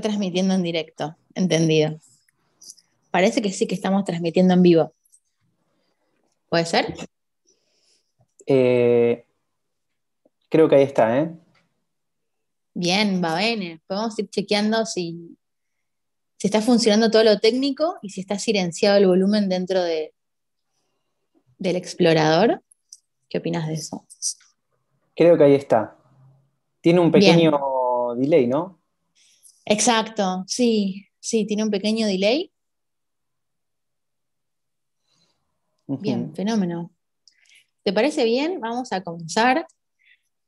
transmitiendo en directo, entendido. Parece que sí que estamos transmitiendo en vivo. ¿Puede ser? Eh, creo que ahí está, ¿eh? Bien, va bien. Eh. Podemos ir chequeando si, si está funcionando todo lo técnico y si está silenciado el volumen dentro de, del explorador. ¿Qué opinas de eso? Creo que ahí está. Tiene un pequeño delay, ¿no? Exacto, sí, sí, tiene un pequeño delay. Bien, fenómeno. ¿Te parece bien? Vamos a comenzar.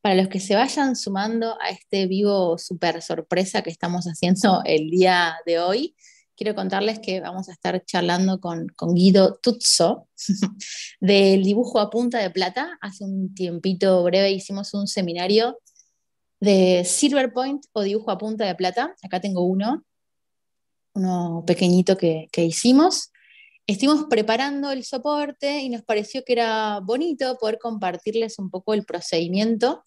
Para los que se vayan sumando a este vivo super sorpresa que estamos haciendo el día de hoy, quiero contarles que vamos a estar charlando con, con Guido Tutso del dibujo a punta de plata. Hace un tiempito breve hicimos un seminario de Silver Point o dibujo a punta de plata. Acá tengo uno, uno pequeñito que, hicimos. Estuvimos preparando el soporte y nos pareció que era bonito poder compartirles un poco el procedimiento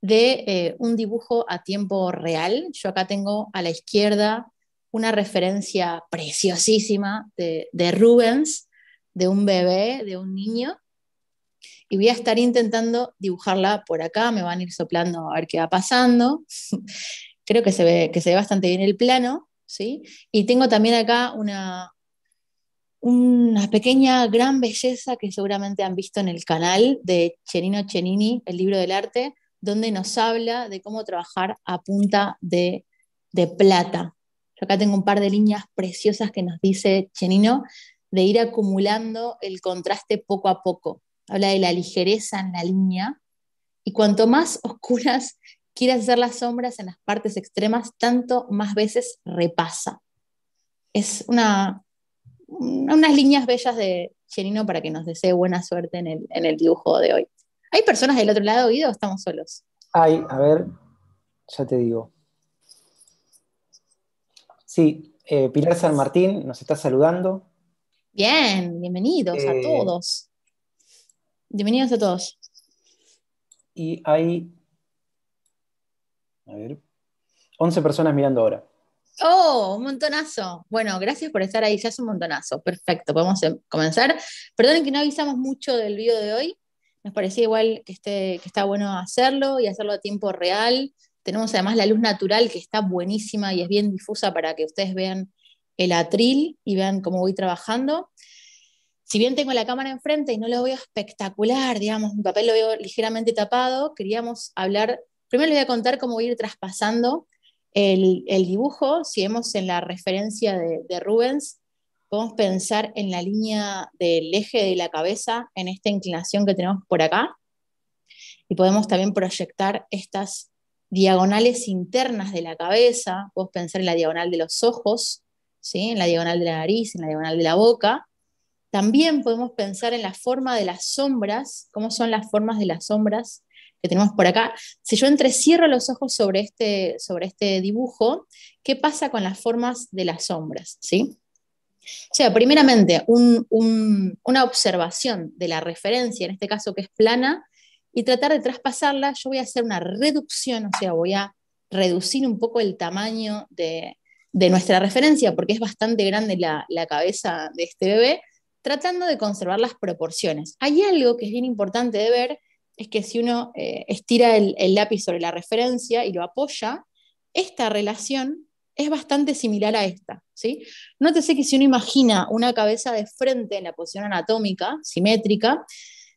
de eh, un dibujo a tiempo real. Yo acá tengo a la izquierda una referencia preciosísima de, de Rubens, de un bebé, de un niño, y voy a estar intentando dibujarla por acá, me van a ir soplando a ver qué va pasando. Creo que se ve, que se ve bastante bien el plano, ¿sí? Y tengo también acá una, una pequeña gran belleza que seguramente han visto en el canal de Chenino Chenini, el libro del arte, donde nos habla de cómo trabajar a punta de, de plata. acá tengo un par de líneas preciosas que nos dice Chenino de ir acumulando el contraste poco a poco habla de la ligereza en la línea, y cuanto más oscuras quieras hacer las sombras en las partes extremas, tanto más veces repasa. Es una, unas líneas bellas de Gerino para que nos desee buena suerte en el, dibujo de hoy. ¿Hay personas del otro lado, oído o estamos solos? Ay, a ver, ya te digo. Sí, eh, Pilar San Martín nos está saludando. Bien, bienvenidos a eh, todos. Bienvenidos a todos. Y hay. A ver. 11 personas mirando ahora. Oh, un montonazo. Bueno, gracias por estar ahí, ya es un montonazo. Perfecto, podemos em, comenzar. Perdonen que no avisamos mucho del video de hoy. Nos parecía igual que, que está bueno hacerlo y hacerlo a tiempo real. Tenemos además la luz natural que está buenísima y es bien difusa para que ustedes vean el atril y vean cómo voy trabajando si bien tengo la cámara enfrente y no lo veo espectacular, digamos, mi papel lo veo ligeramente tapado, queríamos hablar, primero les voy a contar cómo voy a ir traspasando el, dibujo, si vemos en la referencia de, Rubens, podemos pensar en la línea del eje de la cabeza, en esta inclinación que tenemos por acá, y podemos también proyectar estas diagonales internas de la cabeza, podemos pensar en la diagonal de los ojos, ¿sí? en la diagonal de la nariz, en la diagonal de la boca, también podemos pensar en la forma de las sombras, cómo son las formas de las sombras que tenemos por acá. Si yo entrecierro los ojos sobre este, sobre este dibujo, ¿qué pasa con las formas de las sombras? ¿Sí? sea, primeramente, una observación de la referencia, en este caso que es plana, y tratar de traspasarla, yo voy a hacer una reducción, o sea, voy a reducir un poco el tamaño de, nuestra referencia, porque es bastante grande la cabeza de este bebé, tratando de conservar las proporciones. Hay algo que es bien importante de ver, es que si uno eh, estira el, lápiz sobre la referencia y lo apoya, esta relación es bastante similar a esta. ¿sí? Nótese que si uno imagina una cabeza de frente en la posición anatómica, simétrica,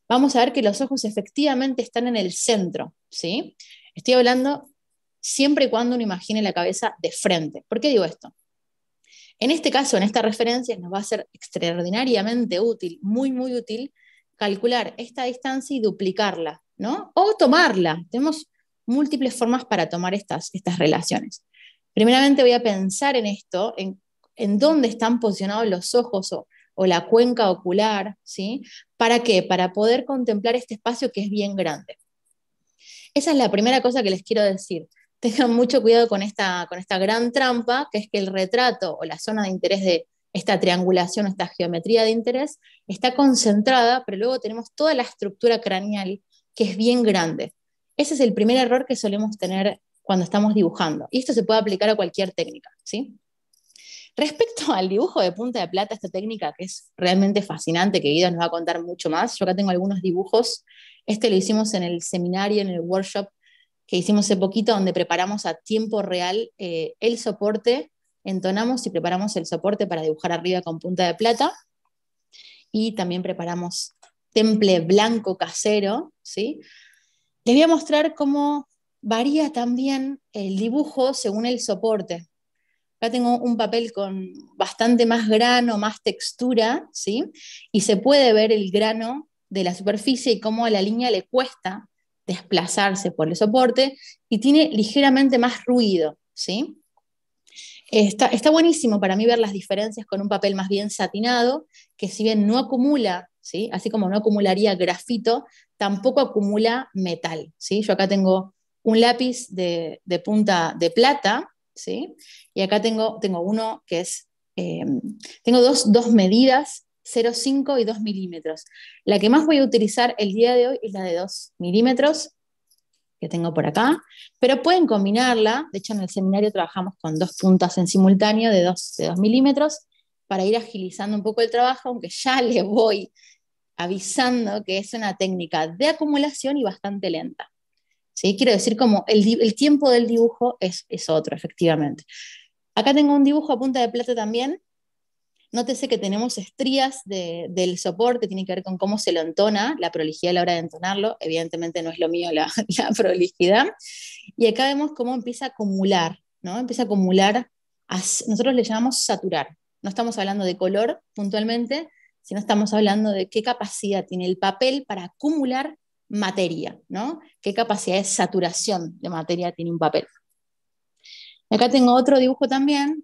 vamos a ver que los ojos efectivamente están en el centro. ¿sí? Estoy hablando siempre y cuando uno imagine la cabeza de frente. ¿Por qué digo esto? En este caso, en esta referencia, nos va a ser extraordinariamente útil, muy, muy útil, calcular esta distancia y duplicarla, ¿no? O tomarla. Tenemos múltiples formas para tomar estas, estas relaciones. Primeramente voy a pensar en esto, en, dónde están posicionados los ojos o, o la cuenca ocular, ¿sí? ¿Para qué? Para poder contemplar este espacio que es bien grande. Esa es la primera cosa que les quiero decir tengan mucho cuidado con esta, con esta gran trampa, que es que el retrato o la zona de interés de esta triangulación, esta geometría de interés, está concentrada, pero luego tenemos toda la estructura craneal, que es bien grande. Ese es el primer error que solemos tener cuando estamos dibujando. Y esto se puede aplicar a cualquier técnica, ¿sí? Respecto al dibujo de punta de plata, esta técnica que es realmente fascinante, que Guido nos va a contar mucho más, yo acá tengo algunos dibujos, este lo hicimos en el seminario, en el workshop que hicimos hace poquito, donde preparamos a tiempo real eh, el soporte, entonamos y preparamos el soporte para dibujar arriba con punta de plata. Y también preparamos temple blanco casero, ¿sí? Les voy a mostrar cómo varía también el dibujo según el soporte. Acá tengo un papel con bastante más grano, más textura, ¿sí? Y se puede ver el grano de la superficie y cómo a la línea le cuesta desplazarse por el soporte y tiene ligeramente más ruido, ¿sí? Está, buenísimo para mí ver las diferencias con un papel más bien satinado, que si bien no acumula, ¿sí? así como no acumularía grafito, tampoco acumula metal. ¿sí? Yo acá tengo un lápiz de, punta de plata, ¿sí? y acá tengo, tengo uno que es, eh, tengo dos, dos medidas 0,5 y 2 milímetros. La que más voy a utilizar el día de hoy es la de 2 milímetros, que tengo por acá, pero pueden combinarla, de hecho en el seminario trabajamos con dos puntas en simultáneo de 2, de milímetros, para ir agilizando un poco el trabajo, aunque ya le voy avisando que es una técnica de acumulación y bastante lenta. ¿Sí? Quiero decir, como el, tiempo del dibujo es, es, otro, efectivamente. Acá tengo un dibujo a punta de plata también, Nótese que tenemos estrías del soporte, tiene que ver con cómo se lo entona, la prolijidad a la hora de entonarlo, evidentemente no es lo mío la, la prolijidad. Y acá vemos cómo empieza a acumular, ¿no? Empieza a acumular, nosotros le llamamos saturar. No estamos hablando de color puntualmente, sino estamos hablando de qué capacidad tiene el papel para acumular materia, ¿no? Qué capacidad de saturación de materia tiene un papel. Acá tengo otro dibujo también,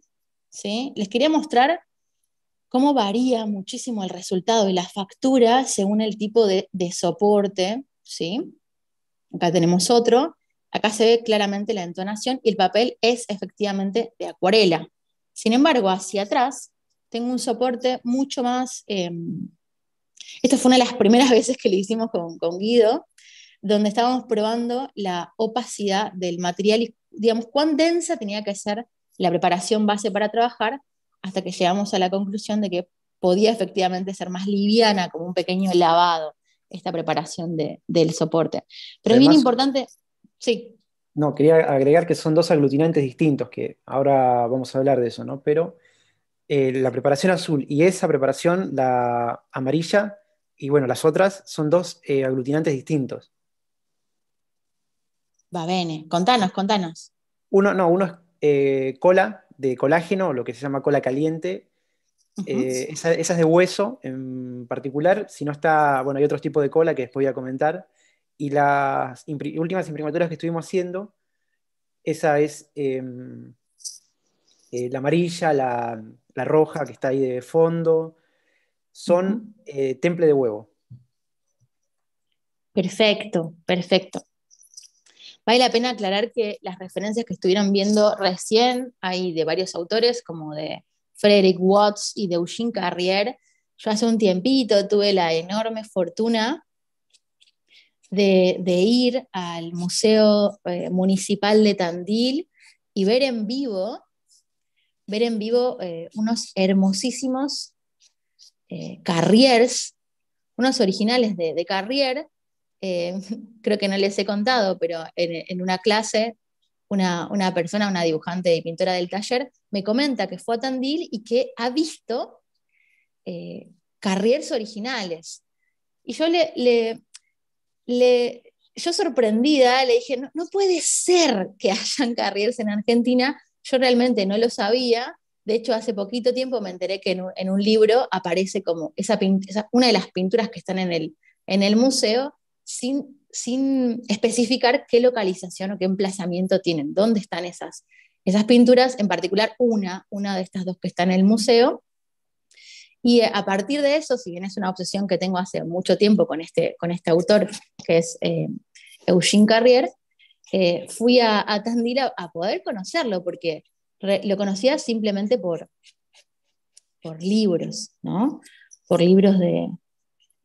¿sí? Les quería mostrar cómo varía muchísimo el resultado y la factura según el tipo de, soporte, ¿sí? Acá tenemos otro, acá se ve claramente la entonación y el papel es efectivamente de acuarela. Sin embargo, hacia atrás tengo un soporte mucho más... Em, esta fue una de las primeras veces que lo hicimos con, Guido, donde estábamos probando la opacidad del material y, digamos, cuán densa tenía que ser la preparación base para trabajar hasta que llegamos a la conclusión de que podía efectivamente ser más liviana, como un pequeño lavado, esta preparación del soporte. Pero es bien importante, sí. No, quería agregar que son dos aglutinantes distintos, que ahora vamos a hablar de eso, ¿no? Pero eh, la preparación azul y esa preparación, la amarilla, y bueno, las otras son dos eh, aglutinantes distintos. Va bene, contanos, contanos. Uno, no, uno es eh, cola de colágeno, lo que se llama cola caliente. esas eh, esa, de hueso en particular, si no está, bueno, hay otros tipo de cola que después voy a comentar. Y las últimas imprimaturas que estuvimos haciendo, esa es em, eh, la amarilla, la, roja que está ahí de fondo, son eh, temple de huevo. Perfecto, perfecto. Vale la pena aclarar que las referencias que estuvieron viendo recién hay de varios autores, como de Frederick Watts y de Eugene Carrier. Yo hace un tiempito tuve la enorme fortuna de, ir al Museo eh, Municipal de Tandil y ver en vivo, ver en vivo eh, unos hermosísimos eh, carriers, unos originales de Carrier, eh, creo que no les he contado, pero en, una clase una, persona, una dibujante y pintora del taller, me comenta que fue a Tandil y que ha visto eh, carriers originales. Y yo le, yo sorprendida le dije, no, puede ser que hayan carriers en Argentina, yo realmente no lo sabía. De hecho, hace poquito tiempo me enteré que en un, libro aparece como una de las pinturas que están en el, en el museo, sin, sin especificar qué localización o qué emplazamiento tienen, dónde están esas, esas pinturas, en particular una, una de estas dos que está en el museo. Y a partir de eso, si bien es una obsesión que tengo hace mucho tiempo con este, con este autor, que es eh, Eugene Carrier, eh, fui a, a Tandil a, poder conocerlo, porque lo conocía simplemente por, por libros, ¿no? Por libros de,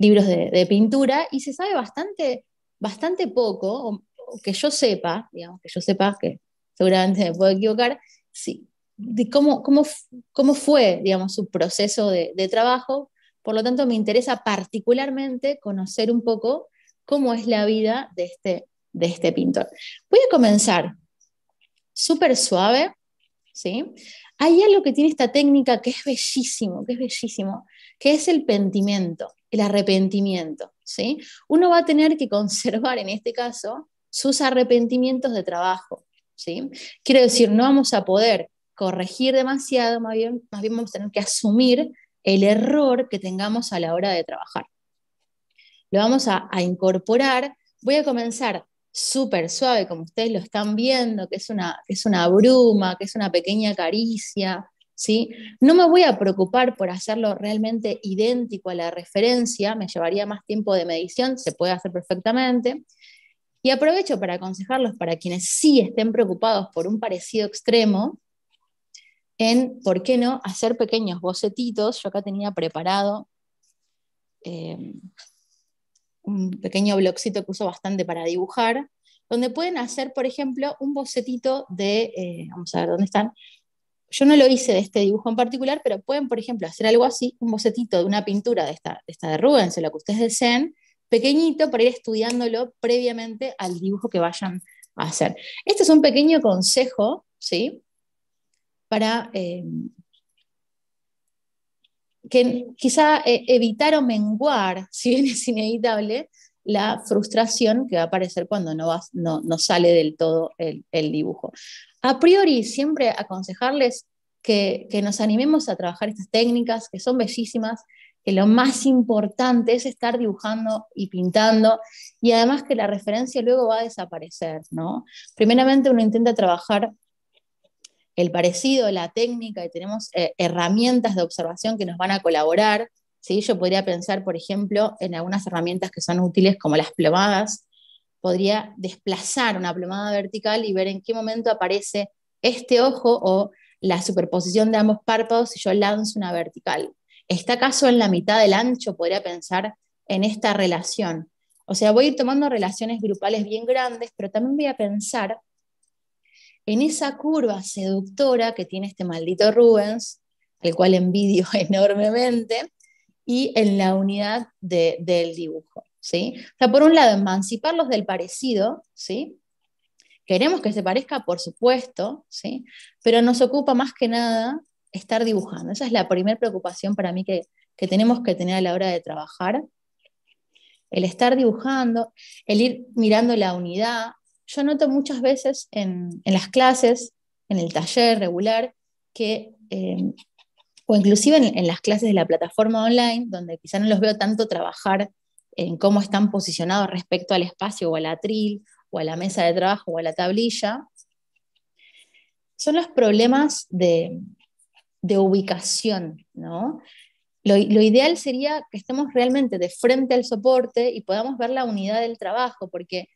libros de, pintura, y se sabe bastante, bastante poco, o, que yo sepa, digamos, que yo sepa, que seguramente me puedo equivocar, sí, de cómo, cómo, cómo fue, digamos, su proceso de, trabajo. Por lo tanto, me interesa particularmente conocer un poco cómo es la vida de este, de este pintor. Voy a comenzar súper suave ¿sí? Hay algo que tiene esta técnica que es bellísimo, que es bellísimo, que es el pentimiento, el arrepentimiento, ¿sí? Uno va a tener que conservar, en este caso, sus arrepentimientos de trabajo, ¿sí? Quiero decir, no vamos a poder corregir demasiado, más bien, vamos a tener que asumir el error que tengamos a la hora de trabajar. Lo vamos a incorporar. Voy a comenzar súper suave, como ustedes lo están viendo, que es, una, es una bruma, que es una pequeña caricia, ¿sí? No me voy a preocupar por hacerlo realmente idéntico a la referencia, me llevaría más tiempo de medición, se puede hacer perfectamente. Y aprovecho para aconsejarlos para quienes sí estén preocupados por un parecido extremo, en, ¿por qué no?, hacer pequeños bocetitos. Yo acá tenía preparado eh, un pequeño blocito que uso bastante para dibujar, donde pueden hacer, por ejemplo, un bocetito de, eh, vamos a ver dónde están, yo no lo hice de este dibujo en particular, pero pueden, por ejemplo, hacer algo así, un bocetito de una pintura de esta de, esta Rubens o lo que ustedes deseen, pequeñito para ir estudiándolo previamente al dibujo que vayan a hacer. Este es un pequeño consejo, ¿sí? Para, eh, que quizá eh, evitar o menguar, si bien es inevitable, la frustración que va a aparecer cuando no, no, no sale del todo el, dibujo. A priori, siempre aconsejarles que, nos animemos a trabajar estas técnicas, que son bellísimas, que lo más importante es estar dibujando y pintando y además que la referencia luego va a desaparecer, ¿no? Primeramente uno intenta trabajar el parecido, la técnica, y tenemos eh, herramientas de observación que nos van a colaborar. ¿sí? Yo podría pensar, por ejemplo, en algunas herramientas que son útiles como las plomadas. Podría desplazar una plomada vertical y ver en qué momento aparece este ojo o la superposición de ambos párpados si yo lanzo una vertical. ¿Está acaso en la mitad del ancho? Podría pensar en esta relación. O sea, voy a ir tomando relaciones grupales bien grandes, pero también voy a pensar en esa curva seductora que tiene este maldito Rubens, el cual envidio enormemente, y en la unidad del dibujo. ¿sí? O sea, por un lado, emanciparlos del parecido, ¿sí? queremos que se parezca, por supuesto, ¿sí? pero nos ocupa más que nada estar dibujando. Esa es la primera preocupación para mí que, que tenemos que tener a la hora de trabajar. El estar dibujando, el ir mirando la unidad, yo noto muchas veces en, las clases, en el taller regular, que, eh, o inclusive en, las clases de la plataforma online, donde quizá no los veo tanto trabajar en cómo están posicionados respecto al espacio o al atril, o a la mesa de trabajo o a la tablilla, son los problemas de, ubicación, ¿no? lo, ideal sería que estemos realmente de frente al soporte y podamos ver la unidad del trabajo, porque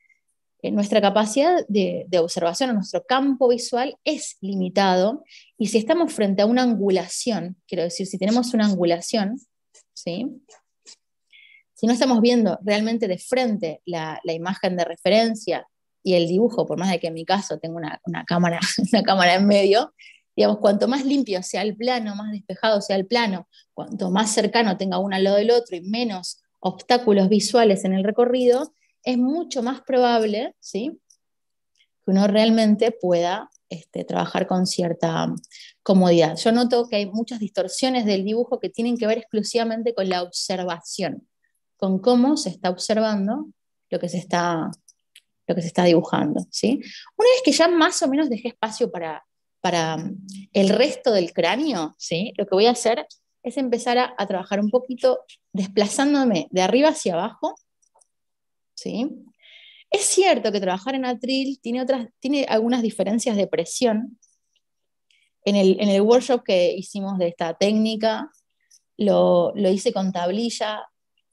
eh, nuestra capacidad de, observación o nuestro campo visual es limitado y si estamos frente a una angulación, quiero decir, si tenemos una angulación, ¿sí? si no estamos viendo realmente de frente la, imagen de referencia y el dibujo, por más de que en mi caso tengo una, cámara, una cámara en medio, digamos, cuanto más limpio sea el plano, más despejado sea el plano, cuanto más cercano tenga uno al lado del otro y menos obstáculos visuales en el recorrido, es mucho más probable, ¿sí? Que uno realmente pueda este, trabajar con cierta comodidad. Yo noto que hay muchas distorsiones del dibujo que tienen que ver exclusivamente con la observación, con cómo se está observando lo que se está, lo que se está dibujando. ¿sí? Una vez que ya más o menos dejé espacio para, para mm, el resto del cráneo, ¿sí? lo que voy a hacer es empezar a trabajar un poquito desplazándome de arriba hacia abajo ¿sí? Es cierto que trabajar en atril tiene, tiene algunas diferencias de presión. En el, workshop que hicimos de esta técnica, lo, hice con tablilla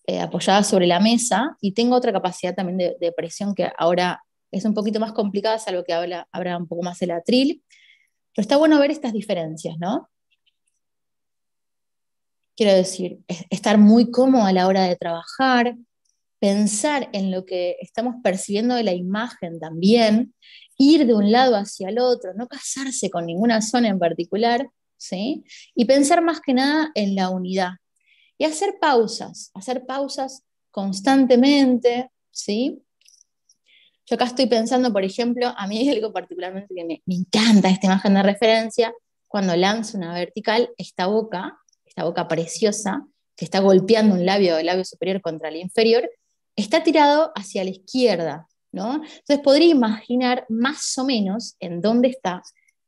eh, apoyada sobre la mesa y tengo otra capacidad también de, presión que ahora es un poquito más complicada, salvo que habla, habrá un poco más el atril. Pero está bueno ver estas diferencias, ¿no? Quiero decir, estar muy cómodo a la hora de trabajar, pensar en lo que estamos percibiendo de la imagen también, ir de un lado hacia el otro, no casarse con ninguna zona en particular, ¿sí? Y pensar más que nada en la unidad. Y hacer pausas, hacer pausas constantemente, ¿sí? Yo acá estoy pensando, por ejemplo, a mí hay algo particularmente que me, encanta esta imagen de referencia, cuando lanzo una vertical, esta boca, esta boca preciosa, que está golpeando un labio, el labio superior contra el inferior, está tirado hacia la izquierda, ¿no? Entonces podría imaginar más o menos en dónde está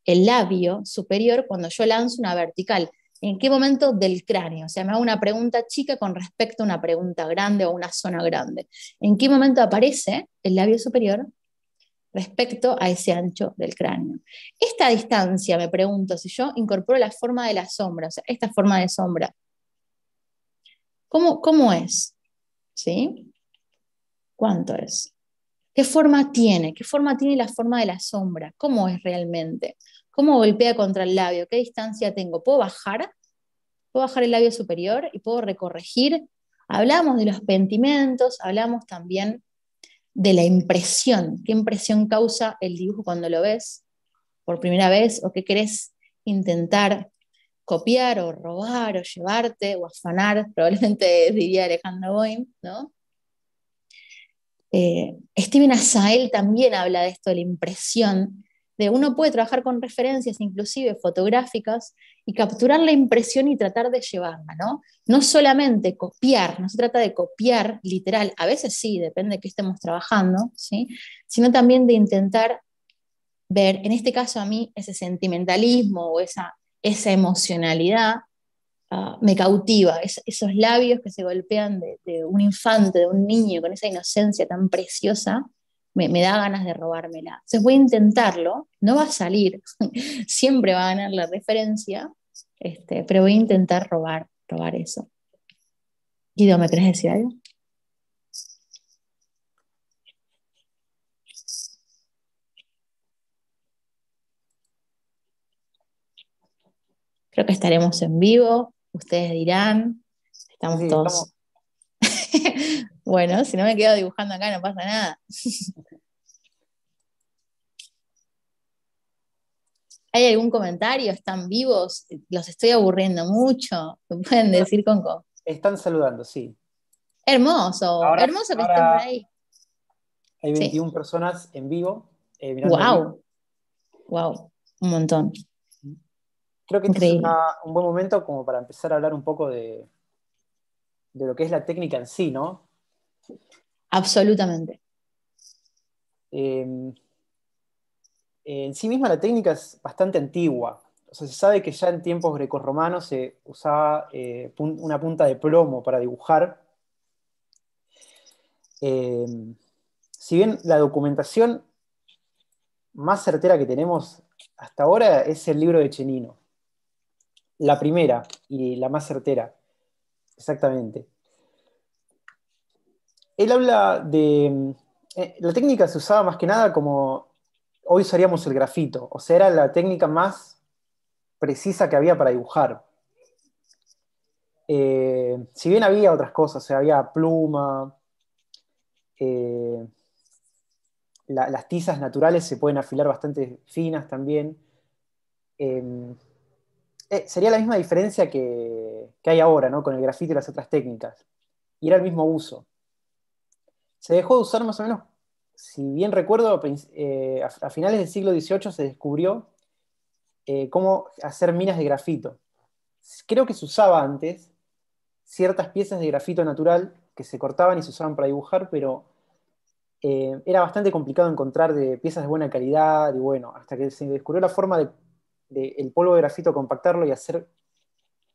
el labio superior cuando yo lanzo una vertical. ¿En qué momento del cráneo? O sea, me hago una pregunta chica con respecto a una pregunta grande o una zona grande. ¿En qué momento aparece el labio superior respecto a ese ancho del cráneo. Esta distancia, me pregunto, si yo incorporo la forma de la sombra, o sea, esta forma de sombra, ¿cómo, cómo es? ¿Sí? ¿Cuánto es? ¿Qué forma tiene? ¿Qué forma tiene la forma de la sombra? ¿Cómo es realmente? ¿Cómo golpea contra el labio? ¿Qué distancia tengo? ¿Puedo bajar? ¿Puedo bajar el labio superior y puedo recorregir? Hablamos de los pentimentos, hablamos también de la impresión. ¿Qué impresión causa el dibujo cuando lo ves por primera vez? ¿O qué querés intentar copiar o robar o llevarte o afanar? Probablemente diría Alejandro Boim, ¿no? Eh, Steven Asael también habla de esto, de la impresión, de uno puede trabajar con referencias inclusive fotográficas y capturar la impresión y tratar de llevarla, ¿no? No solamente copiar, no se trata de copiar literal, a veces sí, depende de qué estemos trabajando, ¿sí? Sino también de intentar ver, en este caso a mí, ese sentimentalismo o esa, esa emocionalidad Ah, me cautiva, esos labios que se golpean de, un infante, de un niño, con esa inocencia tan preciosa, me, da ganas de robármela. Entonces voy a intentarlo, no va a salir, siempre va a ganar la referencia, este, pero voy a intentar robar, robar eso. Guido, ¿me querés decir algo? Creo que estaremos en vivo ustedes dirán, estamos todos... bueno, si no me quedo dibujando acá no pasa nada. ¿Hay algún comentario? ¿Están vivos? ¿Los estoy aburriendo mucho? ¿Me pueden decir con... Están saludando, sí. Hermoso, hermoso que estén por ahí. Hay 21 personas en vivo. Eh, wow. Wow, un montón. Creo que este es un buen momento como para empezar a hablar un poco de, lo que es la técnica en sí, ¿no? Absolutamente. Em, en sí misma la técnica es bastante antigua. O sea, se sabe que ya en tiempos grecorromanos se usaba eh, una punta de plomo para dibujar. Em, si bien la documentación más certera que tenemos hasta ahora es el libro de Chenino. La primera y la más certera. Exactamente. Él habla de... Eh, la técnica se usaba más que nada como hoy usaríamos el grafito, o sea, era la técnica más precisa que había para dibujar. Eh, si bien había otras cosas, o sea, había pluma, eh, las tizas naturales se pueden afilar bastante finas también. Em, eh, sería la misma diferencia que, hay ahora, ¿no? Con el grafito y las otras técnicas. Y era el mismo uso. Se dejó de usar más o menos, si bien recuerdo, a, eh, finales del siglo XVIII se descubrió eh, cómo hacer minas de grafito. Creo que se usaba antes ciertas piezas de grafito natural que se cortaban y se usaban para dibujar, pero era bastante complicado encontrar piezas de buena calidad y bueno, hasta que se descubrió la forma de el polvo de grafito compactarlo y hacer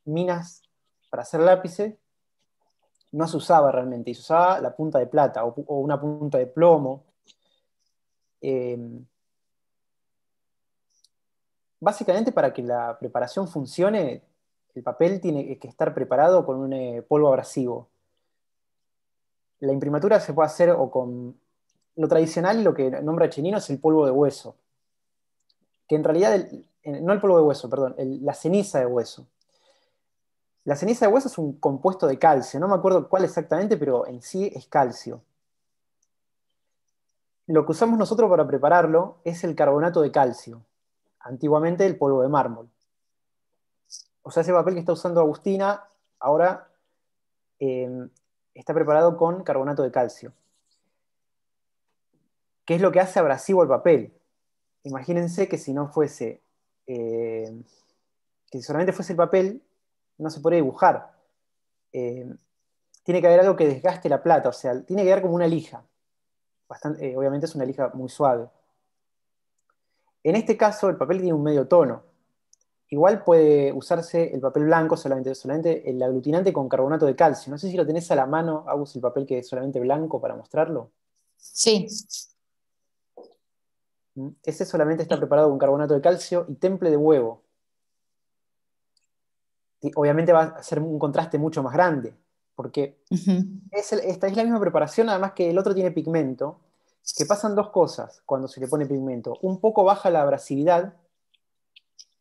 minas para hacer lápices, no se usaba realmente, y se usaba la punta de plata o, una punta de plomo. Em, básicamente para que la preparación funcione, el papel tiene que estar preparado con un eh, polvo abrasivo. La imprimatura se puede hacer o con lo tradicional lo que nombra Chenino es el polvo de hueso, que en realidad no el polvo de hueso, perdón, la ceniza de hueso. La ceniza de hueso es un compuesto de calcio, no me acuerdo cuál exactamente, pero en sí es calcio. Lo que usamos nosotros para prepararlo es el carbonato de calcio, antiguamente el polvo de mármol. O sea, ese papel que está usando Agustina ahora em, está preparado con carbonato de calcio. ¿Qué es lo que hace abrasivo el papel? Imagínense que si no fuese eh, que que solamente fuese el papel, no se puede dibujar. Eh, tiene que haber algo que desgaste la plata, o sea, tiene que haber como una lija. Eh, obviamente es una lija muy suave. En este caso, el papel tiene un medio tono. Igual puede usarse el papel blanco, solamente, solamente el aglutinante con carbonato de calcio. No sé si lo tenés a la mano, Agus, el papel que es solamente blanco para mostrarlo. Sí. ¿Mm? Ese solamente está preparado con carbonato de calcio y temple de huevo. Y obviamente va a ser un contraste mucho más grande, porque es esta es la misma preparación, además que el otro tiene pigmento, que pasan dos cosas cuando se le pone pigmento. Un poco baja la abrasividad,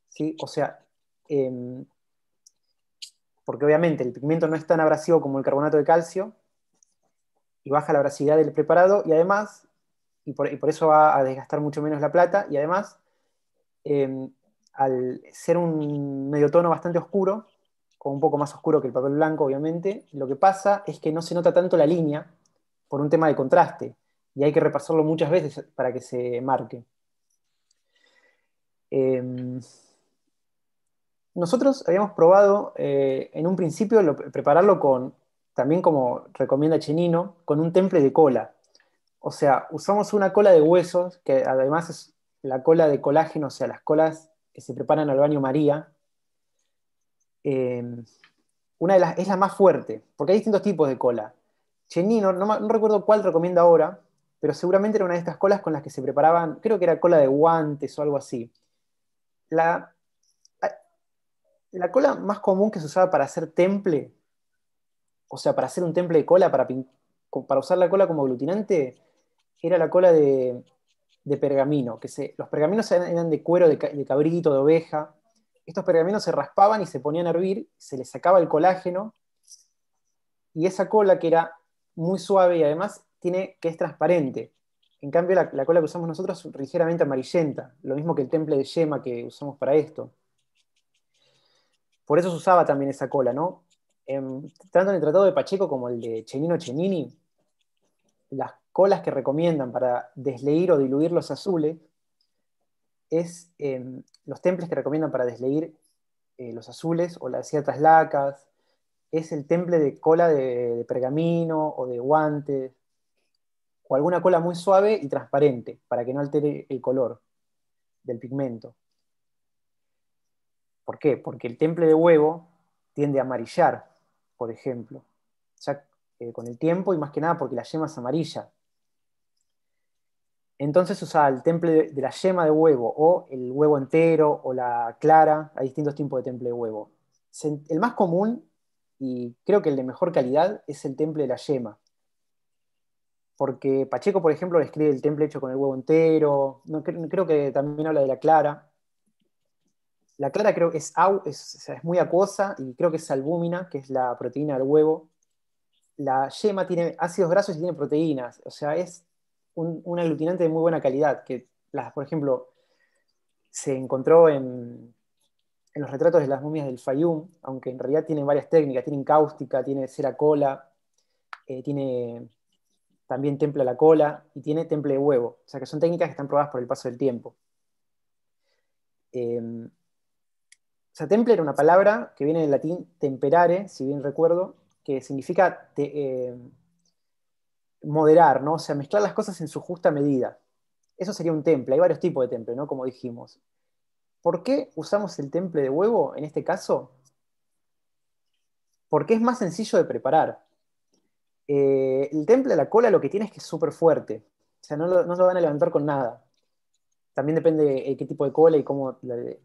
¿sí? o sea, em, porque obviamente el pigmento no es tan abrasivo como el carbonato de calcio, y baja la abrasividad del preparado, y además y por, eso va a desgastar mucho menos la plata y además, em, al ser un medio tono bastante oscuro, o un poco más oscuro que el papel blanco, obviamente, lo que pasa es que no se nota tanto la línea por un tema de contraste y hay que repasarlo muchas veces para que se marque. Em, nosotros habíamos probado eh, en un principio prepararlo con, también como recomienda Chenino, con un temple de cola o sea, usamos una cola de huesos, que además es la cola de colágeno, o sea, las colas que se preparan al baño María. Em, una de las, es la más fuerte, porque hay distintos tipos de cola. Chenino, no, recuerdo cuál recomienda ahora, pero seguramente era una de estas colas con las que se preparaban, creo que era cola de guantes o algo así. La, cola más común que se usaba para hacer temple, o sea, para hacer un temple de cola, para usar la cola como aglutinante, era la cola de, pergamino, que se, los pergaminos eran de cuero de, de, de oveja. Estos pergaminos se raspaban y se ponían a hervir, se les sacaba el colágeno y esa cola que era muy suave y además tiene que es transparente. En cambio, la, cola que usamos nosotros es ligeramente amarillenta, lo mismo que el temple de yema que usamos para esto. Por eso se usaba también esa cola, ¿no? Em, tanto en el Tratado de Pacheco como el de Chenino Chenini, las colas que recomiendan para desleír o diluir los azules es em, los temples que recomiendan para desleír eh, los azules o las ciertas lacas, es el temple de cola de, pergamino o de guantes, o alguna cola muy suave y transparente para que no altere el color del pigmento. ¿Por qué? Porque el temple de huevo tiende a amarillar, por ejemplo, ya eh, con el tiempo y más que nada porque la yema es amarilla. Entonces usa el temple de la yema de huevo o el huevo entero o la clara, hay distintos tipos de temple de huevo. El más común y creo que el de mejor calidad es el temple de la yema. Porque Pacheco, por ejemplo, describe el temple hecho con el huevo entero, no, creo que también habla de la clara. La clara creo que es, es, es muy acuosa y creo que es albúmina, que es la proteína del huevo. La yema tiene ácidos grasos y tiene proteínas, o sea, es un, aglutinante de muy buena calidad, que las, por ejemplo, se encontró en, en, los retratos de las momias del Fayum, aunque en realidad tienen varias técnicas, tienen cáustica, tiene cera cola, eh, tiene también a la cola y tiene temple de huevo, o sea que son técnicas que están probadas por el paso del tiempo. Em, o sea, temple era una palabra que viene del latín temperare, si bien recuerdo, que significa eh, moderar, ¿no? O sea, mezclar las cosas en su justa medida. Eso sería un temple, hay varios tipos de temple, ¿no? Como dijimos. ¿Por qué usamos el temple de huevo en este caso? Porque es más sencillo de preparar. Eh, el temple de la cola lo que tiene es que es súper fuerte, o sea, no lo, van a levantar con nada. También depende de eh, qué tipo de cola y cómo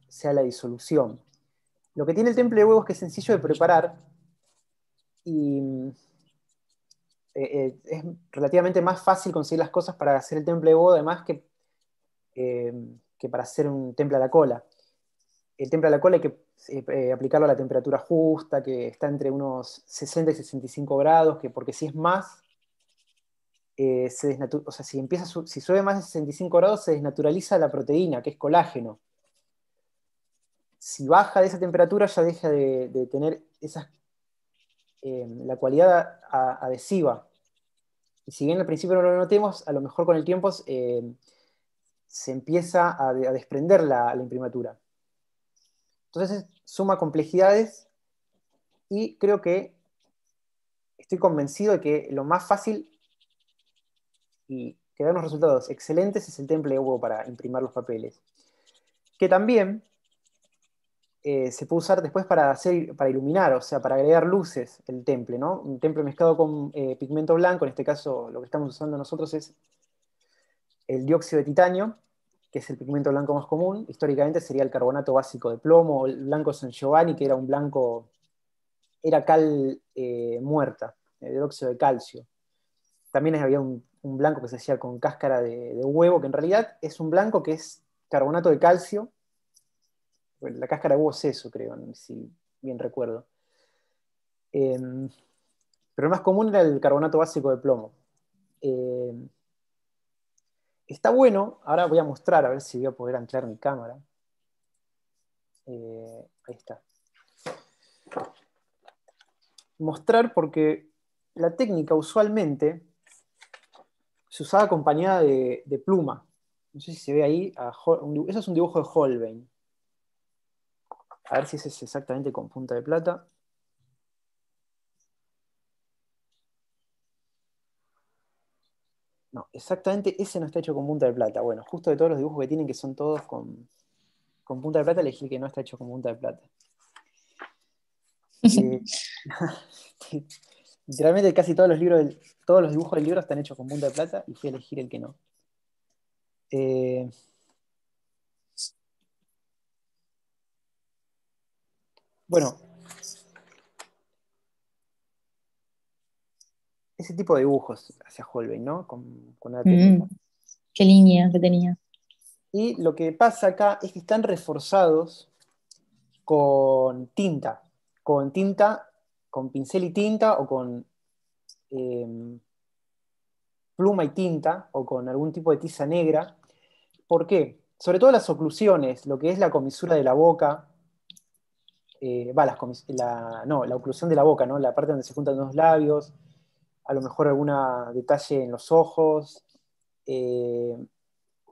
sea la disolución. Lo que tiene el temple de huevo es que es sencillo de preparar y eh, eh, es relativamente más fácil conseguir las cosas para hacer el temple de boda, además, que, eh, que para hacer un temple a la cola. El temple a la cola hay que aplicarlo a la temperatura justa, que está entre unos 60 y 65 grados, que porque si es más, se o sea, si, empieza si sube más de 65 grados, se desnaturaliza la proteína, que es colágeno. Si baja de esa temperatura, ya deja de, de tener esas eh, la cualidad adhesiva. Y si bien al principio no lo notemos, a lo mejor con el tiempo eh, se empieza a, desprender la, imprimatura. Entonces suma complejidades y creo que estoy convencido de que lo más fácil y que da unos resultados excelentes es el temple huevo para imprimir los papeles. Que también eh, se puede usar después para, hacer, para iluminar, o sea, para agregar luces el temple, ¿no? Un temple mezclado con eh, pigmento blanco, en este caso lo que estamos usando nosotros es el dióxido de titanio, que es el pigmento blanco más común, históricamente sería el carbonato básico de plomo, el blanco San Giovanni, que era un blanco, era cal eh, muerta, el dióxido de calcio. También había un, blanco que se hacía con cáscara de huevo, que en realidad es un blanco que es carbonato de calcio pues la cáscara de es eso, creo, si bien recuerdo. Em, pero el más común era el carbonato básico de plomo. Em, está bueno, ahora voy a mostrar, a ver si voy a poder anclar mi cámara. Eh, ahí está. Mostrar porque la técnica usualmente se usaba acompañada de, pluma. No sé si se ve ahí, eso es un dibujo de Holbein. A ver si ese es exactamente con punta de plata. No, exactamente ese no está hecho con punta de plata. Bueno, justo de todos los dibujos que tienen, que son todos con, punta de plata, elegí que no está hecho con punta de plata. Eh, literalmente casi todos los libros todos los dibujos del libro están hechos con punta de plata y fui a elegir el que no. Eh, Bueno, ese tipo de dibujos hacia Holbein, ¿no? Mm. qué línea que tenía. Y lo que pasa acá es que están reforzados con tinta, con tinta, con pincel y tinta o con em, pluma y tinta o con algún tipo de tiza negra. ¿Por qué? Sobre todo las oclusiones, lo que es la comisura de la boca, eh, la, no, la oclusión de la boca, la parte donde se juntan los labios, a lo mejor algún detalle en los ojos, eh,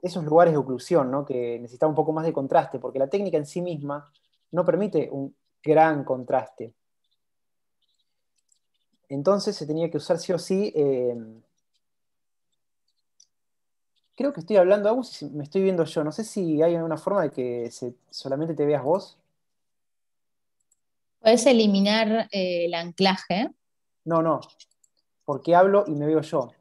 esos lugares de oclusión que necesita un poco más de contraste, porque la técnica en sí misma no permite un gran contraste. Entonces se tenía que usar sí o sí. Eh, creo que estoy hablando, me estoy viendo yo. No sé si hay alguna forma de que solamente te veas vos. Puedes eliminar eh, el anclaje. No, no, porque hablo y me veo yo.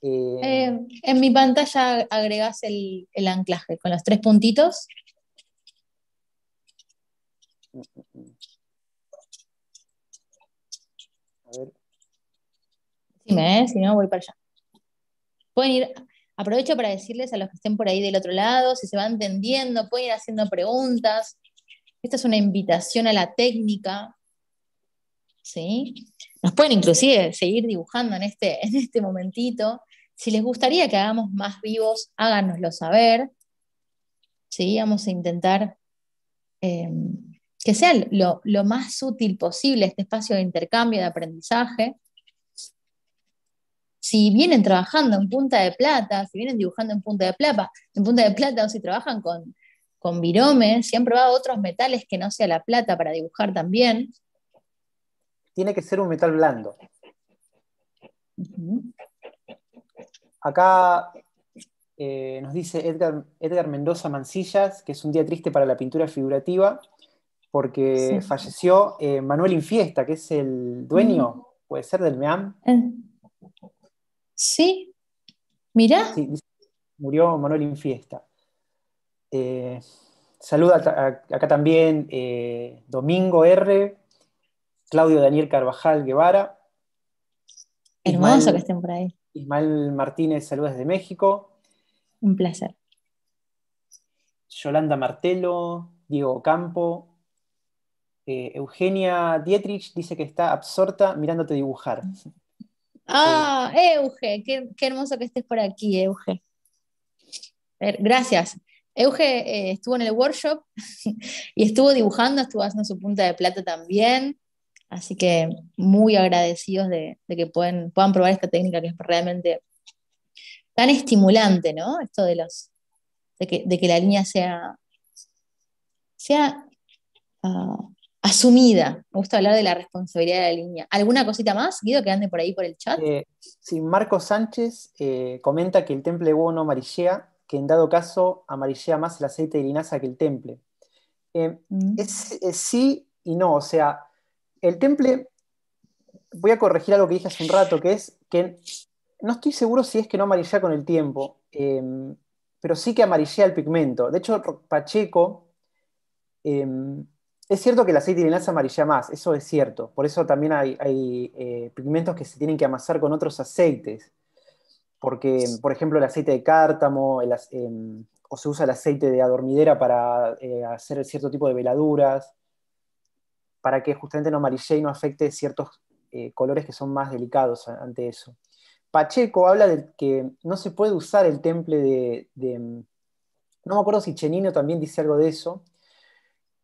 Eh, eh, en mi pantalla agregas el, anclaje con los tres puntitos. A ver. si no, voy para allá. Pueden ir, aprovecho para decirles a los que estén por ahí del otro lado, si se van entendiendo, pueden ir haciendo preguntas, esta es una invitación a la técnica. ¿sí? Nos pueden inclusive seguir dibujando en este, en este momentito. Si les gustaría que hagamos más vivos, háganoslo saber. ¿sí? Vamos a intentar em, que sea lo, lo más útil posible este espacio de intercambio, de aprendizaje. Si vienen trabajando en punta de plata, si vienen dibujando en punta de plata, en punta de plata o si trabajan con, con birome, siempre va a otros metales que no sea la plata para dibujar también. Tiene que ser un metal blando. Acá eh, nos dice Edgar, Mendoza Mancillas que es un día triste para la pintura figurativa porque falleció eh, Manuel Infiesta, que es el dueño, puede ser, del MEAM. Eh, sí, mirá. murió Manuel Infiesta. Eh, saluda acá también eh, Domingo R, Claudio Daniel Carvajal Guevara. Hermoso que estén por ahí. Ismael Martínez, saludos desde México. Un placer. Yolanda Martelo, Diego Campo. Eh, Eugenia Dietrich dice que está absorta mirándote dibujar. Ah, Euge, qué, hermoso que estés por aquí, Euge. Gracias Euge eh, estuvo en el workshop y estuvo dibujando, estuvo haciendo su punta de plata también. Así que muy agradecidos de, que puedan probar esta técnica que es realmente tan estimulante, ¿no? Esto de los de que, la línea sea, sea ah, asumida. Me gusta hablar de la responsabilidad de la línea. ¿Alguna cosita más, Guido, que ande por ahí por el chat? Eh, sí, Marco Sánchez eh, comenta que el temple de huevo no que en dado caso amarillea más el aceite de linaza que el temple. Eh, mm. es, sí y no, o sea, el temple, voy a corregir algo que dije hace un rato, que es que no estoy seguro si es que no amarilla con el tiempo, em, pero sí que amarilla el pigmento. De hecho, Pacheco, em, es cierto que el aceite de linaza amarilla más, eso es cierto. Por eso también hay, eh, pigmentos que se tienen que amasar con otros aceites porque, por ejemplo, el aceite de cártamo, em, o se usa el aceite de adormidera para eh, hacer cierto tipo de veladuras, para que justamente no amarille y no afecte ciertos eh, colores que son más delicados ante eso. Pacheco habla de que no se puede usar el temple de, em, no me acuerdo si Chenino también dice algo de eso,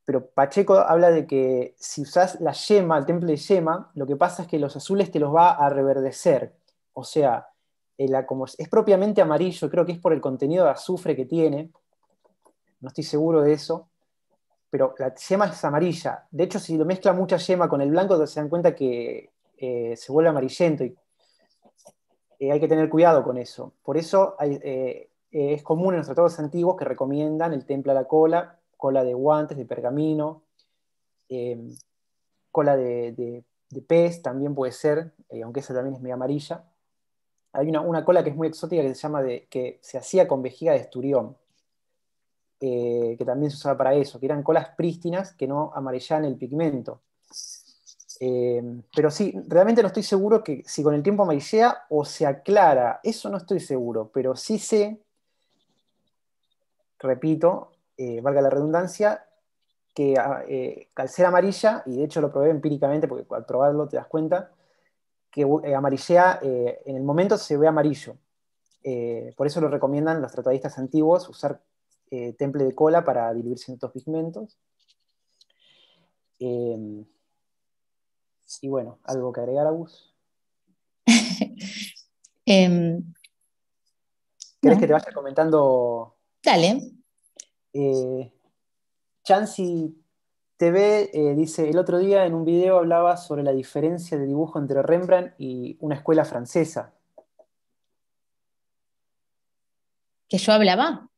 pero Pacheco habla de que si usas la yema, el temple de yema, lo que pasa es que los azules te los va a reverdecer. O sea, eh, es propiamente amarillo, creo que es por el contenido de azufre que tiene, no estoy seguro de eso, pero la yema es amarilla. De hecho, si lo mezcla mucha yema con el blanco, se dan cuenta que eh, se vuelve amarillento y eh, hay que tener cuidado con eso. Por eso es común en los tratados antiguos que recomiendan el templo a la cola, cola de guantes, de pergamino, cola de, pez también puede ser, aunque esa también es medio amarilla hay una, cola que es muy exótica que se llama de, que se hacía con vejiga de esturión, eh, que también se usaba para eso, que eran colas prístinas que no amarillaban el pigmento. Eh, pero sí, realmente no estoy seguro que si con el tiempo amarillea o se aclara, eso no estoy seguro, pero sí sé, repito, eh, valga la redundancia, que ah, al ser amarilla, y de hecho lo probé empíricamente porque al probarlo te das cuenta, que eh, amarillea, eh, en el momento se ve amarillo. Eh, por eso lo recomiendan los tratadistas antiguos, usar temple de cola para en ciertos pigmentos. Em, y bueno, ¿algo que agregar, a Gus. Em, ¿Querés que te vaya comentando? Dale. Chansi TV eh, dice, el otro día en un video hablabas sobre la diferencia de dibujo entre Rembrandt y una escuela francesa. ¿Que yo hablaba?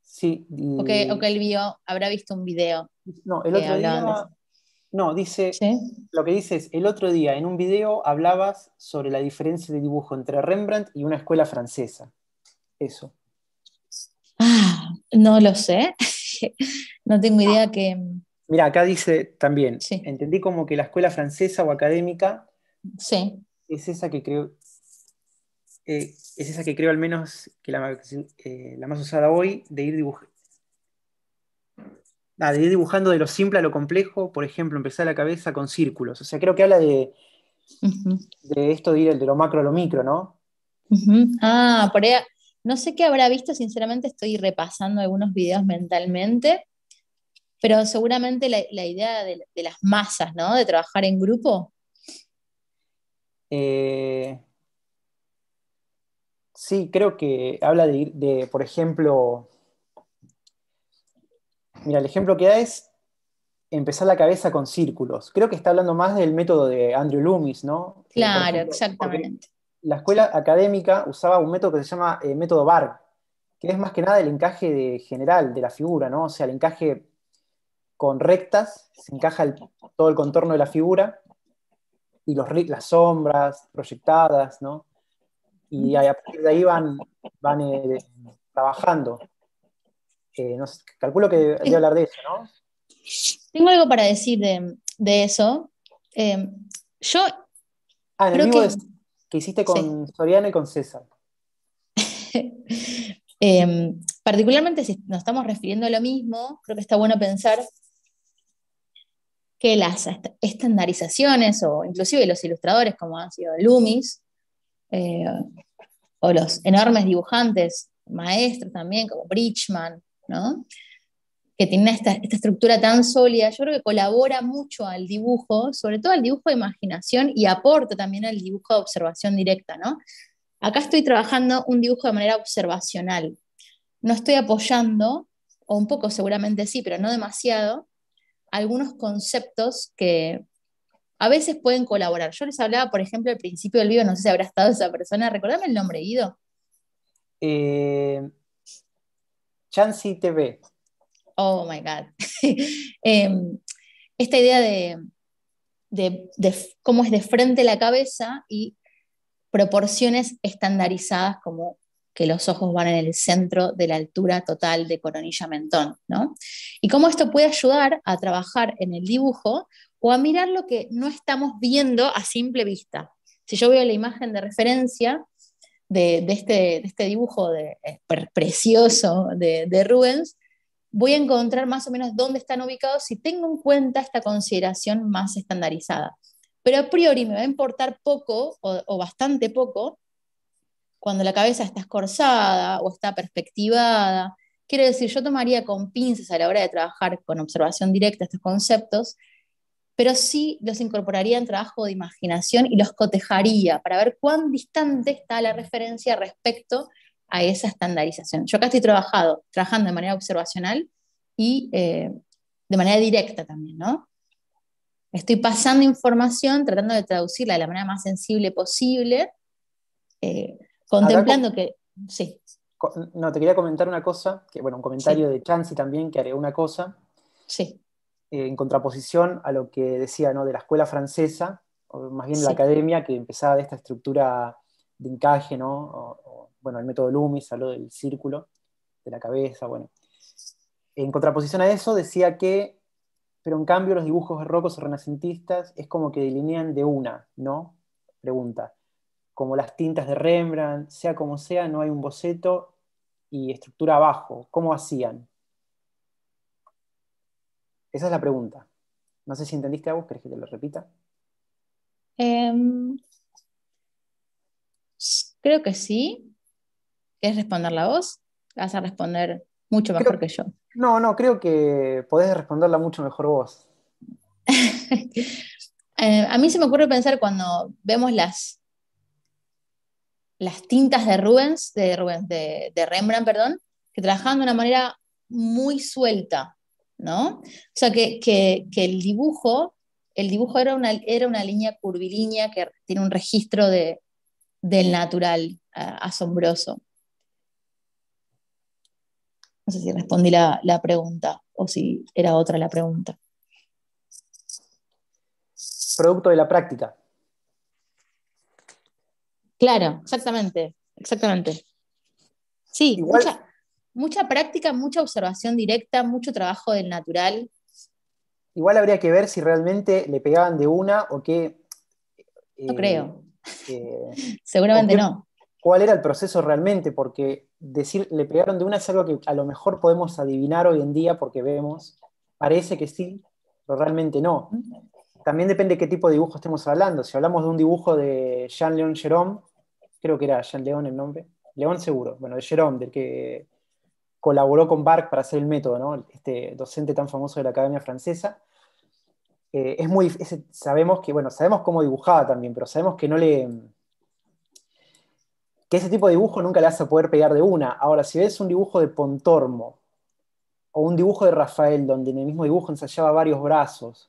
Sí. O, que, vio, habrá visto un video. No, el otro día... No, dice, lo que dice es, el otro día en un video hablabas sobre la diferencia de dibujo entre Rembrandt y una escuela francesa. Eso. Ah, no lo sé. no tengo idea que, Mira, acá dice también, sí. entendí como que la escuela francesa o académica es esa que creo, eh, es esa que creo al menos que la, eh, más usada hoy, de ir, ah, de ir dibujando de lo simple a lo complejo, por ejemplo, empezar la cabeza con círculos. O sea, creo que habla de, de esto de ir de lo macro a lo micro, ¿no? Ah, por no sé qué habrá visto, sinceramente estoy repasando algunos videos mentalmente pero seguramente la, idea de, las masas, ¿no? De trabajar en grupo. Eh, sí, creo que habla de, por ejemplo, mira, el ejemplo que da es empezar la cabeza con círculos. Creo que está hablando más del método de Andrew Loomis, ¿no? Eh, claro, exactamente. La escuela académica usaba un método que se llama eh, método BAR, que es más que nada el encaje de general de la figura, ¿no? O sea, el encaje con rectas, se encaja todo el contorno de la figura y las sombras proyectadas, ¿no? Y a partir de ahí van, van eh, trabajando. Eh, no calculo que hablar de eso, ¿no? Tengo algo para decir de, eso. Em, yo. Ah, en el mismo que, hiciste con Soriano y con César. Em, particularmente si nos estamos refiriendo a lo mismo, creo que está bueno pensar que las estandarizaciones o inclusive los ilustradores como han sido Loomis eh, o los enormes dibujantes maestros también como Bridgman, que tienen esta, estructura tan sólida, yo creo que colabora mucho al dibujo, sobre todo al dibujo de imaginación y aporta también al dibujo de observación directa. ¿no? Acá estoy trabajando un dibujo de manera observacional, no estoy apoyando, o un poco seguramente sí, pero no demasiado, algunos conceptos que a veces pueden colaborar. Yo les hablaba, por ejemplo, al principio del video, no sé si habrá estado esa persona, recordame el nombre, ido Eh, TV. Oh my God. Em, esta idea de, de, cómo es de frente la cabeza y proporciones estandarizadas como que los ojos van en el centro de la altura total de coronilla-mentón, ¿no? Y cómo esto puede ayudar a trabajar en el dibujo o a mirar lo que no estamos viendo a simple vista. Si yo veo la imagen de referencia de, este, este, dibujo de, eh, precioso de Rubens, voy a encontrar más o menos dónde están ubicados si tengo en cuenta esta consideración más estandarizada. Pero a priori me va a importar poco o, bastante poco cuando la cabeza está escorzada o está perspectivada. Quiero decir, yo tomaría con pinzas a la hora de trabajar con observación directa estos conceptos, pero sí los incorporaría en trabajo de imaginación y los cotejaría para ver cuán distante está la referencia respecto a esa estandarización. Yo acá estoy trabajado, trabajando de manera observacional y eh, de manera directa también, ¿no? Estoy pasando información, tratando de traducirla de la manera más sensible posible, eh, Contemplando que. Sí. No, te quería comentar una cosa, que bueno, un comentario de Chance también, que haré una cosa. Sí. Eh, en contraposición a lo que decía ¿no? de la escuela francesa, o más bien la academia, que empezaba de esta estructura de encaje, ¿no? bueno, el método Lumi habló del círculo, de la cabeza, bueno. En contraposición a eso decía que, pero en cambio los dibujos rocos o renacentistas es como que delinean de una, ¿no? Pregunta como las tintas de Rembrandt, sea como sea, no hay un boceto y estructura abajo. ¿Cómo hacían? Esa es la pregunta. No sé si entendiste a vos, ¿querés que te lo repita? Em, creo que sí. Es responder la voz. Vas a responder mucho mejor que yo. No, no, creo que podés responderla mucho mejor vos. Eh, a mí se me ocurre pensar cuando vemos las las tintas de Rubens, de, Rubens de, Rembrandt, perdón, que trabajaban de una manera muy suelta, ¿no? O sea, que, el dibujo, el dibujo era una, era una línea curvilínea que tiene un registro de, del natural asombroso. No sé si respondí la, la, pregunta o si era otra la pregunta. Producto de la práctica. Claro, exactamente, exactamente. Sí, mucha, práctica, mucha observación directa, mucho trabajo del natural. Igual habría que ver si realmente le pegaban de una o qué. no creo. Eh, eh, Seguramente no. ¿Cuál era el proceso realmente? Porque decir le pegaron de una es algo que a lo mejor podemos adivinar hoy en día porque vemos, parece que sí, pero realmente no también depende de qué tipo de dibujo estemos hablando. Si hablamos de un dibujo de Jean-Léon Jerome, creo que era Jean-Léon el nombre, León seguro, bueno, de Jerome, del que colaboró con Barc para hacer el método, ¿no? este docente tan famoso de la Academia Francesa. Eh, es muy, sabemos que, bueno, sabemos cómo dibujaba también, pero sabemos que no le, que ese tipo de dibujo nunca le hace poder pegar de una. Ahora, si ves un dibujo de Pontormo o un dibujo de Rafael, donde en el mismo dibujo ensayaba varios brazos,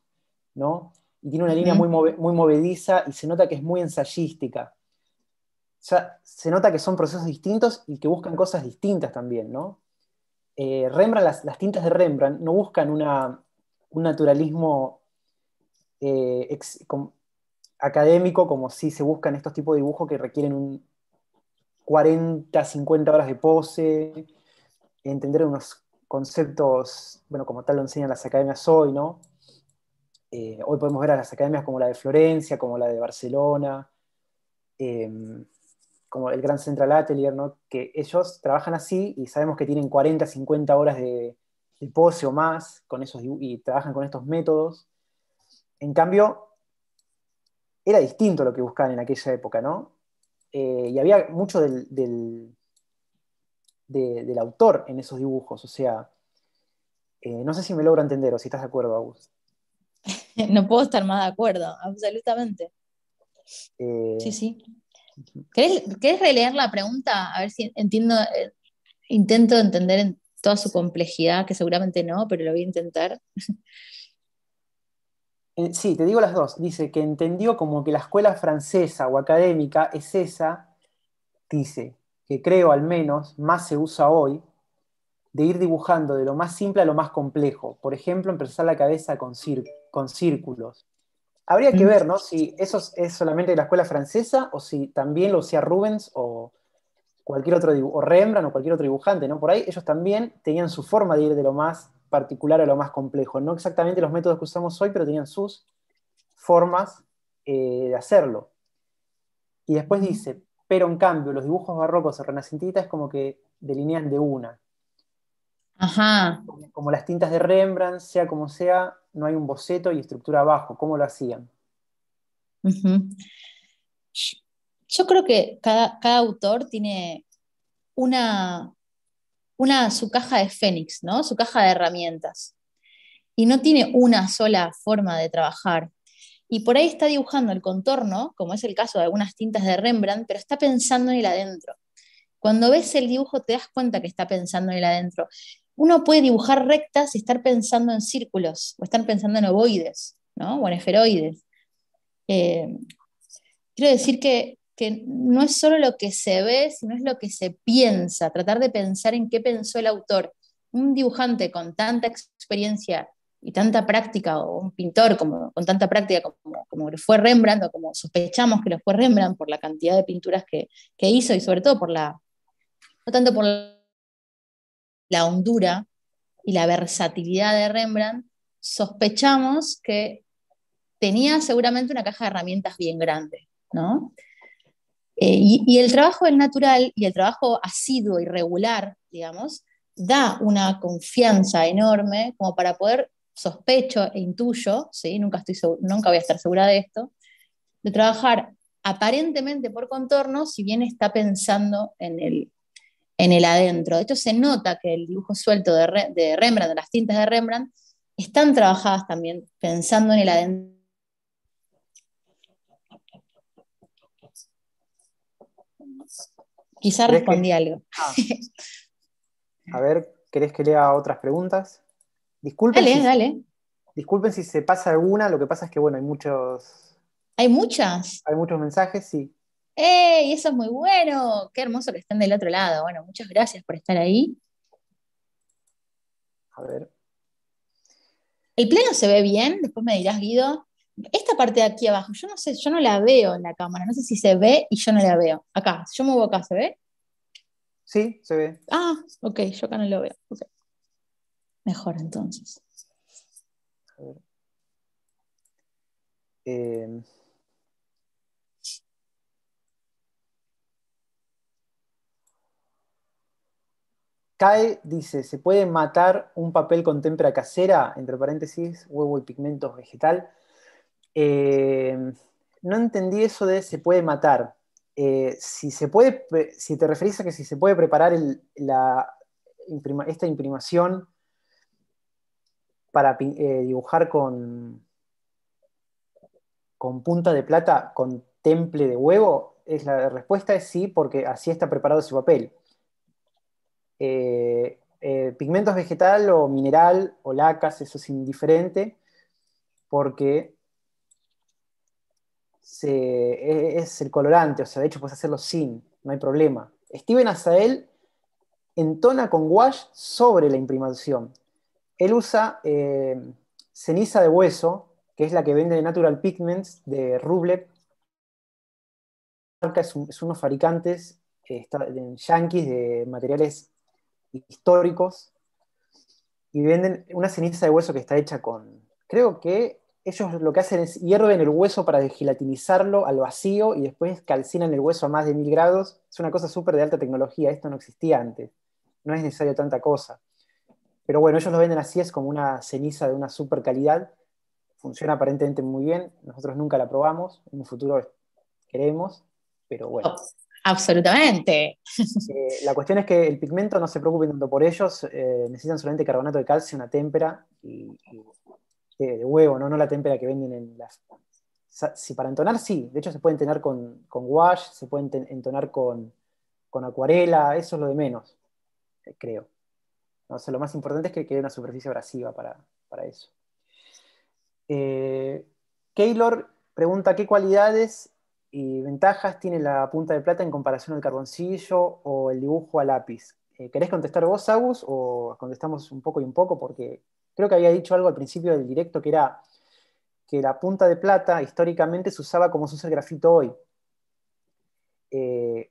¿no? y tiene una línea muy, muy movediza y se nota que es muy ensayística. O sea, se nota que son procesos distintos y que buscan cosas distintas también, ¿no? Eh, Rembrandt, las, tintas de Rembrandt no buscan un naturalismo eh, académico como si se buscan estos tipos de dibujos que requieren un 40, 50 horas de pose, entender unos conceptos, bueno, como tal lo enseñan las academias hoy, ¿no? Eh, hoy podemos ver a las academias como la de Florencia, como la de Barcelona, em, como el Gran Central Atelier, ¿no? que ellos trabajan así y sabemos que tienen 40, 50 horas de, pose o más con esos, y trabajan con estos métodos. En cambio, era distinto lo que buscaban en aquella época, ¿no? Eh, y había mucho del, del, autor en esos dibujos, o sea, eh, no sé si me logro entender o si estás de acuerdo, Augusto no puedo estar más de acuerdo, absolutamente. Eh, sí, sí. ¿Querés, releer la pregunta? A ver si entiendo, eh, intento entender en toda su complejidad, que seguramente no, pero lo voy a intentar. Eh, sí, te digo las dos. Dice que entendió como que la escuela francesa o académica es esa, dice, que creo al menos más se usa hoy, de ir dibujando de lo más simple a lo más complejo. Por ejemplo, empezar la cabeza con circo con círculos. Habría que mm. ver, ¿no? Si eso es solamente de la escuela francesa o si también lo hacía Rubens o cualquier otro Rembrandt o cualquier otro dibujante, ¿no? Por ahí ellos también tenían su forma de ir de lo más particular a lo más complejo, no exactamente los métodos que usamos hoy, pero tenían sus formas eh, de hacerlo. Y después mm. dice, pero en cambio los dibujos barrocos o renacentistas como que delinean de una. Ajá. como las tintas de Rembrandt, sea como sea, no hay un boceto y estructura abajo. ¿Cómo lo hacían? Yo creo que cada, autor tiene una, una, su caja de fénix, ¿no? su caja de herramientas. Y no tiene una sola forma de trabajar. Y por ahí está dibujando el contorno, como es el caso de algunas tintas de Rembrandt, pero está pensando en el adentro. Cuando ves el dibujo te das cuenta que está pensando en el adentro uno puede dibujar rectas y estar pensando en círculos, o estar pensando en ovoides, ¿no? o en esferoides. Eh, quiero decir que, no es solo lo que se ve, sino es lo que se piensa, tratar de pensar en qué pensó el autor. Un dibujante con tanta experiencia y tanta práctica, o un pintor como, con tanta práctica como, como fue Rembrandt, o como sospechamos que lo fue Rembrandt por la cantidad de pinturas que, que hizo y sobre todo por la, no tanto por la la hondura y la versatilidad de Rembrandt, sospechamos que tenía seguramente una caja de herramientas bien grande, ¿no? Eh, y, el trabajo del natural y el trabajo asiduo y regular, digamos, da una confianza enorme como para poder, sospecho e intuyo, ¿sí? nunca, estoy nunca voy a estar segura de esto, de trabajar aparentemente por contorno, si bien está pensando en el, en el adentro. de hecho se nota que el dibujo suelto de, Rembrandt, de las tintas de Rembrandt, están trabajadas también pensando en el adentro. Quizá respondí algo. Ah. A ver, ¿querés que lea otras preguntas? Disculpen. Dale, dale. Disculpen si se pasa alguna, lo que pasa es que, bueno, hay muchos... ¿Hay muchas? Hay muchos mensajes, sí. ¡Ey! Eso es muy bueno. Qué hermoso que estén del otro lado. Bueno, muchas gracias por estar ahí. A ver. El pleno se ve bien, después me dirás, Guido. Esta parte de aquí abajo, yo no sé, yo no la veo en la cámara, no sé si se ve y yo no la veo. Acá, si yo muevo acá, ¿se ve? Sí, se ve. Ah, ok, yo acá no lo veo. Mejor entonces. A ver. Eh... Kai dice, ¿se puede matar un papel con témpera casera? Entre paréntesis, huevo y pigmentos vegetal. Eh, no entendí eso de se puede matar. Eh, si, se puede, si te referís a que si se puede preparar la, esta imprimación para eh, dibujar con, con punta de plata, con temple de huevo, es la respuesta es sí, porque así está preparado su papel. Eh, eh, pigmentos vegetal o mineral o lacas, eso es indiferente, porque e-, es el colorante, o sea, de hecho puedes hacerlo sin, no hay problema. Steven Azael entona con wash sobre la imprimación. Él usa eh, ceniza de hueso, que es la que vende de Natural Pigments de Ruble. Es, es unos fabricantes eh, está, yankees de materiales históricos y venden una ceniza de hueso que está hecha con, creo que ellos lo que hacen es hierven el hueso para gelatinizarlo al vacío y después calcinan el hueso a más de mil grados. Es una cosa súper de alta tecnología, esto no existía antes, no es necesario tanta cosa. Pero bueno, ellos lo venden así, es como una ceniza de una super calidad, funciona aparentemente muy bien, nosotros nunca la probamos, en un futuro queremos, pero bueno. Absolutamente. Eh, la cuestión es que el pigmento no se preocupen tanto por ellos, eh, necesitan solamente carbonato de calcio, una témpera eh, de huevo, ¿no? no la témpera que venden en las. Si para entonar, sí. De hecho, se puede entonar con, con wash, se puede entonar con, acuarela, eso es lo de menos, creo. No, lo más importante es que quede una superficie abrasiva para, para eso. Keylor pregunta qué cualidades ¿Y ventajas tiene la punta de plata en comparación al carboncillo o el dibujo a lápiz? Eh, ¿Querés contestar vos, Agus, o contestamos un poco y un poco? Porque creo que había dicho algo al principio del directo que era que la punta de plata históricamente se usaba como se usa el grafito hoy. Eh,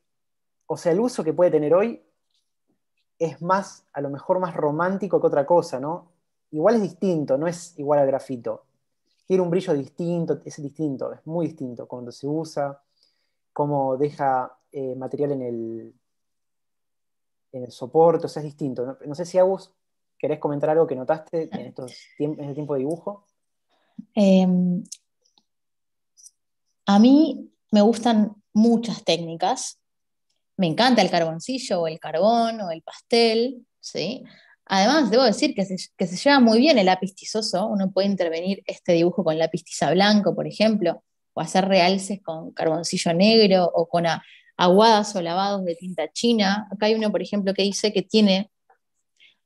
o sea, el uso que puede tener hoy es más, a lo mejor más romántico que otra cosa, ¿no? Igual es distinto, no es igual al grafito. Tiene un brillo distinto, es distinto, es muy distinto cuando se usa, cómo deja eh, material en el, en el soporte, o sea, es distinto. No, sé si Agus, querés comentar algo que notaste en, estos en el tiempo de dibujo. Em, a mí me gustan muchas técnicas. Me encanta el carboncillo o el carbón o el pastel, ¿sí? Además, debo decir que se, lleva muy bien el lápiz tizoso, uno puede intervenir este dibujo con lápiz tiza blanco, por ejemplo, o hacer realces con carboncillo negro o con aguadas o lavados de tinta china. Acá hay uno, por ejemplo, que dice que tiene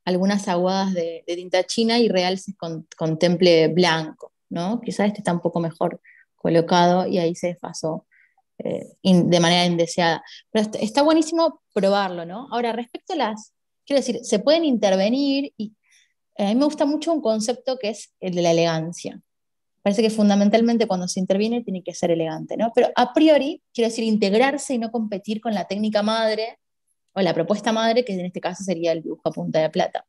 algunas aguadas de, tinta china y realces con, temple blanco, ¿no? Quizás este está un poco mejor colocado y ahí se desfasó eh, de manera indeseada. Pero está, está, buenísimo probarlo, ¿no? Ahora, respecto a las Quiero decir, se pueden intervenir y eh, a mí me gusta mucho un concepto que es el de la elegancia. Parece que fundamentalmente cuando se interviene tiene que ser elegante, ¿no? Pero a priori, quiero decir, integrarse y no competir con la técnica madre o la propuesta madre, que en este caso sería el dibujo a punta de plata.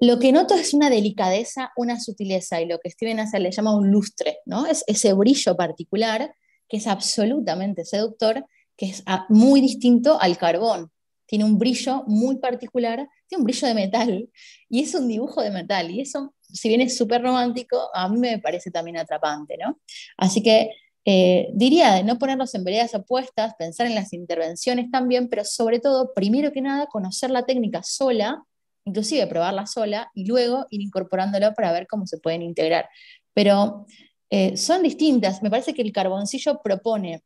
Lo que noto es una delicadeza, una sutileza, y lo que Steven Hacer le llama un lustre, ¿no? Es ese brillo particular que es absolutamente seductor, que es muy distinto al carbón, tiene un brillo muy particular, tiene un brillo de metal y es un dibujo de metal y eso, si bien es súper romántico, a mí me parece también atrapante, ¿no? Así que eh, diría de no ponerlos en veredas opuestas, pensar en las intervenciones también, pero sobre todo, primero que nada, conocer la técnica sola, inclusive probarla sola y luego ir incorporándola para ver cómo se pueden integrar. Pero eh, son distintas, me parece que el carboncillo propone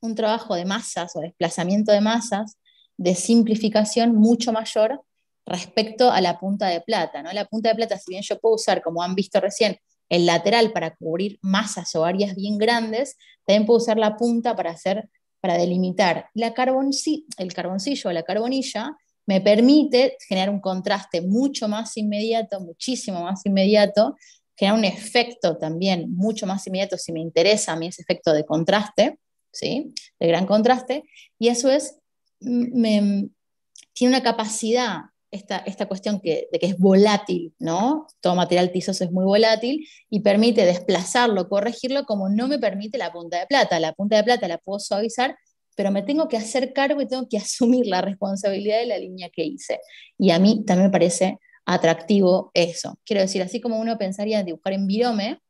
un trabajo de masas o desplazamiento de masas, de simplificación mucho mayor respecto a la punta de plata. ¿no? La punta de plata, si bien yo puedo usar, como han visto recién, el lateral para cubrir masas o áreas bien grandes, también puedo usar la punta para hacer, para delimitar. La el carboncillo o la carbonilla me permite generar un contraste mucho más inmediato, muchísimo más inmediato, generar un efecto también mucho más inmediato si me interesa a mí ese efecto de contraste, ¿sí? de gran contraste, y eso es me, tiene una capacidad, esta, cuestión que, de que es volátil, ¿no? Todo material tizoso es muy volátil y permite desplazarlo, corregirlo, como no me permite la punta de plata. La punta de plata la puedo suavizar, pero me tengo que hacer cargo y tengo que asumir la responsabilidad de la línea que hice. Y a mí también me parece atractivo eso. Quiero decir, así como uno pensaría en dibujar en birome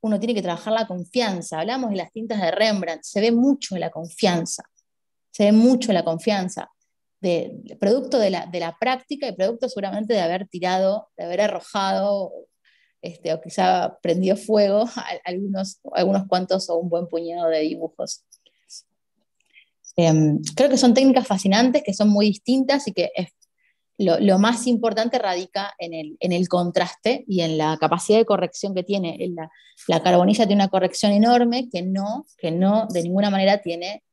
uno tiene que trabajar la confianza. Hablamos de las tintas de Rembrandt, se ve mucho en la confianza. Se ve mucho la confianza, de, producto de la, práctica y producto seguramente de haber tirado, de haber arrojado este, o quizá prendido fuego algunos, algunos cuantos o un buen puñado de dibujos. Em, creo que son técnicas fascinantes, que son muy distintas y que es, lo, más importante radica en el, contraste y en la capacidad de corrección que tiene. La, la carbonilla tiene una corrección enorme que no, que no de ninguna manera tiene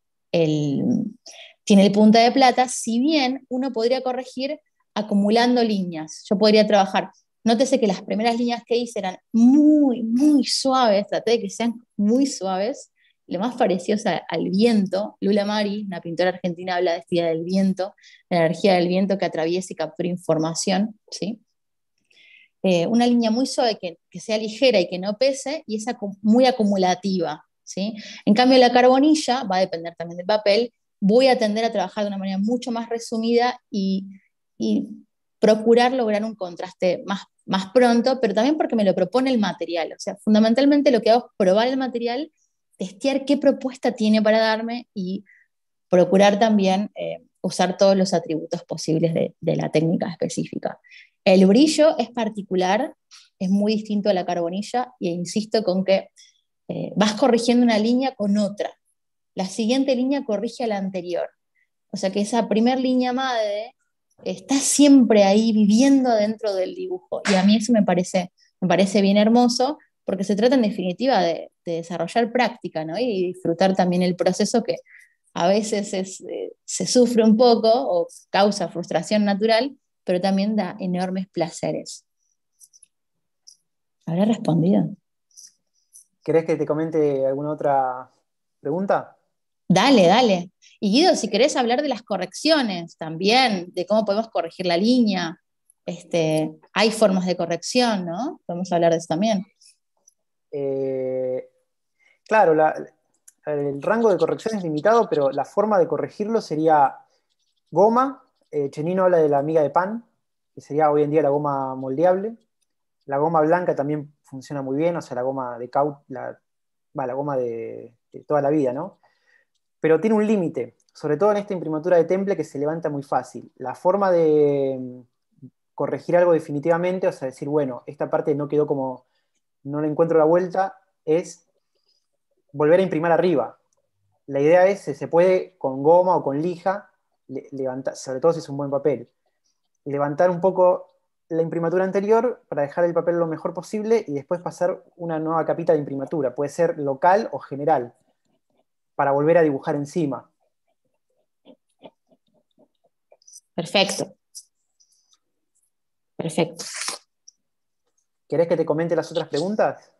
el, tiene el punta de plata, si bien uno podría corregir acumulando líneas. Yo podría trabajar. Nótese que las primeras líneas que hice eran muy, muy suaves, traté de que sean muy suaves, lo más parecido al viento. Lula Mari, una pintora argentina, habla de esta idea del viento, la energía del viento que atraviesa y captura información, ¿sí? Eh, una línea muy suave que, sea ligera y que no pese, y es muy acumulativa, ¿sí? En cambio, la carbonilla, va a depender también del papel, voy a tender a trabajar de una manera mucho más resumida y, procurar lograr un contraste más, más pronto, pero también porque me lo propone el material. O sea, fundamentalmente lo que hago es probar el material, testear qué propuesta tiene para darme y procurar también eh, usar todos los atributos posibles de, de, la técnica específica. El brillo es particular, es muy distinto a la carbonilla, e insisto con que eh, vas corrigiendo una línea con otra. La siguiente línea corrige a la anterior. O sea que esa primer línea madre está siempre ahí viviendo dentro del dibujo. Y a mí eso me parece, me parece bien hermoso, porque se trata en definitiva de, desarrollar práctica y disfrutar también el proceso que a veces eh, se sufre un poco o causa frustración natural, pero también da enormes placeres. ¿Habrá respondido? ¿Querés que te comente alguna otra pregunta? Dale, dale. Y Guido, si querés hablar de las correcciones también, de cómo podemos corregir la línea, este, hay formas de corrección, ¿no? Podemos hablar de eso también. Eh, claro, el rango de corrección es limitado, pero la forma de corregirlo sería goma. Eh, Chenino habla de la miga de pan, que sería hoy en día la goma moldeable. La goma blanca también funciona muy bien, o sea, la goma de cau, la, goma de, toda la vida, ¿no? Pero tiene un límite, sobre todo en esta imprimatura de temple que se levanta muy fácil. La forma de mm, corregir algo definitivamente, o sea, decir, bueno, esta parte no quedó como, no le encuentro la vuelta, es volver a imprimir arriba. La idea es, se puede con goma o con lija, levantar, sobre todo si es un buen papel, levantar un poco la imprimatura anterior para dejar el papel lo mejor posible y después pasar una nueva capita de imprimatura, puede ser local o general, para volver a dibujar encima. Perfecto. Perfecto. ¿Querés que te comente las otras preguntas?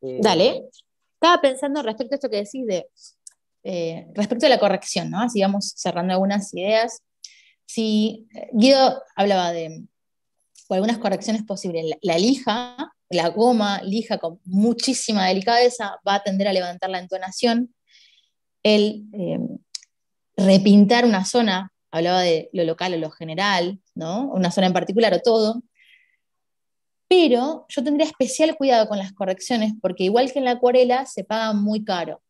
Eh, Dale. Estaba pensando respecto a esto que decís de, eh, respecto a la corrección, ¿no? Sigamos cerrando algunas ideas. Si eh, Guido hablaba de o algunas correcciones posibles. La, lija, la goma lija con muchísima delicadeza va a tender a levantar la entonación. El em, repintar una zona, hablaba de lo local o lo general, ¿no? una zona en particular o todo, pero yo tendría especial cuidado con las correcciones porque igual que en la acuarela se paga muy caro.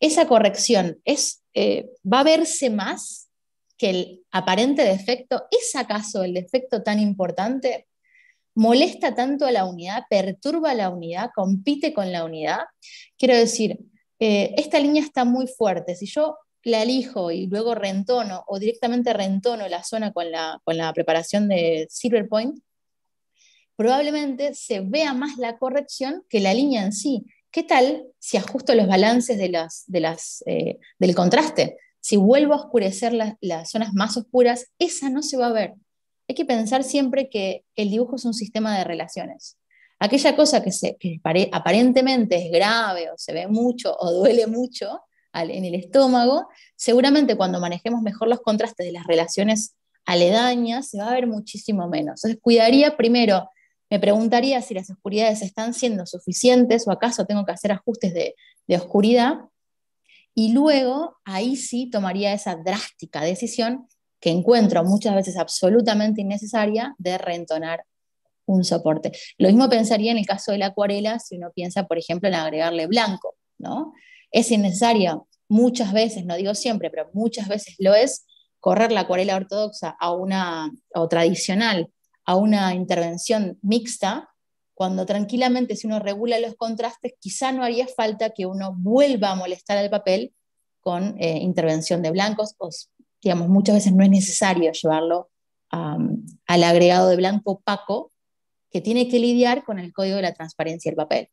Esa corrección es, eh, va a verse más que el aparente defecto, ¿es acaso el defecto tan importante? ¿Molesta tanto a la unidad? ¿Perturba a la unidad? ¿Compite con la unidad? Quiero decir, eh, esta línea está muy fuerte. Si yo la elijo y luego rentono o directamente rentono la zona con la, preparación de Silver Point, probablemente se vea más la corrección que la línea en sí. ¿Qué tal si ajusto los balances de eh, del contraste? si vuelvo a oscurecer las, zonas más oscuras, esa no se va a ver. Hay que pensar siempre que el dibujo es un sistema de relaciones. Aquella cosa que, se, aparentemente es grave o se ve mucho o duele mucho en el estómago, seguramente cuando manejemos mejor los contrastes de las relaciones aledañas se va a ver muchísimo menos. Entonces, cuidaría primero, me preguntaría si las oscuridades están siendo suficientes o acaso tengo que hacer ajustes de, de oscuridad y luego ahí sí tomaría esa drástica decisión que encuentro muchas veces absolutamente innecesaria de reentonar un soporte. Lo mismo pensaría en el caso de la acuarela si uno piensa, por ejemplo, en agregarle blanco, ¿no? Es innecesaria muchas veces, no digo siempre, pero muchas veces lo es, correr la acuarela ortodoxa a una, o tradicional a una intervención mixta cuando tranquilamente si uno regula los contrastes, quizá no haría falta que uno vuelva a molestar al papel con eh, intervención de blancos, o digamos, muchas veces no es necesario llevarlo al agregado de blanco opaco que tiene que lidiar con el código de la transparencia del papel.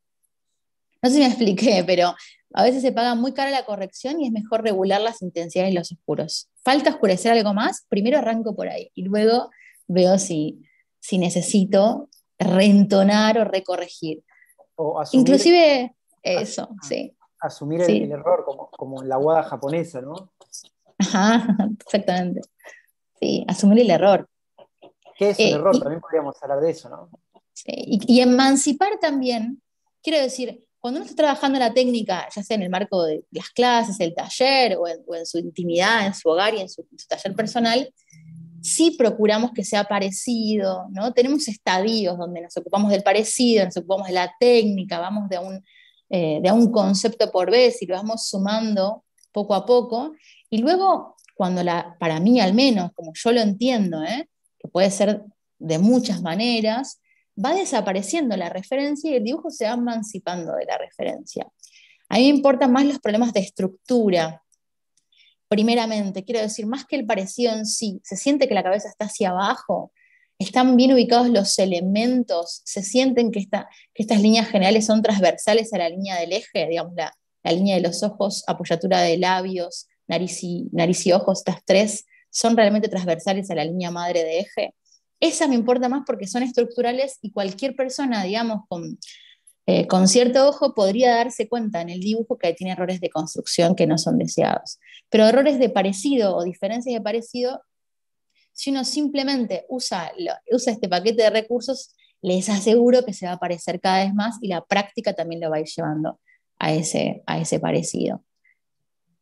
No sé si me expliqué, pero a veces se paga muy cara la corrección y es mejor regular las intensidades y los oscuros. ¿Falta oscurecer algo más? Primero arranco por ahí y luego veo si, si necesito reentonar o recorregir. O Inclusive ah, eso, asumir, ah, sí. Asumir el, error como, como, la guada japonesa, ¿no? Ajá, exactamente. Sí, asumir el error. ¿Qué es el eh, error? también podríamos hablar de eso, ¿no? Sí, y, emancipar también, quiero decir, cuando uno está trabajando la técnica, ya sea en el marco de las clases, el taller, o en, su intimidad, en su hogar y en su taller personal, si procuramos que sea parecido, ¿no? Tenemos estadios donde nos ocupamos del parecido, nos ocupamos de la técnica, vamos de un, eh, de un concepto por vez y lo vamos sumando poco a poco. Y luego, cuando la, para mí al menos, como yo lo entiendo, ¿eh? que puede ser de muchas maneras, va desapareciendo la referencia y el dibujo se va emancipando de la referencia. A mí me importan más los problemas de estructura, primeramente, quiero decir, más que el parecido en sí, se siente que la cabeza está hacia abajo, están bien ubicados los elementos, se sienten que, estas líneas generales son transversales a la línea del eje, digamos, la, línea de los ojos, apoyatura de labios, nariz y, nariz y ojos, estas tres son realmente transversales a la línea madre de eje. Esa me importa más porque son estructurales y cualquier persona, digamos, con, eh, con cierto ojo podría darse cuenta en el dibujo que tiene errores de construcción que no son deseados. Pero errores de parecido o diferencias de parecido, si uno simplemente usa, este paquete de recursos, les aseguro que se va a parecer cada vez más y la práctica también lo va a ir llevando a ese, a ese parecido.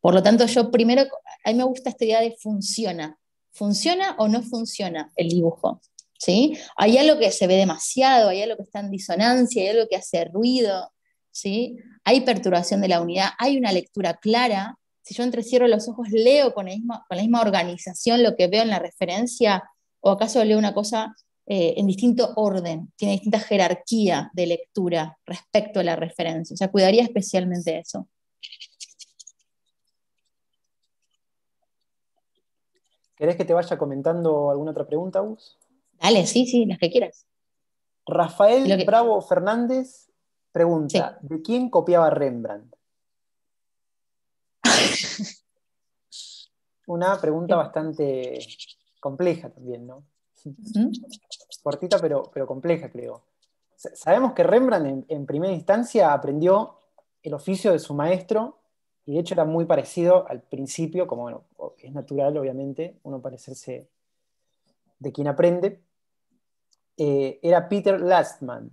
Por lo tanto, yo primero, a mí me gusta esta idea de funciona. ¿Funciona o no funciona el dibujo? ¿sí? Hay algo que se ve demasiado, hay algo que está en disonancia, hay algo que hace ruido, ¿sí? Hay perturbación de la unidad, hay una lectura clara. Si yo entrecierro los ojos, leo con la misma, organización lo que veo en la referencia, o acaso leo una cosa eh, en distinto orden, tiene distinta jerarquía de lectura respecto a la referencia. O sea, cuidaría especialmente eso. ¿Querés que te vaya comentando alguna otra pregunta, Gus? Dale, sí, sí, las que quieras. Rafael Bravo Fernández pregunta, ¿de quién copiaba Rembrandt? Una pregunta bastante compleja también, ¿no? ¿Mm? Cortita pero, pero compleja, creo. Sabemos que Rembrandt en, primera instancia aprendió el oficio de su maestro y de hecho era muy parecido al principio, como es natural obviamente, uno parecerse de quien aprende, eh, era Peter Lastman,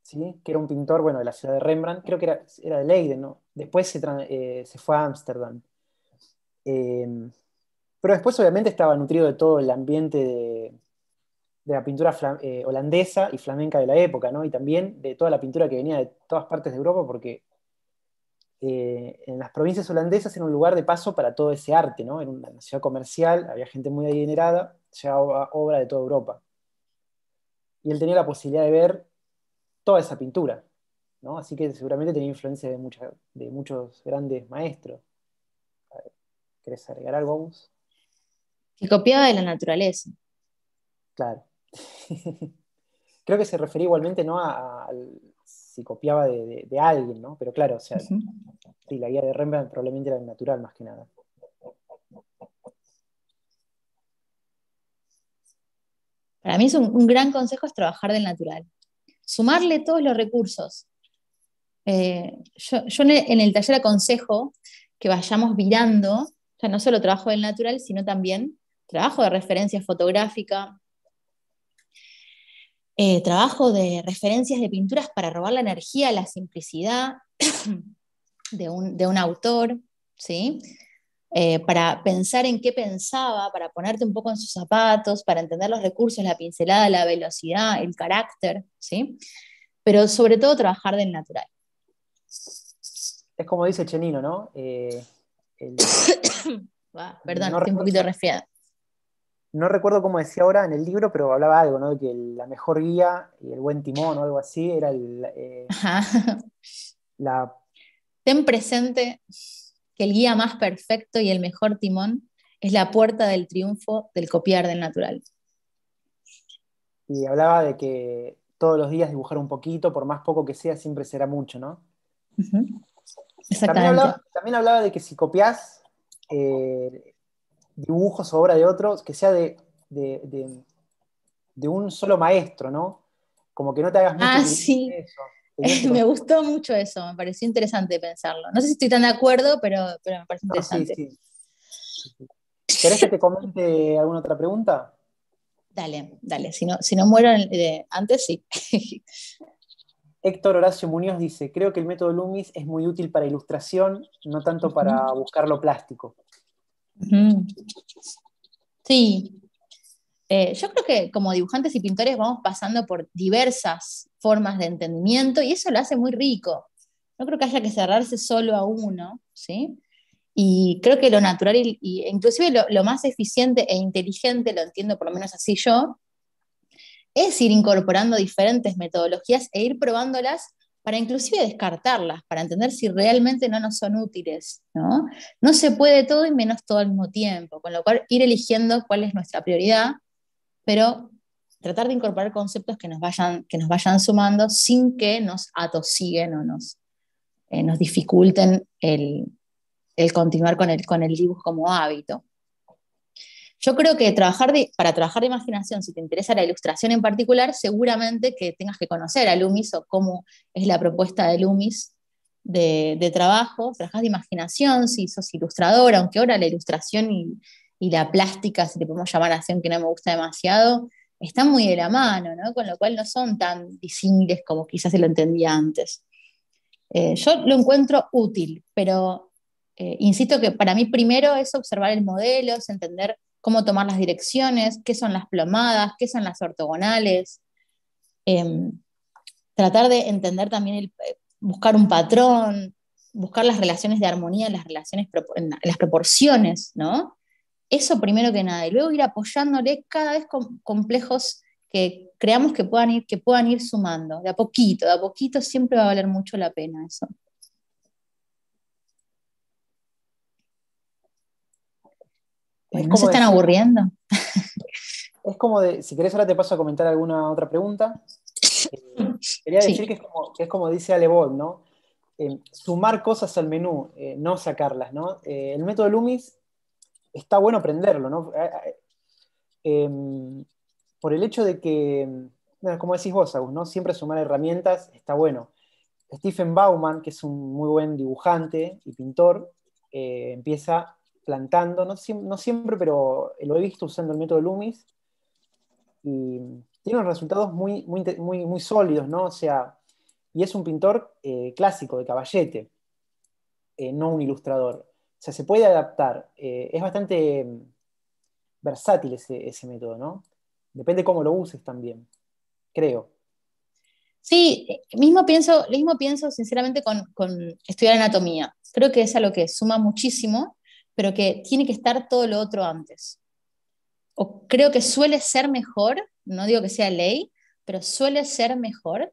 ¿sí? que era un pintor bueno, de la ciudad de Rembrandt, creo que era, de Leiden, ¿no? después se, eh, fue a Ámsterdam. Eh, pero después obviamente estaba nutrido de todo el ambiente de, la pintura holandesa y flamenca de la época, y también de toda la pintura que venía de todas partes de Europa, porque en las provincias holandesas era un lugar de paso para todo ese arte, ¿no? Era una ciudad comercial, había gente muy adinerada, llevaba obra de toda Europa y él tenía la posibilidad de ver toda esa pintura, ¿no? Así que seguramente tenía influencia de, de muchos grandes maestros. ¿Querés agregar algo, Y Que copiaba de la naturaleza. Claro. Creo que se refería igualmente ¿no? a, si copiaba de, alguien, ¿no? Pero claro, o sea, la guía de Rembrandt probablemente era natural más que nada. Para mí es un, gran consejo es trabajar del natural. Sumarle todos los recursos. Eh, yo, en, el, taller aconsejo que vayamos virando, no solo trabajo del natural, sino también trabajo de referencia fotográfica, eh, trabajo de referencias de pinturas para robar la energía, la simplicidad de un, de un autor, ¿sí? Eh, para pensar en qué pensaba, para ponerte un poco en sus zapatos, para entender los recursos, la pincelada, la velocidad, el carácter, ¿sí? Pero sobre todo trabajar del natural. Es como dice Chenino, ¿no? Eh, perdón, estoy un poquito resfriada. No recuerdo cómo decía ahora en el libro, pero hablaba algo, ¿no? De que la mejor guía y el buen timón o algo así era el, eh, la... Ten presente que el guía más perfecto y el mejor timón es la puerta del triunfo del copiar del natural. Y hablaba de que todos los días dibujar un poquito, por más poco que sea, siempre será mucho, ¿no? Exactamente. También hablaba, de que si copias eh, dibujos o obra de otros, que sea de, de, un solo maestro, ¿no? Como que no te hagas mucho ah, eso. me gustó mucho eso, me pareció interesante pensarlo. No sé si estoy tan de acuerdo, pero, me parece ah, interesante. ¿Querés que te comente alguna otra pregunta? Dale, dale, si no, si no muero antes, sí. Héctor Horacio Muñoz dice, creo que el método Loomis es muy útil para ilustración, no tanto para buscar lo plástico. Sí, eh, yo creo que como dibujantes y pintores vamos pasando por diversas formas de entendimiento y eso lo hace muy rico. No creo que haya que cerrarse solo a uno, ¿sí? Y creo que lo natural, y, inclusive lo, más eficiente e inteligente, lo entiendo por lo menos así yo, es ir incorporando diferentes metodologías e ir probándolas para inclusive descartarlas, para entender si realmente no nos son útiles. No, no se puede todo y menos todo al mismo tiempo, con lo cual ir eligiendo cuál es nuestra prioridad pero tratar de incorporar conceptos que nos vayan, que nos vayan sumando sin que nos atosiguen o nos, eh, nos dificulten el, continuar con el, con el dibujo como hábito. Yo creo que trabajar para trabajar de imaginación, si te interesa la ilustración en particular, seguramente que tengas que conocer a Loomis o cómo es la propuesta de Lumis de, de trabajo. Trabajas de imaginación si sos ilustrador, aunque ahora la ilustración y, y la plástica, si le podemos llamar así, aunque no me gusta demasiado, Está muy de la mano, ¿no? Con lo cual no son tan disímiles como quizás se lo entendía antes. Eh, yo lo encuentro útil, pero eh, insisto que para mí primero es observar el modelo, es entender cómo tomar las direcciones, qué son las plomadas, qué son las ortogonales, em, tratar de entender también, el, eh, buscar un patrón, buscar las relaciones de armonía, las relaciones, las proporciones, ¿no? Eso primero que nada, y luego ir apoyándole cada vez con complejos que creamos que puedan ir, que puedan ir sumando, de a poquito, de a poquito siempre va a valer mucho la pena eso. se están aburriendo? Es como de, si querés ahora te paso a comentar alguna otra pregunta. Eh, quería decir que, es como, dice Ale ¿no? Eh, sumar cosas al menú, eh, no sacarlas, ¿no? el método Lumis está bueno aprenderlo, ¿no? Eh, eh, eh, por el hecho de que, como decís vos, Agus, ¿no? Siempre sumar herramientas está bueno. Stephen Bauman, que es un muy buen dibujante y pintor, empieza plantando, no, siempre, pero lo he visto usando el método Loomis, y tiene unos resultados muy, muy, muy, sólidos, ¿no? O sea, y es un pintor clásico, de caballete, no un ilustrador sea, se puede adaptar. Eh, es bastante mm, versátil ese, método, ¿no? Depende cómo lo uses también, creo. Sí, eh, mismo pienso, mismo pienso sinceramente con, estudiar anatomía. Creo que es lo que suma muchísimo, pero que tiene que estar todo lo otro antes. O creo que suele ser mejor, no digo que sea ley, pero suele ser mejor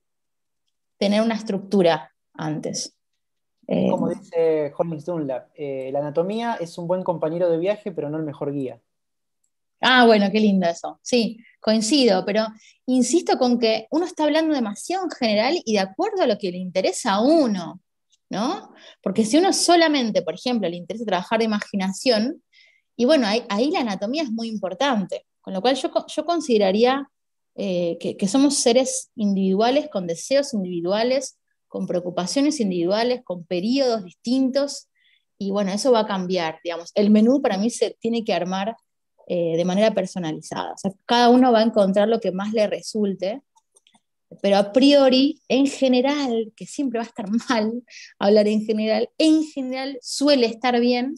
tener una estructura antes. Eh, como dice Holmes Dunlap, eh, la anatomía es un buen compañero de viaje, pero no el mejor guía. Ah, bueno, qué lindo eso. Sí, coincido, pero insisto con que uno está hablando demasiado en general y de acuerdo a lo que le interesa a uno, ¿no? Porque si uno solamente, por ejemplo, le interesa trabajar de imaginación, y bueno, ahí, la anatomía es muy importante, con lo cual yo, yo consideraría eh, que, que somos seres individuales con deseos individuales con preocupaciones individuales, con periodos distintos, y bueno, eso va a cambiar, digamos. El menú para mí se tiene que armar eh, de manera personalizada, cada uno va a encontrar lo que más le resulte, pero a priori, en general, que siempre va a estar mal hablar en general, en general suele estar bien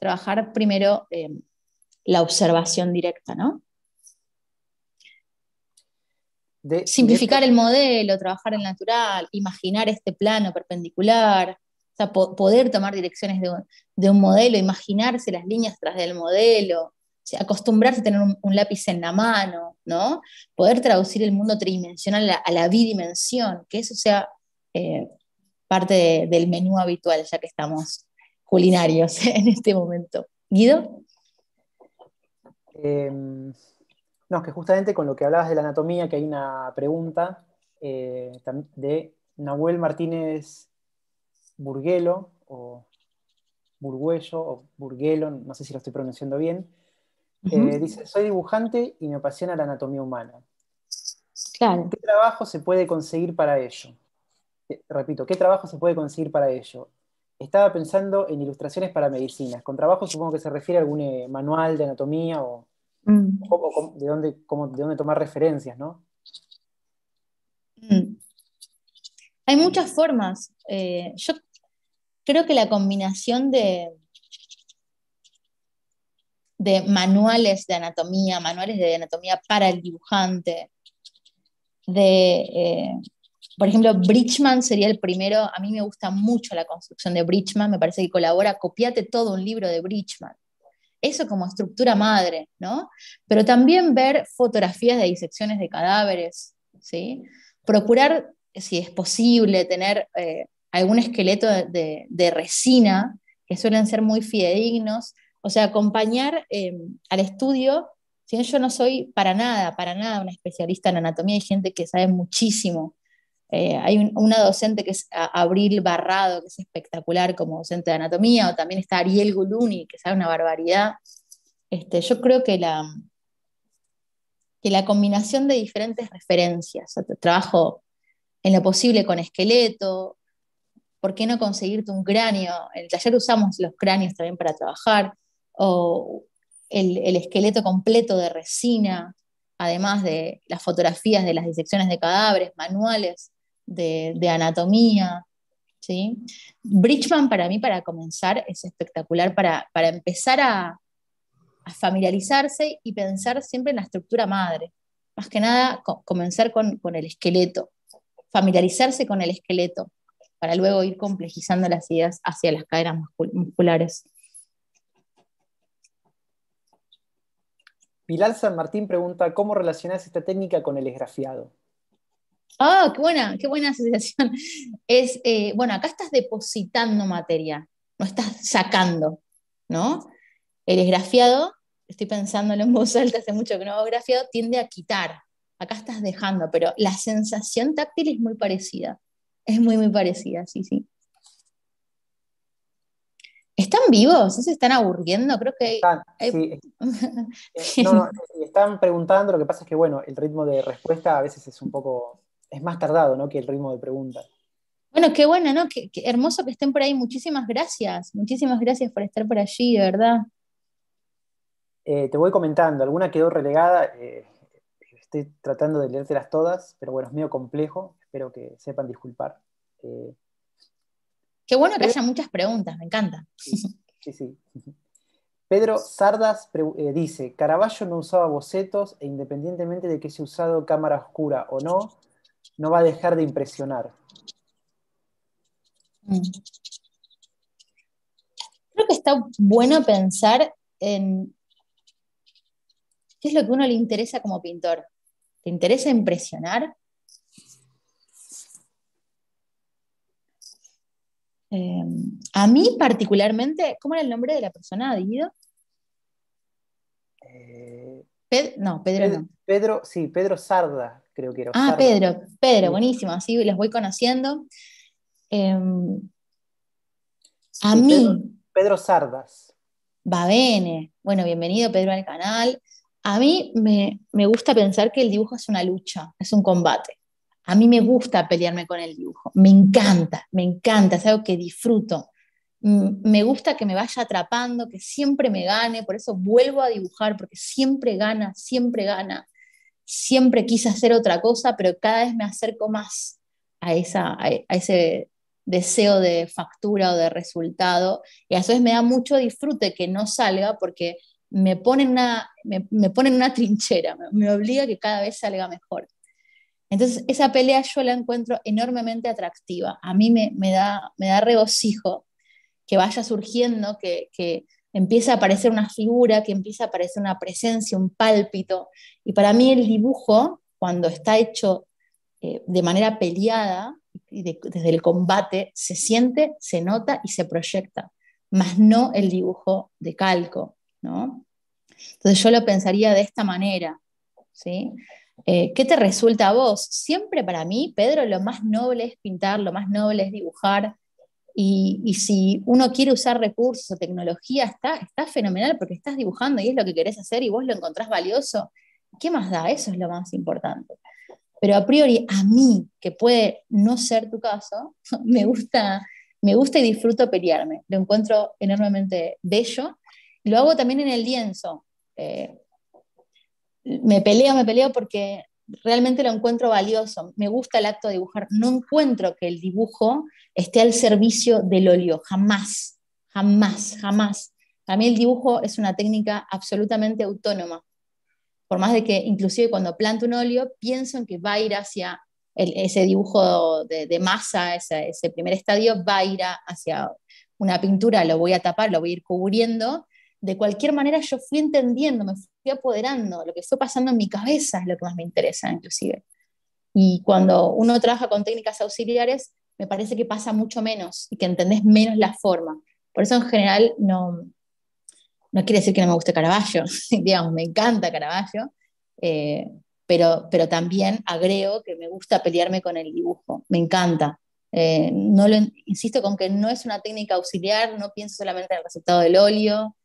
trabajar primero eh, la observación directa, ¿no? Simplificar el modelo, trabajar en natural, imaginar este plano perpendicular, poder tomar direcciones de un, modelo, imaginarse las líneas tras del modelo, acostumbrarse a tener un, lápiz en la mano, ¿no? Poder traducir el mundo tridimensional a, la, bidimensión, que eso sea eh, parte del menú habitual, ya que estamos culinarios en este momento. Guido? Em, no, que justamente con lo que hablabas de la anatomía, que hay una pregunta eh, de Nahuel Martínez Burguelo, o Burguello, o Burguelo, no sé si lo estoy pronunciando bien. Eh, dice, soy dibujante y me apasiona la anatomía humana. ¿Qué trabajo se puede conseguir para ello? Eh, repito, ¿qué trabajo se puede conseguir para ello? Estaba pensando en ilustraciones para medicinas. Con trabajo supongo que se refiere a algún manual de anatomía o Mm. de, dónde, tomar referencias, mm. Hay muchas formas. Eh, yo creo que la combinación de, de manuales de anatomía, manuales de anatomía para el dibujante, de, eh, por ejemplo, Bridgman sería el primero, a mí me gusta mucho la construcción de Bridgman, me parece que colabora, copiate todo un libro de Bridgman eso como estructura madre, ¿no? Pero también ver fotografías de disecciones de cadáveres, ¿sí? Procurar, si es posible, tener eh, algún esqueleto de, resina, que suelen ser muy fidedignos, o sea, acompañar em, al estudio, si yo no soy para nada, para nada una especialista en anatomía, hay gente que sabe muchísimo, eh, hay una docente que es Abril Barrado, que es espectacular como docente de anatomía, o también está Ariel Guluni, que sabe una barbaridad. Este, yo creo que la, que la combinación de diferentes referencias, trabajo en lo posible con esqueleto, ¿por qué no conseguirte un cráneo? En el taller usamos los cráneos también para trabajar, o el, el esqueleto completo de resina, además de las fotografías de las disecciones de cadáveres, manuales de, anatomía. ¿sí? Bridgman para mí, para comenzar, es espectacular para, empezar a, familiarizarse y pensar siempre en la estructura madre. Más que nada, comenzar con, el esqueleto, familiarizarse con el esqueleto, para luego ir complejizando las ideas hacia las cadenas musculares. Pilar San Martín pregunta, ¿cómo relacionas esta técnica con el esgrafiado? ¡Ah, qué buena, qué buena asociación! Es, eh, bueno, acá estás depositando materia, no estás sacando, ¿no? El grafiado, estoy pensando en voz alta, hace mucho que no hago grafiado, tiende a quitar. Acá estás dejando, pero la sensación táctil es muy parecida. Es muy, muy parecida, sí, sí. ¿Están vivos? ¿Se están aburriendo? Creo que... Están, sí. Eh, no, no, eh, están preguntando, lo que pasa es que, bueno, el ritmo de respuesta a veces es un poco es más tardado ¿no? que el ritmo de preguntas. Bueno, qué bueno, ¿no? Qué, hermoso que estén por ahí. Muchísimas gracias. Muchísimas gracias por estar por allí, de verdad. Eh, te voy comentando, alguna quedó relegada. Eh, estoy tratando de leértelas todas, pero bueno, es medio complejo. Espero que sepan disculpar. Eh, qué bueno que haya muchas preguntas, me encanta. sí. Pedro Sardas dice, Caravaggio no usaba bocetos e independientemente de que se usado cámara oscura o no, no va a dejar de impresionar. Mm. Creo que está bueno pensar en qué es lo que uno le interesa como pintor. ¿Te interesa impresionar? Em, a mí particularmente, ¿cómo era el nombre de la persona, Guido? Eh, no, Pedro Pedro, no. Pedro, sí, Pedro Sarda creo que Ah, Pedro, Pedro, buenísimo, así los voy conociendo. Em, a mí. Pedro, Sardas. Va bene. Bueno, bienvenido Pedro al canal. A mí me, me gusta pensar que el dibujo es una lucha, es un combate. A mí me gusta pelearme con el dibujo, me encanta, me encanta, es algo que disfruto. Me gusta que me vaya atrapando, que siempre me gane, por eso vuelvo a dibujar, porque siempre gana, siempre gana siempre quise hacer otra cosa, pero cada vez me acerco más a, esa, a, ese deseo de factura o de resultado. Y a veces me da mucho disfrute que no salga porque me pone en una, me, una trinchera, me, obliga a que cada vez salga mejor. Entonces, esa pelea yo la encuentro enormemente atractiva. A mí me, me da, me da regocijo que vaya surgiendo, que, que, empieza a aparecer una figura, que empieza a aparecer una presencia, un pálpito. Y para mí el dibujo, cuando está hecho eh, de manera peleada y desde el combate, se siente, se nota y se proyecta, más no el dibujo de calco. ¿no? Entonces yo lo pensaría de esta manera. ¿sí? Eh, ¿Qué te resulta a vos? Siempre para mí, Pedro, lo más noble es pintar, lo más noble es dibujar, y, si uno quiere usar recursos o tecnología, está, está fenomenal porque estás dibujando y es lo que querés hacer y vos lo encontrás valioso. ¿Qué más da? Eso es lo más importante. Pero a priori, a mí, que puede no ser tu caso, me gusta, me gusta y disfruto pelearme. Lo encuentro enormemente bello. Lo hago también en el lienzo. Eh, me peleo, me peleo porque realmente lo encuentro valioso, me gusta el acto de dibujar, no encuentro que el dibujo esté al servicio del óleo, jamás, jamás, jamás. Para mí el dibujo es una técnica absolutamente autónoma, por más de que inclusive cuando planto un óleo pienso en que va a ir hacia ese dibujo de, masa, ese, primer estadio va a ir hacia una pintura, lo voy a tapar, lo voy a ir cubriendo, de cualquier manera yo fui entendiendo, me fui apoderando, lo que fue pasando en mi cabeza es lo que más me interesa inclusive. Y cuando uno trabaja con técnicas auxiliares, me parece que pasa mucho menos y que entendés menos la forma. Por eso en general no, no quiere decir que no me guste Caravaggio, digamos, me encanta Caravaggio, eh, pero, pero también agrego que me gusta pelearme con el dibujo, me encanta. Eh, no lo, insisto con que no es una técnica auxiliar, no pienso solamente en el resultado del óleo,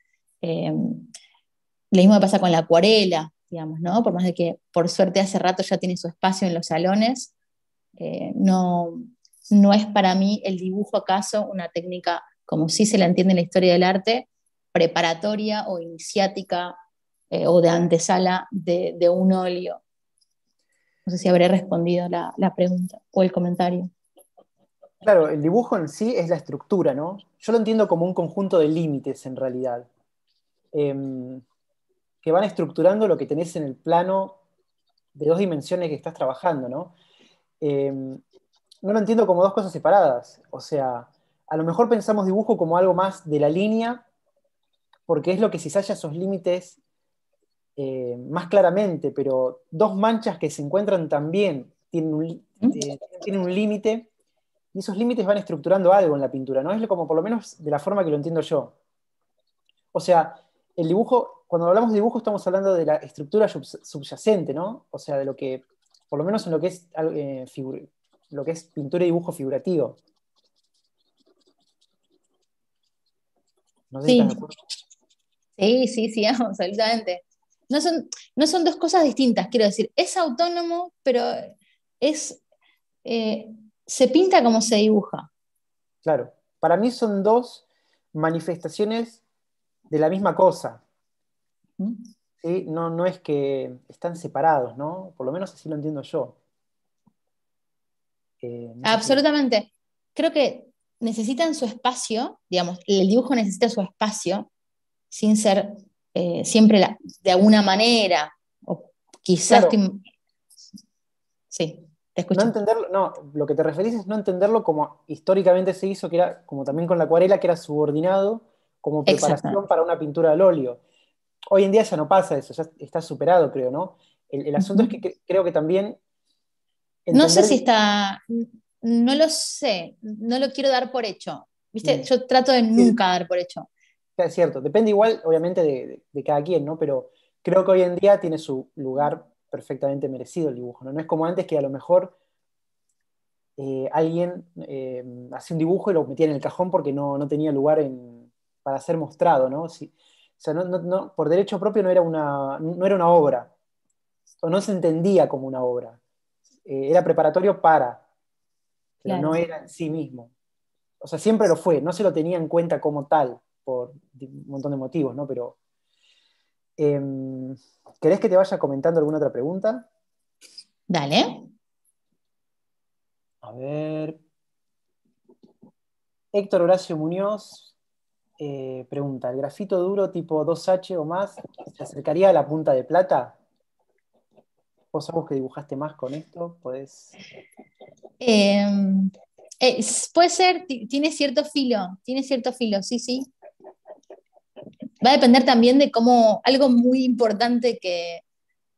eh, lo mismo que pasa con la acuarela, digamos, Por más de que por suerte hace rato ya tiene su espacio en los salones, eh, no, no es para mí el dibujo acaso una técnica, como si se la entiende en la historia del arte, preparatoria o iniciática eh, o de antesala de, un óleo. No sé si habré respondido la, la pregunta o el comentario. Claro, el dibujo en sí es la estructura, ¿no? Yo lo entiendo como un conjunto de límites en realidad Em, que van estructurando lo que tenés en el plano de dos dimensiones que estás trabajando, ¿no? Em, no lo entiendo como dos cosas separadas. O sea, a lo mejor pensamos dibujo como algo más de la línea, porque es lo que si halla esos límites eh, más claramente, pero dos manchas que se encuentran también tienen un, ¿Mm? eh, un límite, y esos límites van estructurando algo en la pintura, ¿no? Es como por lo menos de la forma que lo entiendo yo. O sea, el dibujo, cuando hablamos de dibujo estamos hablando de la estructura subyacente, ¿no? O sea, de lo que, por lo menos en lo que es, eh, lo que es pintura y dibujo figurativo. sí. sí, sí, sí, absolutamente. No son, no son dos cosas distintas, quiero decir, es autónomo, pero es, eh, se pinta como se dibuja. Claro, para mí son dos manifestaciones de la misma cosa. ¿Sí? No, no es que están separados, ¿no? Por lo menos así lo entiendo yo. Eh, Absolutamente. Creo que necesitan su espacio, digamos, el dibujo necesita su espacio sin ser eh, siempre de alguna manera, o quizás... Sí, te escucho. No, entenderlo, no, lo que te referís es no entenderlo como históricamente se hizo, que era, como también con la acuarela, que era subordinado como preparación para una pintura al óleo. Hoy en día ya no pasa eso, ya está superado, creo, ¿no? El, asunto es que, creo que también... No sé si está... No lo sé, no lo quiero dar por hecho. ¿Viste? Yo trato de nunca dar por hecho. Es cierto, depende igual, obviamente, de, cada quien, ¿no? Pero creo que hoy en día tiene su lugar perfectamente merecido el dibujo, ¿no? No es como antes que a lo mejor eh, alguien eh, hacía un dibujo y lo metía en el cajón porque no tenía lugar en, para ser mostrado, ¿no? por derecho propio no era, una, no era una obra, o no se entendía como una obra. Eh, era preparatorio para, no era en sí mismo. O sea, siempre lo fue, no se lo tenía en cuenta como tal, por un montón de motivos, ¿no? Pero. Em, ¿Querés que te vaya comentando alguna otra pregunta? Dale. A ver. Héctor Horacio Muñoz eh, pregunta, ¿el grafito duro tipo 2H o más se acercaría a la punta de plata? Vos sabés que dibujaste más con esto, pues puede ser, tiene cierto filo, tiene cierto filo, sí, sí. Va a depender también de cómo, algo muy importante que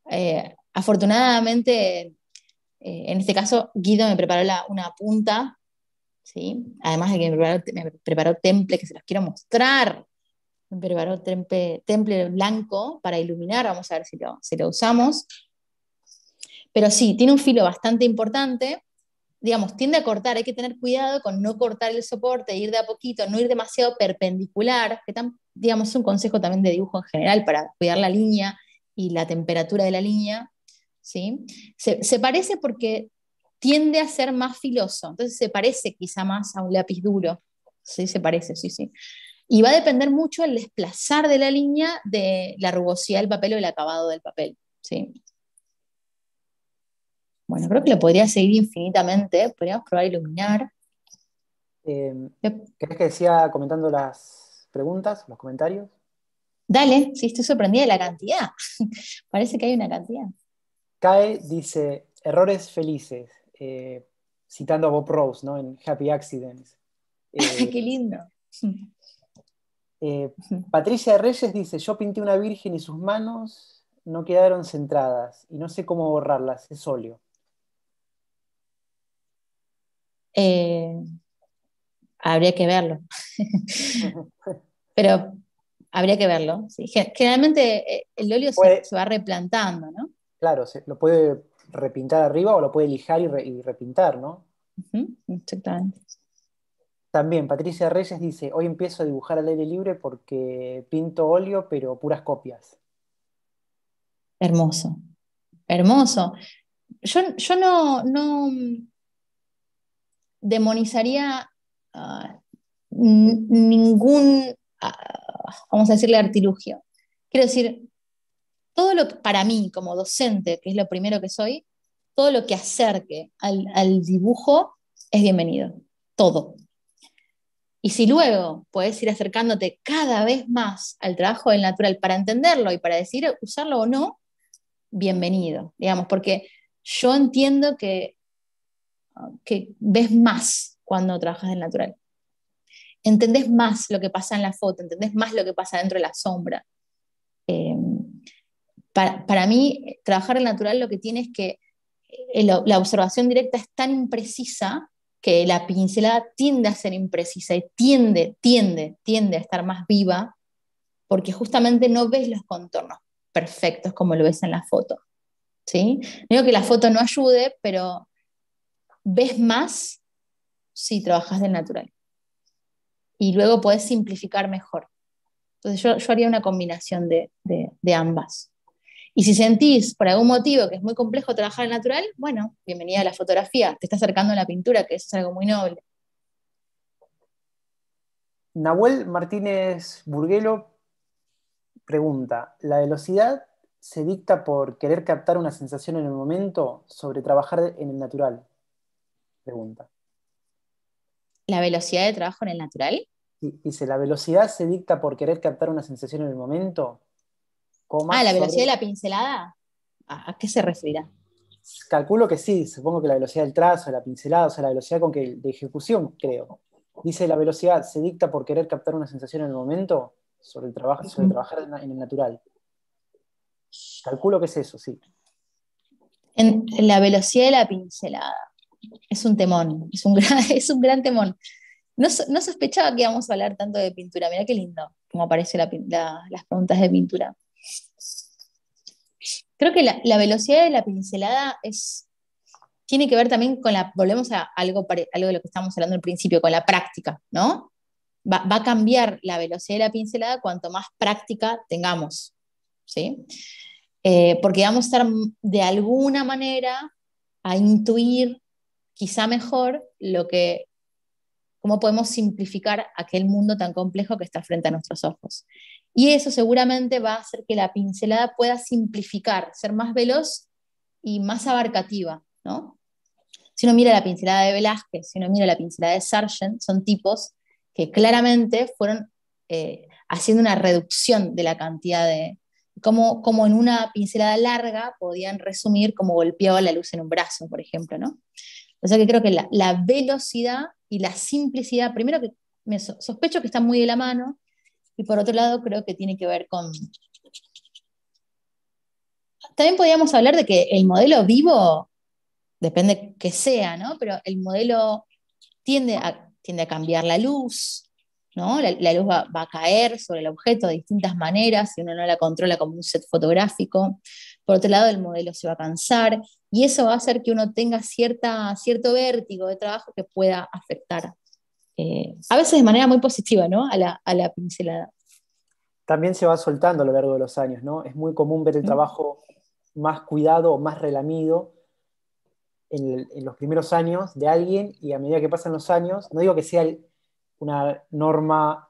eh, afortunadamente, en este caso, Guido me preparó una punta Además de que me preparó, temple, que se los quiero mostrar, me preparó temple, blanco para iluminar, vamos a ver si lo, si lo usamos. Pero sí, tiene un filo bastante importante, digamos, tiende a cortar, hay que tener cuidado con no cortar el soporte, ir de a poquito, no ir demasiado perpendicular, que digamos, es un consejo también de dibujo en general para cuidar la línea y la temperatura de la línea, ¿sí? Se, se parece porque tiende a ser más filoso, entonces se parece quizá más a un lápiz duro, sí, se parece, sí, sí. Y va a depender mucho el desplazar de la línea de la rugosidad del papel o el acabado del papel, Bueno, creo que lo podría seguir infinitamente, podríamos probar a iluminar. Eh, que decía comentando las preguntas, los comentarios? Dale, sí, estoy sorprendida de la cantidad. Parece que hay una cantidad. CAE dice, errores felices. Eh, citando a Bob Rose ¿no? en Happy Accidents. ¡Qué eh, lindo! Eh, Patricia Reyes dice, yo pinté una virgen y sus manos no quedaron centradas y no sé cómo borrarlas, es óleo. habría que verlo. Pero habría que verlo. Generalmente el óleo se, va replantando, ¿no? Claro, se, lo puede repintar arriba o lo puede lijar y, repintar, ¿no? Exactamente. También Patricia Reyes dice, hoy empiezo a dibujar al aire libre porque pinto óleo, pero puras copias. Hermoso, hermoso. Yo, yo no, no, demonizaría ah, ningún, ah, vamos a decirle, artilugio. Quiero decir, todo lo que, para mí como docente, que es lo primero que soy, todo lo que acerque al, dibujo es bienvenido, todo. Y si luego puedes ir acercándote cada vez más al trabajo del natural para entenderlo y para decir usarlo o no, bienvenido, digamos, porque yo entiendo que, que ves más cuando trabajas del natural. Entendés más lo que pasa en la foto, entendés más lo que pasa dentro de la sombra. Eh, para, mí, trabajar el natural lo que tiene es que eh, la, observación directa es tan imprecisa que la pincelada tiende a ser imprecisa y tiende, tiende, tiende a estar más viva porque justamente no ves los contornos perfectos como lo ves en la foto. ¿sí? Digo que la foto no ayude, pero ves más si trabajas del natural. Y luego podés simplificar mejor. Entonces yo, haría una combinación de ambas. Y si sentís por algún motivo que es muy complejo trabajar el natural, bueno, bienvenida a la fotografía, te está acercando a la pintura, que es algo muy noble. Nahuel Martínez Burguelo pregunta, ¿la velocidad se dicta por querer captar una sensación en el momento sobre trabajar en el natural? Pregunta. ¿La velocidad de trabajo en el natural? Dice, ¿la velocidad se dicta por querer captar una sensación en el momento ah, la velocidad de la pincelada. ¿A qué se referirá? Calculo que sí, supongo que la velocidad del trazo, la pincelada, o sea, la velocidad con que de ejecución, creo. Dice la velocidad se dicta por querer captar una sensación en el momento sobre, el trabajo, sobre trabajar en el natural. Calculo que es eso, sí. En la velocidad de la pincelada. Es un temón, es un gran, es un gran temón. No, sospechaba que íbamos a hablar tanto de pintura, mira qué lindo como aparecen las preguntas de pintura. Creo que la, velocidad de la pincelada tiene que ver también con la, volvemos a algo, de lo que estábamos hablando al principio, con la práctica, ¿no? Va, a cambiar la velocidad de la pincelada cuanto más práctica tengamos, ¿sí? Eh, porque vamos a estar de alguna manera a intuir quizá mejor lo que, cómo podemos simplificar aquel mundo tan complejo que está frente a nuestros ojos. Y eso seguramente va a hacer que la pincelada pueda simplificar, ser más veloz y más abarcativa, ¿no? Si uno mira la pincelada de Velázquez, si uno mira la pincelada de Sargent, son tipos que claramente fueron eh, haciendo una reducción de la cantidad de... Como, como en una pincelada larga podían resumir como golpeaba la luz en un brazo, por ejemplo, ¿no? O sea que creo que la, la velocidad y la simplicidad, primero que me sospecho que están muy de la mano, y por otro lado, creo que tiene que ver con... También podríamos hablar de que el modelo vivo, depende que sea, ¿no? Pero el modelo tiende a, tiende a cambiar la luz, ¿no? La, luz va, a caer sobre el objeto de distintas maneras si uno no la controla como un set fotográfico. Por otro lado, el modelo se va a cansar y eso va a hacer que uno tenga cierta, cierto vértigo de trabajo que pueda afectar eh, a veces de manera muy positiva, ¿no? A la, pincelada. También se va soltando a lo largo de los años, ¿no? Es muy común ver el mm. trabajo más cuidado o más relamido en, los primeros años de alguien y a medida que pasan los años, no digo que sea una norma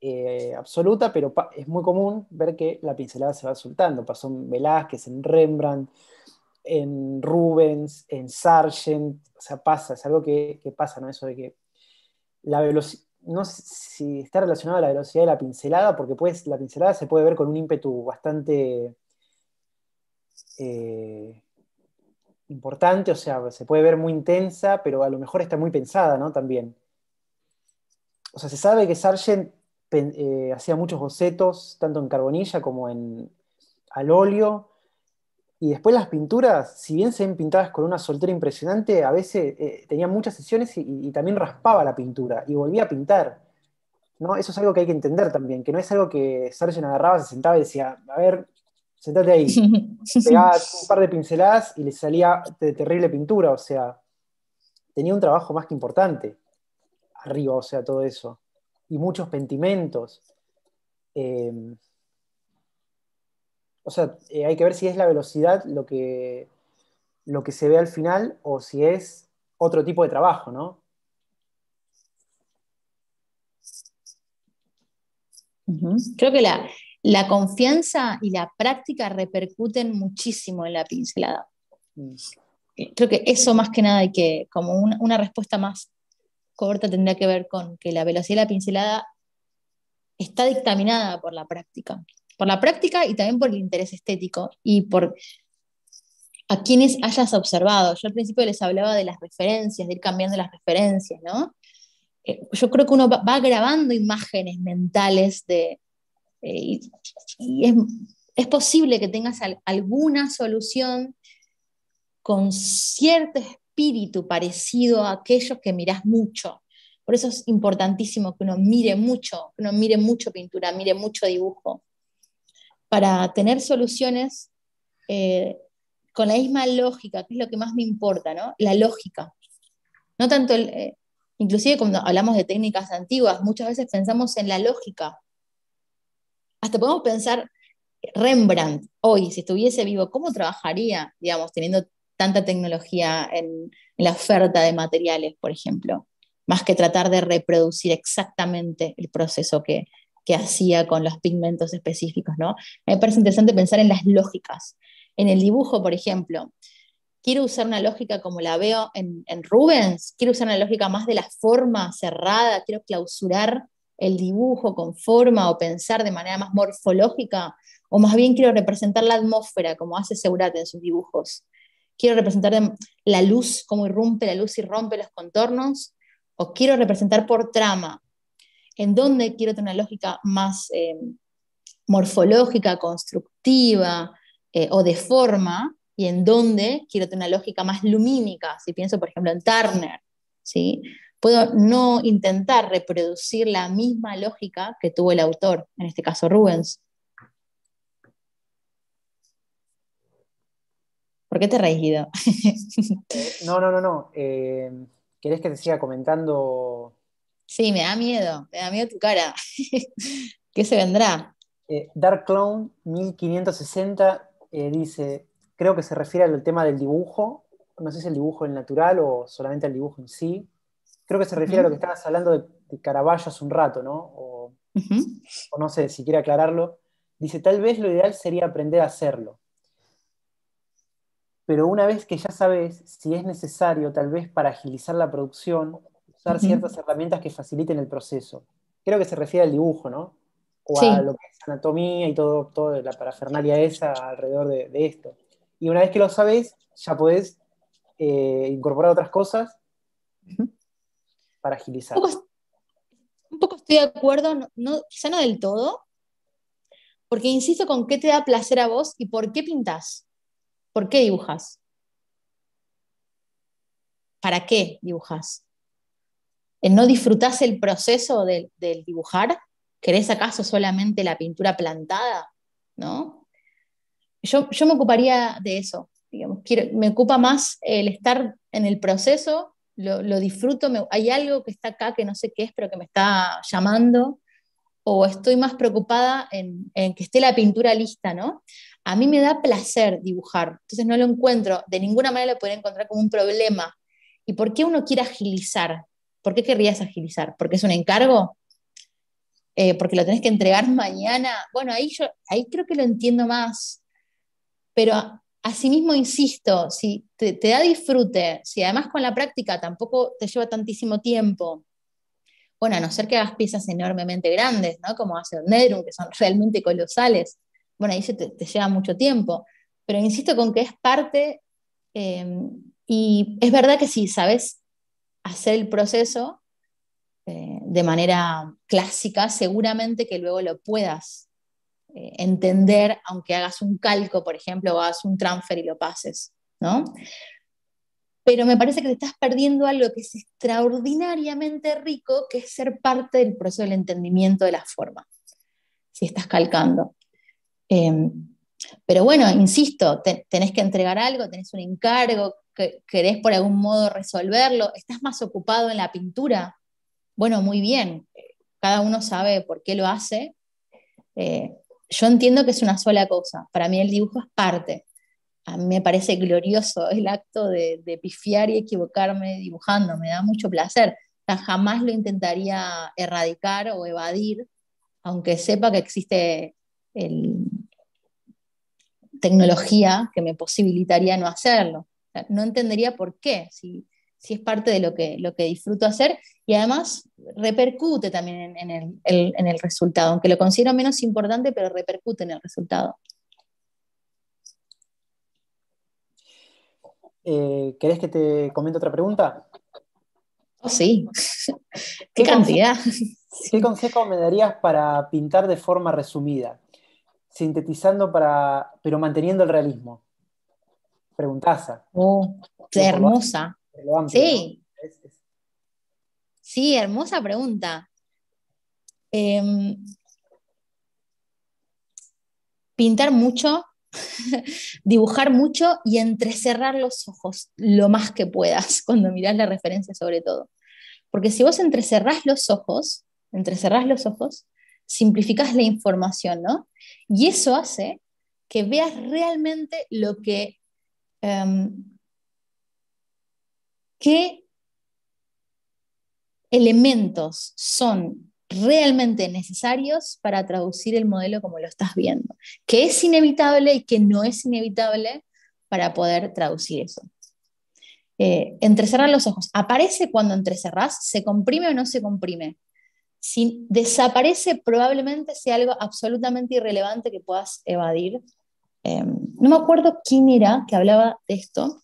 eh, absoluta, pero es muy común ver que la pincelada se va soltando. Pasó en Velázquez, en Rembrandt, en Rubens, en Sargent, o sea, pasa, es algo que pasa, ¿no? Eso de que la velocidad, no sé si está relacionada a la velocidad de la pincelada, porque pues, la pincelada se puede ver con un ímpetu bastante eh, importante, o sea, se puede ver muy intensa, pero a lo mejor está muy pensada, ¿no? También. O sea, se sabe que Sargent eh, hacía muchos bocetos, tanto en carbonilla como en al óleo, y después las pinturas, si bien se ven pintadas con una soltera impresionante, a veces eh, tenía muchas sesiones y, también raspaba la pintura y volvía a pintar. ¿no? Eso es algo que hay que entender también, que no es algo que Sargent agarraba, se sentaba y decía, a ver, sentate ahí. Pegaba un par de pinceladas y le salía de terrible pintura, o sea, tenía un trabajo más que importante arriba, o sea, todo eso. Y muchos pentimentos. Eh, o sea, eh, hay que ver si es la velocidad lo que, lo que se ve al final o si es otro tipo de trabajo, ¿no? Creo que la, confianza y la práctica repercuten muchísimo en la pincelada. Mm. Eh, creo que eso más que nada y que, como una, una respuesta más corta tendría que ver con que la velocidad de la pincelada está dictaminada por la práctica por la práctica y también por el interés estético y por a quienes hayas observado. Yo al principio les hablaba de las referencias, de ir cambiando las referencias, ¿no? Eh, yo creo que uno va, grabando imágenes mentales de... Eh, y, es, posible que tengas alguna solución con cierto espíritu parecido a aquellos que mirás mucho. Por eso es importantísimo que uno mire mucho, que uno mire mucho pintura, mire mucho dibujo, para tener soluciones eh, con la misma lógica, que es lo que más me importa, ¿no? La lógica. No tanto, eh, inclusive cuando hablamos de técnicas antiguas, muchas veces pensamos en la lógica. Hasta podemos pensar Rembrandt hoy, si estuviese vivo, ¿cómo trabajaría, digamos, teniendo tanta tecnología en la oferta de materiales, por ejemplo? Más que tratar de reproducir exactamente el proceso que, que hacía con los pigmentos específicos, ¿no? Me parece interesante pensar en las lógicas. En el dibujo, por ejemplo, quiero usar una lógica como la veo en, Rubens, quiero usar una lógica más de la forma cerrada, quiero clausurar el dibujo con forma o pensar de manera más morfológica, o más bien quiero representar la atmósfera, como hace Seurat en sus dibujos. Quiero representar la luz, cómo irrumpe la luz y rompe los contornos, o quiero representar por trama, en dónde quiero tener una lógica más eh, morfológica, constructiva eh, o de forma, y en dónde quiero tener una lógica más lumínica, si pienso, por ejemplo, en Turner, ¿sí? Puedo no intentar reproducir la misma lógica que tuvo el autor, en este caso Rubens. ¿Por qué te reís, Guido? Eh, no, no, no, no. ¿Querés que te siga comentando Sí, me da miedo, me da miedo tu cara. ¿Qué se vendrá? Eh, Dark Clone 1560 eh, dice, creo que se refiere al tema del dibujo, no sé si el dibujo en natural o solamente el dibujo en sí. Creo que se refiere a lo que estabas hablando de, Caravaggio hace un rato, ¿no? o no sé, si quiere aclararlo. Dice, tal vez lo ideal sería aprender a hacerlo. Pero una vez que ya sabes si es necesario, tal vez para agilizar la producción, ciertas herramientas que faciliten el proceso. Creo que se refiere al dibujo, ¿no? O a lo que es anatomía y todo, toda la parafernalia esa alrededor de, esto. Y una vez que lo sabes, ya podés eh, incorporar otras cosas para agilizar. Un poco, estoy de acuerdo, quizá no del todo, porque insisto con qué te da placer a vos y por qué pintas, por qué dibujas. ¿Para qué dibujas? Eh, ¿No disfrutás el proceso del dibujar? ¿Querés acaso solamente la pintura plantada? ¿No? Yo, yo me ocuparía de eso. Digamos, me ocupa más el estar en el proceso, lo, disfruto, me, hay algo que está acá que no sé qué es, pero que me está llamando, o estoy más preocupada en, en que esté la pintura lista, ¿no? A mí me da placer dibujar, entonces no lo encuentro, de ninguna manera lo podría encontrar como un problema. ¿Y por qué uno quiere agilizar? ¿Por qué querrías agilizar? ¿Porque es un encargo? Eh, ¿Porque lo tenés que entregar mañana? Bueno, ahí, yo, ahí creo que lo entiendo más. Pero asimismo, insisto, si te, da disfrute, si además con la práctica tampoco te lleva tantísimo tiempo, bueno, a no ser que hagas piezas enormemente grandes, ¿no? Como hace Nedrum, que son realmente colosales. Bueno, ahí se te, lleva mucho tiempo. Pero insisto con que es parte, eh, y es verdad que si sabes hacer el proceso eh, de manera clásica, seguramente que luego lo puedas eh, entender, aunque hagas un calco, por ejemplo, o hagas un transfer y lo pases, ¿no? Pero me parece que te estás perdiendo algo que es extraordinariamente rico, que es ser parte del proceso del entendimiento de la forma, si estás calcando. Em, pero bueno, insisto, tenés que entregar algo, tenés un encargo, querés por algún modo resolverlo, estás más ocupado en la pintura. Bueno, muy bien, cada uno sabe por qué lo hace. Eh, yo entiendo que es una sola cosa, para mí el dibujo es parte. A mí me parece glorioso el acto de, pifiar y equivocarme dibujando, me da mucho placer. jamás lo intentaría erradicar o evadir, aunque sepa que existe tecnología que me posibilitaría no hacerlo no entendería por qué, si, es parte de lo que, disfruto hacer y además repercute también en, el, resultado, aunque lo considero menos importante, pero repercute en el resultado. Eh, ¿Querés que te comente otra pregunta? Oh, sí. ¿Qué, cantidad? ¿Qué consejo me darías para pintar de forma resumida? Sintetizando pero manteniendo el realismo preguntaza. Oh, hermosa. sí. Sí, hermosa pregunta. Em, pintar mucho, dibujar mucho y entrecerrar los ojos lo más que puedas cuando miras la referencia sobre todo. Porque si vos entrecerrás los ojos, entrecerrás los ojos, simplificas la información, ¿no? Y eso hace que veas realmente lo que Em, ¿Qué elementos son realmente necesarios para traducir el modelo como lo estás viendo? ¿Qué es inevitable y qué no es inevitable para poder traducir eso? Eh, entrecerrar los ojos. ¿Aparece cuando entrecerrás? ¿Se comprime o no se comprime? Si desaparece, probablemente sea algo absolutamente irrelevante que puedas evadir Em, no me acuerdo quién era que hablaba de esto.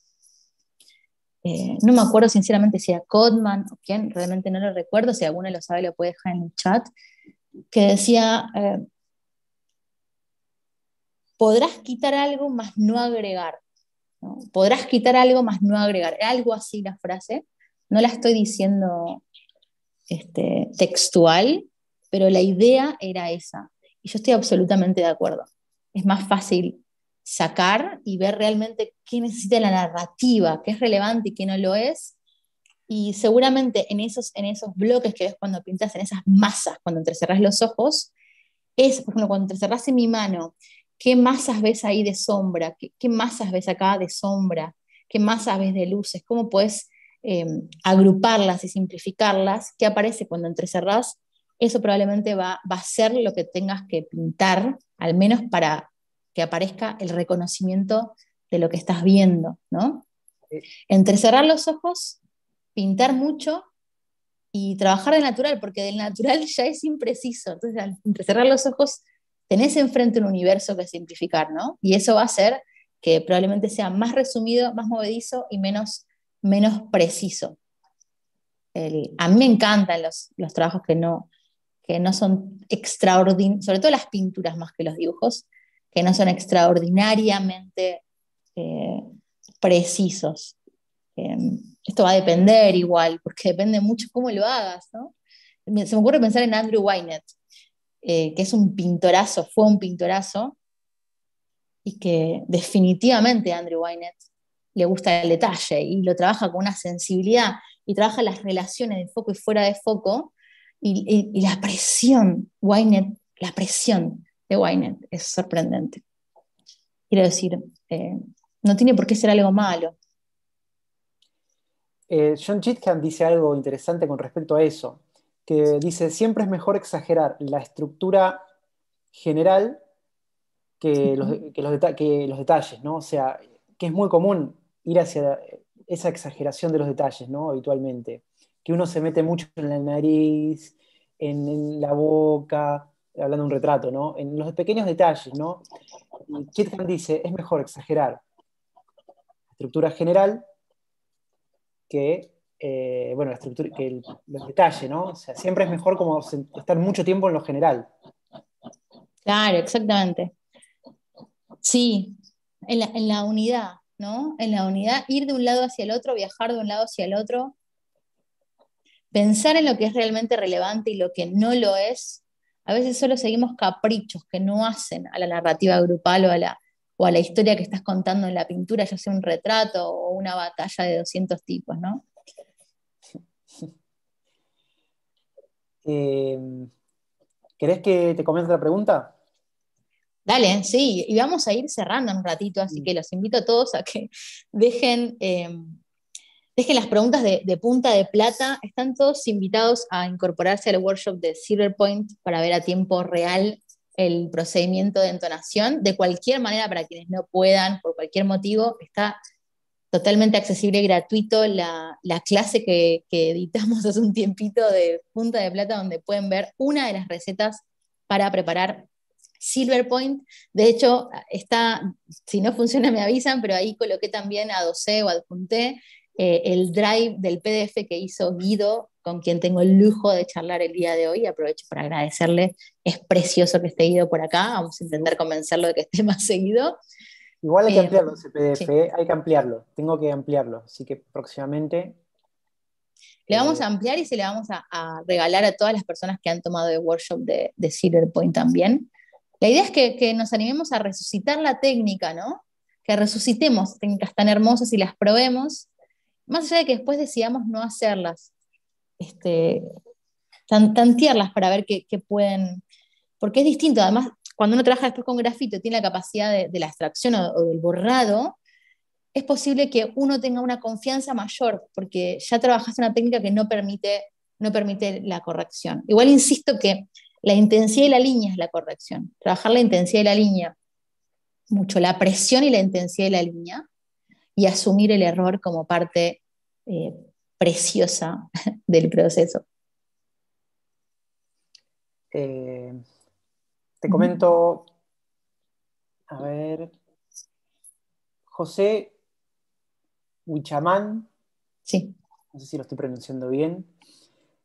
Eh, no me acuerdo sinceramente si era Codman o quién, realmente no lo recuerdo. Si alguno lo sabe, lo puede dejar en el chat. Que decía: eh, podrás quitar algo, más no agregar. Podrás quitar algo, más no agregar. Algo así la frase. No la estoy diciendo este, textual, pero la idea era esa. Y yo estoy absolutamente de acuerdo. Es más fácil sacar y ver realmente qué necesita la narrativa, qué es relevante y qué no lo es. Y seguramente en esos, en esos bloques que ves cuando pintas, en esas masas, cuando entrecerrás los ojos, es, por ejemplo, cuando entrecerrás en mi mano, ¿qué masas ves ahí de sombra? ¿Qué, masas ves acá de sombra? ¿Qué masas ves de luces? ¿Cómo puedes eh, agruparlas y simplificarlas? ¿Qué aparece cuando entrecerrás? Eso probablemente va a ser lo que tengas que pintar, al menos para aparezca el reconocimiento de lo que estás viendo, ¿no? Entrecerrar los ojos, pintar mucho y trabajar de natural, porque del natural ya es impreciso. Entonces, al entrecerrar los ojos, tenés enfrente un universo que simplificar, ¿no? Y eso va a hacer que probablemente sea más resumido, más movedizo y menos, menos preciso. a mí me encantan los, los trabajos que no, que no son extraordinarios, sobre todo las pinturas más que los dibujos, que no son extraordinariamente eh, precisos. Em, esto va a depender igual, porque depende mucho cómo lo hagas, Se me ocurre pensar en Andrew Wynette, eh, que es un pintorazo, fue un pintorazo, y que definitivamente Andrew Wynette le gusta el detalle y lo trabaja con una sensibilidad y trabaja las relaciones de foco y fuera de foco y, la presión, Wynette, la presión de Es sorprendente. Quiero decir, eh, no tiene por qué ser algo malo. Eh, John Chitkan dice algo interesante con respecto a eso, que dice, siempre es mejor exagerar la estructura general que, los, que los, detalles, ¿no? O sea, que es muy común ir hacia esa exageración de los detalles, ¿no? Habitualmente, que uno se mete mucho en la nariz, en la boca, hablando de un retrato, ¿no? En los pequeños detalles, ¿no? dice, es mejor exagerar la estructura general que, eh, bueno, estructura, que los detalles, ¿no? O sea, siempre es mejor como estar mucho tiempo en lo general. Claro, exactamente. Sí, en la, en la unidad, ¿no? En la unidad, ir de un lado hacia el otro, viajar de un lado hacia el otro, pensar en lo que es realmente relevante y lo que no lo es, a veces solo seguimos caprichos que no hacen a la narrativa grupal o a la, la historia que estás contando en la pintura, ya sea un retrato o una batalla de 200 tipos, ¿no? Em, ¿Querés que te comience la pregunta? Dale, sí, y vamos a ir cerrando un ratito, así mm. que los invito a todos a que dejen em, Dejen las preguntas de, punta de plata. Están todos invitados a incorporarse al workshop de Silverpoint para ver a tiempo real el procedimiento de entonación. De cualquier manera, para quienes no puedan, por cualquier motivo, está totalmente accesible y gratuito la, clase que, editamos hace un tiempito de punta de plata, donde pueden ver una de las recetas para preparar Silverpoint. De hecho, está, si no funciona me avisan, pero ahí coloqué también a o adjunté eh, el drive del PDF que hizo Guido, con quien tengo el lujo de charlar el día de hoy. Aprovecho para agradecerle. Es precioso que esté Guido por acá. Vamos a intentar convencerlo de que esté más seguido. Igual hay que eh, ampliarlo ese PDF, eh, hay que ampliarlo. Tengo que ampliarlo. Así que próximamente le vamos a ampliar y se le vamos a, regalar a todas las personas que han tomado el workshop de, Silver Point también. La idea es que, que, nos animemos a resucitar la técnica, ¿no? Que resucitemos técnicas tan hermosas y las probemos más allá de que después decidamos no hacerlas este, tan, para ver qué, pueden, porque es distinto, además cuando uno trabaja después con grafito, tiene la capacidad de, la extracción o, del borrado, es posible que uno tenga una confianza mayor, porque ya trabajaste una técnica que no permite, no permite la corrección. Igual insisto que la intensidad de la línea es la corrección, trabajar la intensidad de la línea mucho, la presión y la intensidad de la línea, y asumir el error como parte eh, preciosa del proceso. Eh, te comento, a ver, José Huichamán, sí. no sé si lo estoy pronunciando bien,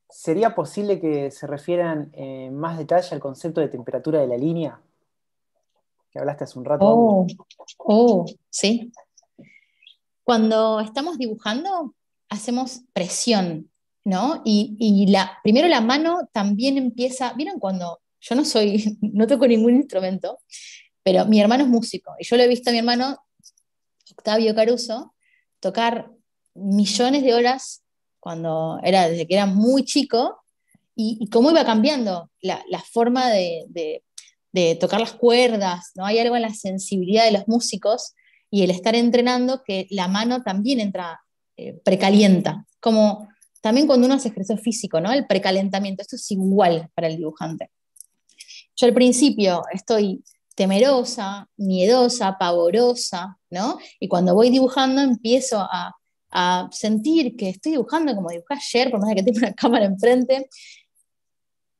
¿sería posible que se refieran en eh, más detalle al concepto de temperatura de la línea? Que hablaste hace un rato. oh, oh sí. Cuando estamos dibujando, hacemos presión, ¿no? Y, la, primero la mano también empieza, ¿vieron cuando yo no soy, no toco ningún instrumento, pero mi hermano es músico y yo lo he visto a mi hermano, Octavio Caruso, tocar millones de horas cuando era, desde que era muy chico, y, cómo iba cambiando la, forma de, de, tocar las cuerdas, ¿no? Hay algo en la sensibilidad de los músicos y el estar entrenando que la mano también entra eh, precalienta. Como también cuando uno hace ejercicio físico, ¿no? El precalentamiento, esto es igual para el dibujante. Yo al principio estoy temerosa, miedosa, pavorosa, ¿no? Y cuando voy dibujando empiezo a, sentir que estoy dibujando como dibujé ayer, por más que tengo una cámara enfrente,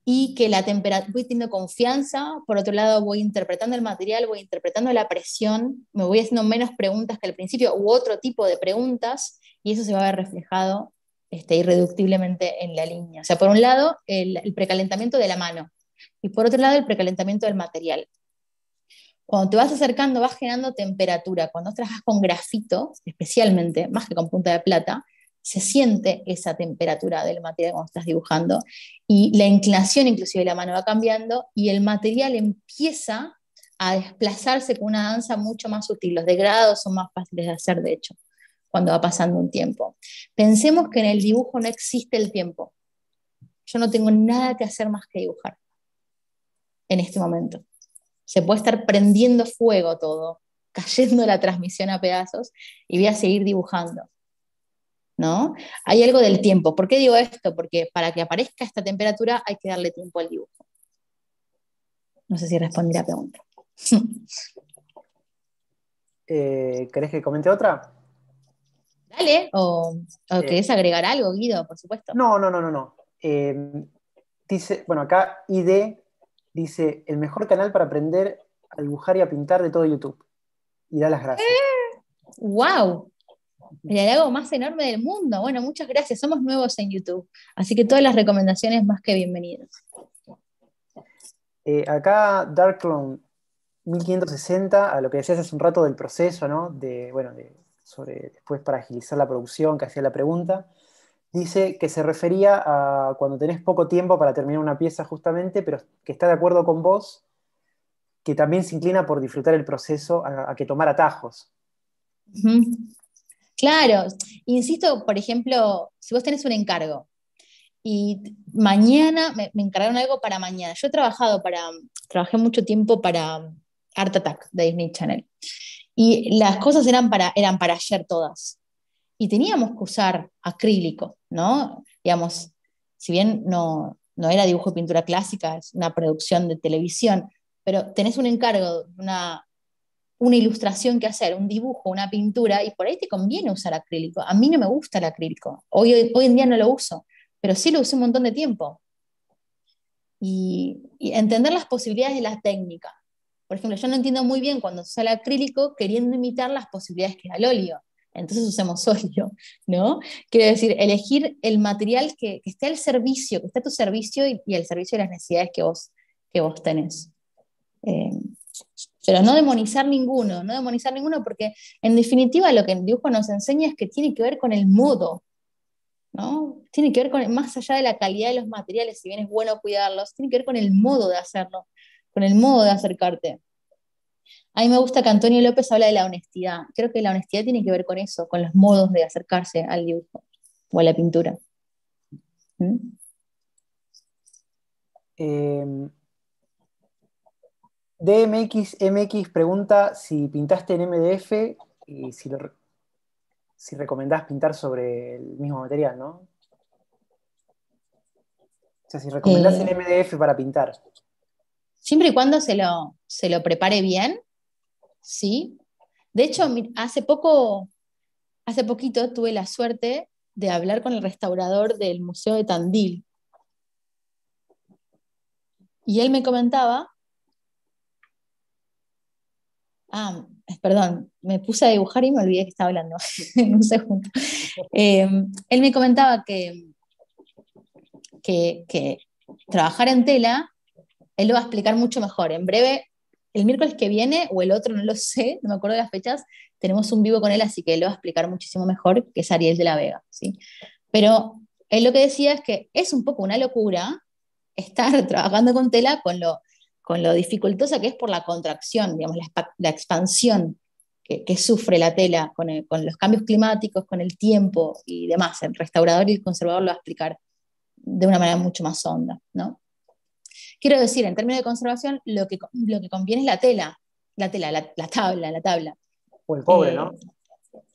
y que la temperatura, voy teniendo confianza, por otro lado voy interpretando el material, voy interpretando la presión, me voy haciendo menos preguntas que al principio u otro tipo de preguntas, y eso se va a ver reflejado este, irreductiblemente en la línea. O sea, por un lado, el, precalentamiento de la mano y por otro lado, el precalentamiento del material. Cuando te vas acercando, vas generando temperatura. Cuando trabajas con grafito, especialmente, más que con punta de plata, se siente esa temperatura del material cuando estás dibujando y la inclinación inclusive de la mano va cambiando y el material empieza a desplazarse con una danza mucho más sutil. Los degradados son más fáciles de hacer, de hecho cuando va pasando un tiempo. Pensemos que en el dibujo no existe el tiempo. Yo no tengo nada que hacer más que dibujar en este momento. Se puede estar prendiendo fuego todo, cayendo la transmisión a pedazos y voy a seguir dibujando. ¿No? Hay algo del tiempo. ¿Por qué digo esto? Porque para que aparezca esta temperatura hay que darle tiempo al dibujo. No sé si respondí la pregunta. Eh, ¿Querés que comente otra? o, eh, querés agregar algo, Guido, por supuesto. No, no, no, no, no. Eh, dice, bueno, acá ID dice, el mejor canal para aprender a dibujar y a pintar de todo YouTube. Y da las gracias. Eh, ¡Guau! ¡Wow! El halago más enorme del mundo. Bueno, muchas gracias. Somos nuevos en YouTube. Así que todas las recomendaciones más que bienvenidas. acá Dark Clone 1560, a lo que decías hace un rato del proceso, ¿no? De, bueno, de después para agilizar la producción que hacía la pregunta, dice que se refería a cuando tenés poco tiempo para terminar una pieza justamente, pero que está de acuerdo con vos, que también se inclina por disfrutar el proceso a, que tomar atajos. Claro, insisto, por ejemplo, si vos tenés un encargo y mañana me, me, encargaron algo para mañana, yo he trabajado para, trabajé mucho tiempo para Art Attack de Disney Channel. Y las cosas eran para, eran para ayer todas. Y teníamos que usar acrílico, ¿no? Digamos, si bien no, no era dibujo y pintura clásica, es una producción de televisión, pero tenés un encargo, una, ilustración que hacer, un dibujo, una pintura, y por ahí te conviene usar acrílico. A mí no me gusta el acrílico. Hoy, hoy, en día no lo uso, pero sí lo usé un montón de tiempo. Y, y entender las posibilidades de la técnica, por ejemplo, yo no entiendo muy bien cuando se usa el acrílico queriendo imitar las posibilidades que da el óleo. Entonces usamos óleo, ¿no? Quiero decir, elegir el material que, esté al servicio, que esté a tu servicio y, al servicio de las necesidades que vos, que vos tenés. Eh, pero no demonizar ninguno, no demonizar ninguno, porque en definitiva lo que el dibujo nos enseña es que tiene que ver con el modo, ¿no? Tiene que ver con, más allá de la calidad de los materiales, si bien es bueno cuidarlos, tiene que ver con el modo de hacerlo con el modo de acercarte. A mí me gusta que Antonio López habla de la honestidad. Creo que la honestidad tiene que ver con eso, con los modos de acercarse al dibujo o a la pintura. DMXMX em, DMX MX pregunta si pintaste en MDF y si, recomendás pintar sobre el mismo material, ¿no? O sea, si recomendás eh. en MDF para pintar siempre y cuando se lo, se lo prepare bien, ¿sí? De hecho, hace poco, hace poquito tuve la suerte de hablar con el restaurador del Museo de Tandil. Y él me comentaba, ah, perdón, me puse a dibujar y me olvidé que estaba hablando un segundo. Eh, él me comentaba que, que, que trabajar en tela él lo va a explicar mucho mejor. En breve, el miércoles que viene o el otro, no lo sé, no me acuerdo de las fechas, tenemos un vivo con él, así que él lo va a explicar muchísimo mejor, que es Ariel de la Vega. ¿sí? Pero él lo que decía es que es un poco una locura estar trabajando con tela con lo, con lo dificultosa que es por la contracción, digamos, la, expansión que, sufre la tela con, con, los cambios climáticos, con el tiempo y demás. El restaurador y el conservador lo va a explicar de una manera mucho más honda, ¿no? Quiero decir, en términos de conservación, lo que, lo que conviene es la tela, la tela, la, tabla, la tabla. O el cobre, eh, ¿no?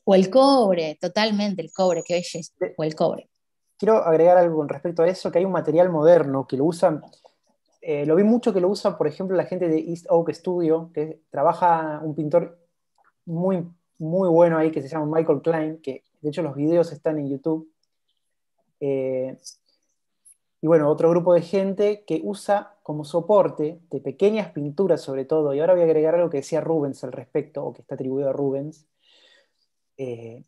O el cobre, totalmente el cobre, que belleza, o el cobre. Quiero agregar algo con respecto a eso, que hay un material moderno que lo usan, eh, lo vi mucho que lo usan, por ejemplo, la gente de East Oak Studio, que trabaja un pintor muy, muy bueno ahí que se llama Michael Klein, que de hecho los videos están en YouTube. Eh, y bueno, otro grupo de gente que usa como soporte de pequeñas pinturas sobre todo, y ahora voy a agregar algo que decía Rubens al respecto, o que está atribuido a Rubens, eh,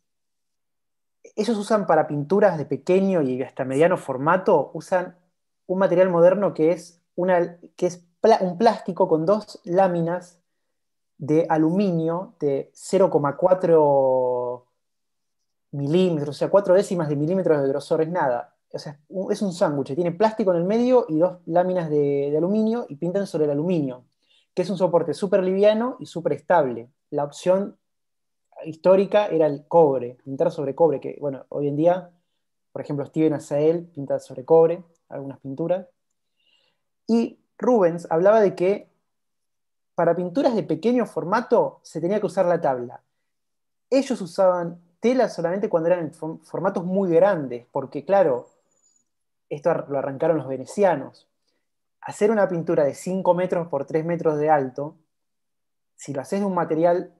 ellos usan para pinturas de pequeño y hasta mediano formato, usan un material moderno que es, una, que es un plástico con dos láminas de aluminio de 0,4 milímetros, o sea, cuatro décimas de milímetros de grosor es nada es un sándwich, tiene plástico en el medio y dos láminas de, aluminio y pintan sobre el aluminio, que es un soporte súper liviano y súper estable. La opción histórica era el cobre, pintar sobre cobre, que bueno, hoy en día, por ejemplo, Steven Asael pinta sobre cobre, algunas pinturas. Y Rubens hablaba de que para pinturas de pequeño formato se tenía que usar la tabla. Ellos usaban tela solamente cuando eran formatos muy grandes, porque claro, esto lo arrancaron los venecianos. Hacer una pintura de 5 metros por 3 metros de alto, si lo haces de un material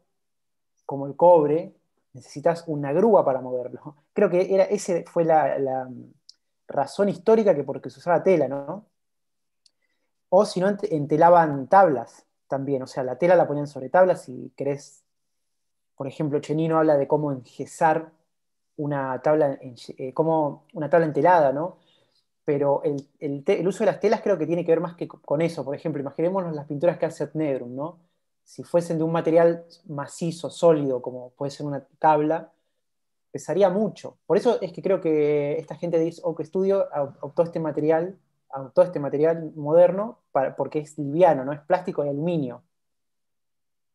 como el cobre, necesitas una grúa para moverlo. Creo que era, esa fue la, mm, razón histórica que porque se usaba tela, ¿no? O si no, entelaban tablas también, o sea, la tela la ponían sobre tablas si querés, por ejemplo, Chenino habla de cómo engesar una tabla, eh, como una tabla entelada, ¿no? pero el, uso de las telas creo que tiene que ver más que con eso. Por ejemplo, imaginémonos las pinturas que hace Adnedrum, ¿no? Si fuesen de un material macizo, sólido, como puede ser una tabla, pesaría mucho. Por eso es que creo que esta gente de Oak Studio optó este material, optó este material moderno porque es liviano, ¿no? Es plástico y aluminio.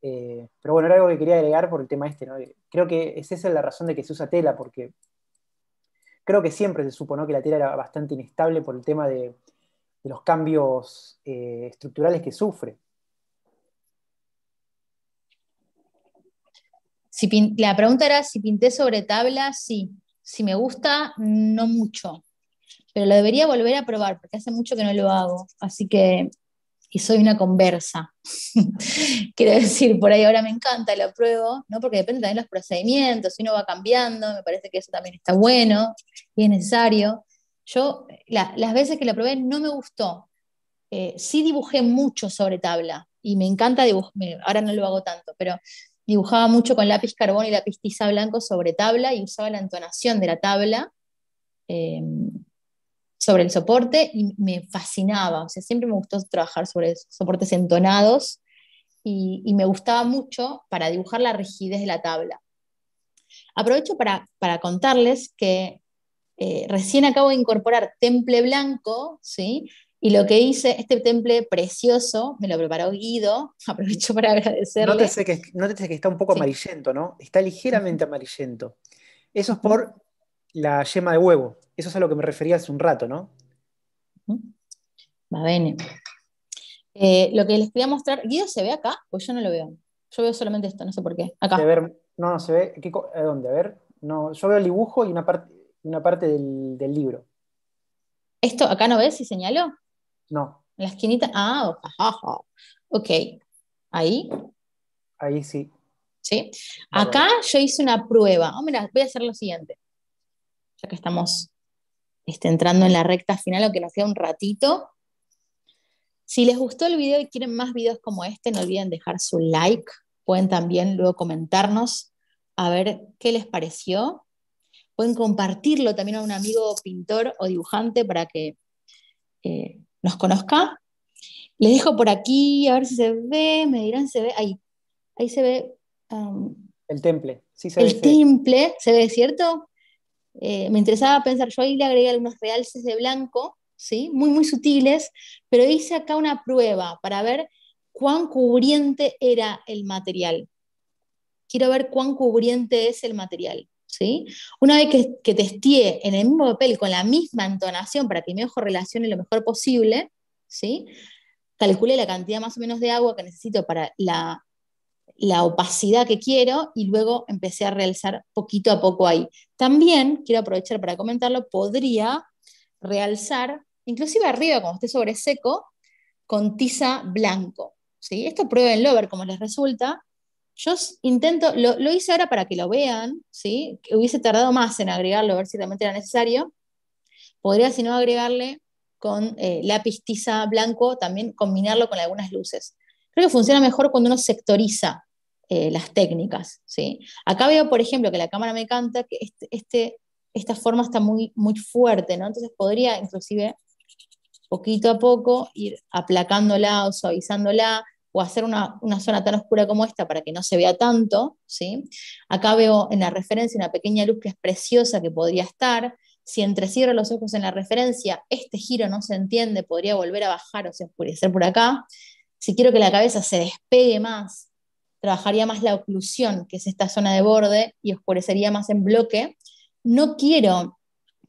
Eh, pero bueno, era algo que quería agregar por el tema este, ¿no? Eh, creo que es esa la razón de que se usa tela, porque creo que siempre se supo que la Tierra era bastante inestable por el tema de, los cambios eh, estructurales que sufre. la pregunta era si pinté sobre tabla, sí. Si me gusta, no mucho. Pero lo debería volver a probar, porque hace mucho que no lo hago. Así que y soy una conversa. Quiero decir, por ahí ahora me encanta, lo apruebo ¿no? porque depende también de los procedimientos, si uno va cambiando, me parece que eso también está bueno y es necesario. Yo las veces que lo probé no me gustó. Eh, sí dibujé mucho sobre tabla y me encanta dibujar, ahora no lo hago tanto, pero dibujaba mucho con lápiz carbón y lápiz tiza blanco sobre tabla y usaba la entonación de la tabla. Eh, sobre el soporte y me fascinaba, sea, siempre me gustó trabajar sobre soportes entonados y, me gustaba mucho para dibujar la rigidez de la tabla. Aprovecho para, contarles que eh, recién acabo de incorporar temple blanco, ¿sí? Y lo que hice, este temple precioso, me lo preparó Guido, aprovecho para agradecerle. Nótese que, está un poco amarillento, ¿no? Está ligeramente amarillento. Eso es por la yema de huevo. Eso es a lo que me refería hace un rato, ¿no? Va bene. Eh, lo que les quería mostrar, ¿Guido se ve acá? Pues yo no lo veo. Yo veo solamente esto, no sé por qué. Acá. no, no se ve. ¿A dónde? A ver. No, yo veo el dibujo y una parte, una parte del, libro. ¿Esto acá no ves si señalo? No. En la esquinita. Ah, Ok. Ahí. Ahí sí. Sí. Acá yo hice una prueba. Oh, mira, voy a hacer lo siguiente. Ya que estamos está entrando en la recta final, aunque nos queda un ratito. Si les gustó el video y quieren más videos como este, no olviden dejar su like. Pueden también luego comentarnos a ver qué les pareció. Pueden compartirlo también a un amigo pintor o dibujante para que eh, nos conozca. Les dejo por aquí, a ver si se ve, me dirán, se ve, ahí, ahí se ve. Um, el temple, sí se ve. El temple, ¿se ve, cierto? Eh, me interesaba pensar, yo ahí le agregué algunos realces de blanco, ¿sí? muy, muy sutiles, pero hice acá una prueba para ver cuán cubriente era el material. Quiero ver cuán cubriente es el material. ¿sí? Una vez que, que en el mismo papel con la misma entonación para que mi ojo relacione lo mejor posible, ¿sí? calculé la cantidad más o menos de agua que necesito para la la opacidad que quiero y luego empecé a realzar poquito a poco ahí. También, quiero aprovechar para comentarlo, podría realzar, inclusive arriba cuando esté sobre seco, con tiza blanco. ¿sí? Esto pruébenlo, a ver cómo les resulta. Yo intento, lo, hice ahora para que lo vean, ¿sí? que hubiese tardado más en agregarlo, a ver si realmente era necesario. Podría, si no, agregarle con eh, lápiz tiza blanco, también combinarlo con algunas luces. Creo que funciona mejor cuando uno sectoriza eh, las técnicas. ¿sí? Acá veo, por ejemplo, que la cámara me canta que este, este, esta forma está muy, muy fuerte, ¿no? entonces podría inclusive poquito a poco ir aplacándola o suavizándola o hacer una, una, zona tan oscura como esta para que no se vea tanto. ¿sí? Acá veo en la referencia una pequeña luz que es preciosa que podría estar. Si entrecierro los ojos en la referencia, este giro no se entiende, podría volver a bajar o se oscurecer por acá. Si quiero que la cabeza se despegue más, trabajaría más la oclusión, que es esta zona de borde, y oscurecería más en bloque. No quiero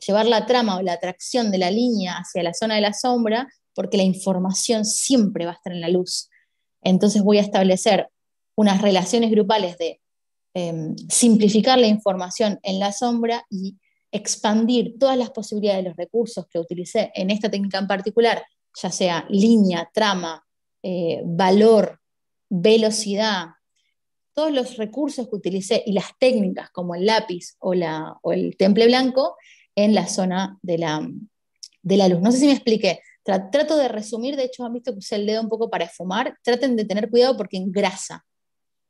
llevar la trama o la atracción de la línea hacia la zona de la sombra, porque la información siempre va a estar en la luz. Entonces voy a establecer unas relaciones grupales de em, simplificar la información en la sombra y expandir todas las posibilidades de los recursos que utilicé en esta técnica en particular, ya sea línea, trama, eh, valor, velocidad, todos los recursos que utilicé y las técnicas como el lápiz o, la, o el temple blanco en la zona de la, de la luz. No sé si me expliqué. trato de resumir, de hecho han visto que usé el dedo un poco para esfumar. Traten de tener cuidado porque engrasa.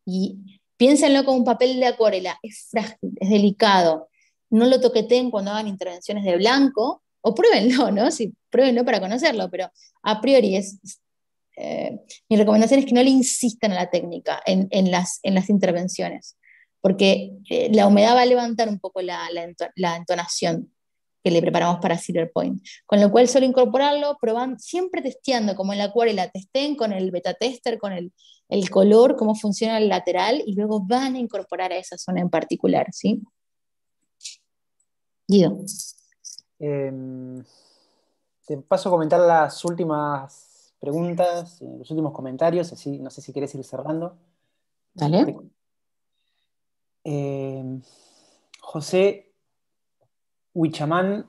Y piénsenlo como un papel de acuarela. Es frágil, es delicado. No lo toqueten cuando hagan intervenciones de blanco. O pruébenlo, ¿no? Si sí, pruébenlo para conocerlo, pero a priori es eh, mi recomendación es que no le insistan a la técnica en, en las, en las intervenciones, porque eh, la humedad va a levantar un poco la, la, entonación que le preparamos para Silver Point. Con lo cual, solo incorporarlo, proban, siempre testeando, como en la acuarela, testen con el beta tester, con el, el, color, cómo funciona el lateral, y luego van a incorporar a esa zona en particular, ¿sí? Guido. Em, te paso a comentar las últimas preguntas, eh, los últimos comentarios, así no sé si querés ir cerrando. Dale. Este, eh, José Huichamán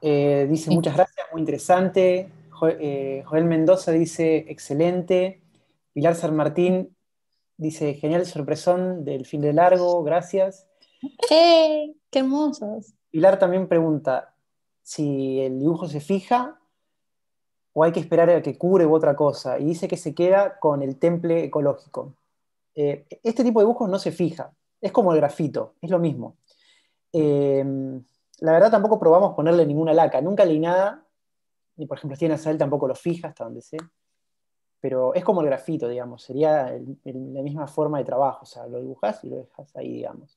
eh, dice muchas gracias, muy interesante. Joel Mendoza dice excelente. Pilar San Martín dice genial sorpresón del fin de largo, gracias. ¡Qué hermosos! Pilar también pregunta si el dibujo se fija o hay que esperar a que cure u otra cosa, y dice que se queda con el temple ecológico. Eh, este tipo de dibujos no se fija, es como el grafito, es lo mismo. Eh, la verdad tampoco probamos ponerle ninguna laca, nunca leí nada, y por ejemplo Steven Sal tampoco lo fija hasta donde sé, pero es como el grafito, digamos, sería la misma forma de trabajo, o sea, lo dibujas y lo dejas ahí, digamos.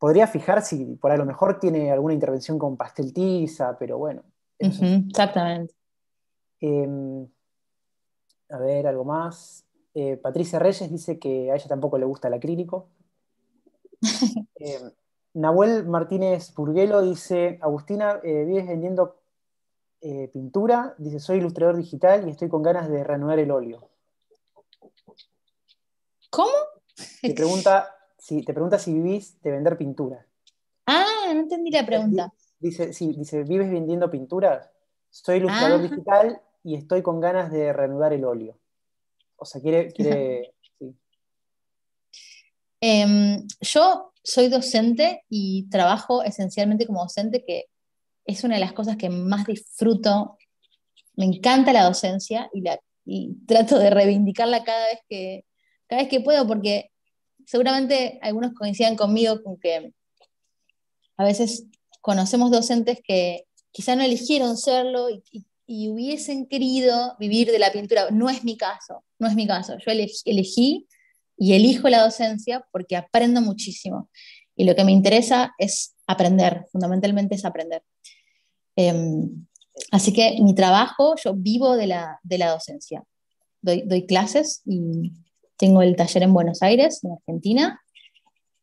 Podría fijar si por a lo mejor tiene alguna intervención con pastel tiza, pero bueno. exactamente. Em, a ver, algo más. Eh, Patricia Reyes dice que a ella tampoco le gusta el acrílico. Em, Nahuel Martínez Burguelo dice, Agustina, eh, vives vendiendo eh, pintura, dice, soy ilustrador digital y estoy con ganas de reanudar el óleo. ¿Cómo? Te pregunta si, te pregunta si vivís de vender pintura. Ah, no entendí la pregunta. Dice, dice, ¿vives vendiendo pintura? Soy ilustrador ah. digital y estoy con ganas de reanudar el óleo. O sea, quiere... Em, yo soy docente y trabajo esencialmente como docente, que es una de las cosas que más disfruto. Me encanta la docencia y, trato de reivindicarla cada vez, que, cada vez que puedo, porque seguramente algunos coincidan conmigo con que a veces conocemos docentes que quizá no eligieron serlo y y hubiesen querido vivir de la pintura. No es mi caso, no es mi caso. Yo elegí, y elijo la docencia porque aprendo muchísimo. Y lo que me interesa es aprender, fundamentalmente es aprender. Em, así que mi trabajo, yo vivo de la, docencia. Doy, clases y tengo el taller en Buenos Aires, en Argentina,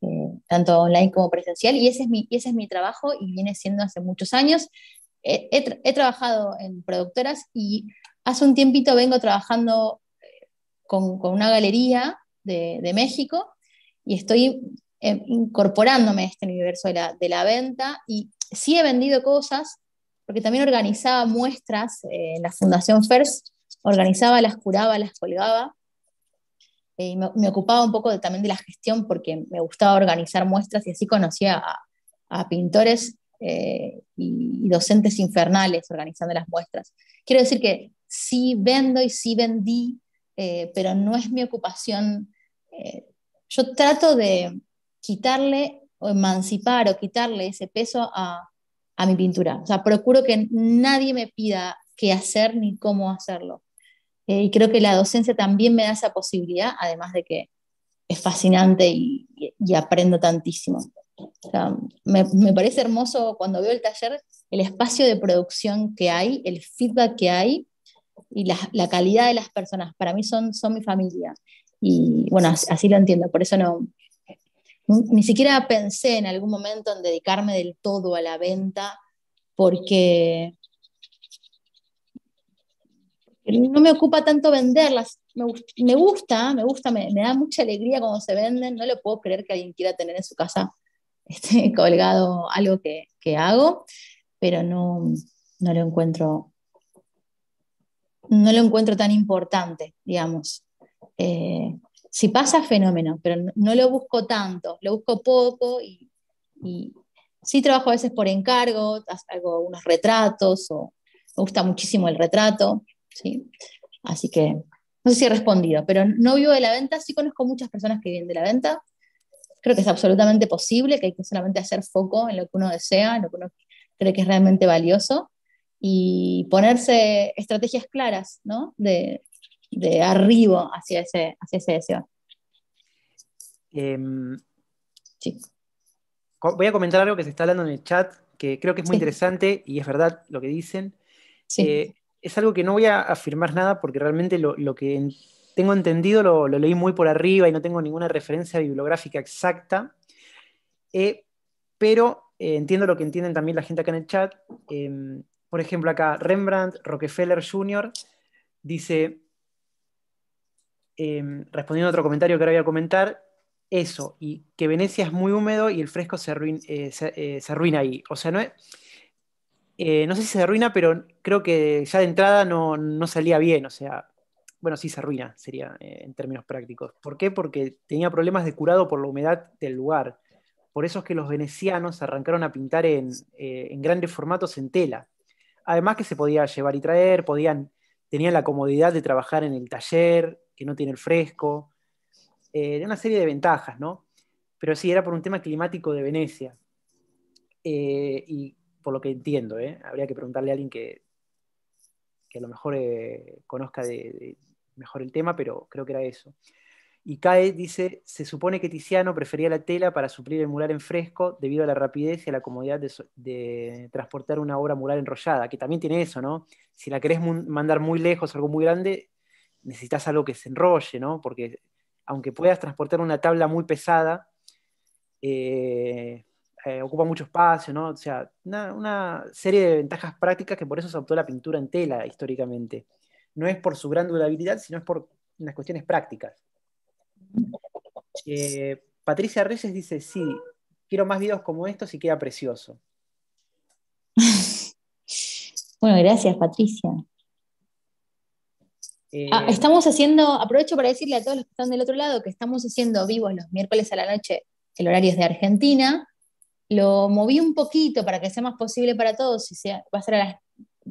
eh, tanto online como presencial, y ese, es mi, ese es mi trabajo y viene siendo hace muchos años he, trabajado en productoras y hace un tiempito vengo trabajando eh, con, una galería de, México y estoy em, incorporándome a este universo de la, venta y sí he vendido cosas porque también organizaba muestras eh, en la Fundación FERS, organizaba, las curaba, las colgaba eh, y me, ocupaba un poco también de la gestión porque me gustaba organizar muestras y así conocía a, a pintores eh, y, docentes infernales organizando las muestras. Quiero decir que sí vendo y sí vendí, eh, pero no es mi ocupación. Eh, yo trato de quitarle o emancipar o quitarle ese peso a, a mi pintura. O sea, procuro que nadie me pida qué hacer ni cómo hacerlo. y creo que la docencia también me da esa posibilidad, además de que es fascinante y aprendo tantísimo me, parece hermoso cuando veo el taller el espacio de producción que hay, el feedback que hay y la, calidad de las personas. Para mí son, son mi familia. Y bueno, así, lo entiendo. Por eso no, ni siquiera pensé en algún momento en dedicarme del todo a la venta porque no me ocupa tanto venderlas. Me, gusta, me gusta, me, da mucha alegría cuando se venden. No lo puedo creer que alguien quiera tener en su casa este, colgado algo que, hago, pero no, no, lo encuentro, no lo encuentro tan importante, digamos. Eh, si pasa, fenómeno, pero no, lo busco tanto, lo busco poco y, sí trabajo a veces por encargo, hago unos retratos o me gusta muchísimo el retrato, ¿sí? Así que no sé si he respondido, pero no vivo de la venta, sí conozco muchas personas que viven de la venta creo que es absolutamente posible, que hay que solamente hacer foco en lo que uno desea, en lo que uno cree que es realmente valioso y ponerse estrategias claras, ¿no? De, de arribo hacia ese, ese deseo. Em, sí. Voy a comentar algo que se está hablando en el chat, que creo que es muy interesante y es verdad lo que dicen. Eh, es algo que no voy a afirmar nada porque realmente lo, lo que tengo entendido, lo, leí muy por arriba y no tengo ninguna referencia bibliográfica exacta, eh, pero eh, entiendo lo que entienden también la gente acá en el chat. Em, por ejemplo, acá Rembrandt, Rockefeller Jr. dice, em, respondiendo a otro comentario que ahora voy a comentar, eso, y que Venecia es muy húmedo y el fresco se, eh, arruina ahí. O sea, no no sé si se arruina, pero creo que ya de entrada no, no, salía bien, o sea, bueno, sí se arruina, sería eh, en términos prácticos. ¿Por qué? Porque tenía problemas de curado por la humedad del lugar. Por eso es que los venecianos arrancaron a pintar eh, en, grandes formatos en tela. Además que se podía llevar y traer, podían, tenían la comodidad de trabajar en el taller, que no tiene el fresco, eh, Era una serie de ventajas, ¿no? Pero sí, era por un tema climático de Venecia. y por lo que entiendo, habría que preguntarle a alguien que, que a lo mejor conozca de, mejor el tema, pero creo que era eso. Y Cae dice, se supone que Tiziano prefería la tela para suplir el mural en fresco debido a la rapidez y a la comodidad de, transportar una obra mural enrollada, que también tiene eso, ¿no? Si la querés mandar muy lejos, algo muy grande, necesitas algo que se enrolle, ¿no? Porque aunque puedas transportar una tabla muy pesada, eh, eh, ocupa mucho espacio, ¿no? O sea, una, una serie de ventajas prácticas que por eso se optó la pintura en tela históricamente no es por su gran durabilidad, sino es por unas cuestiones prácticas. Eh, Patricia Reyes dice, sí, quiero más videos como estos y queda precioso. bueno, gracias Patricia. Eh, ah, estamos haciendo, aprovecho para decirle a todos los que están del otro lado que estamos haciendo vivos los miércoles a la noche, el horario es de Argentina. Lo moví un poquito para que sea más posible para todos, y sea, va a ser a las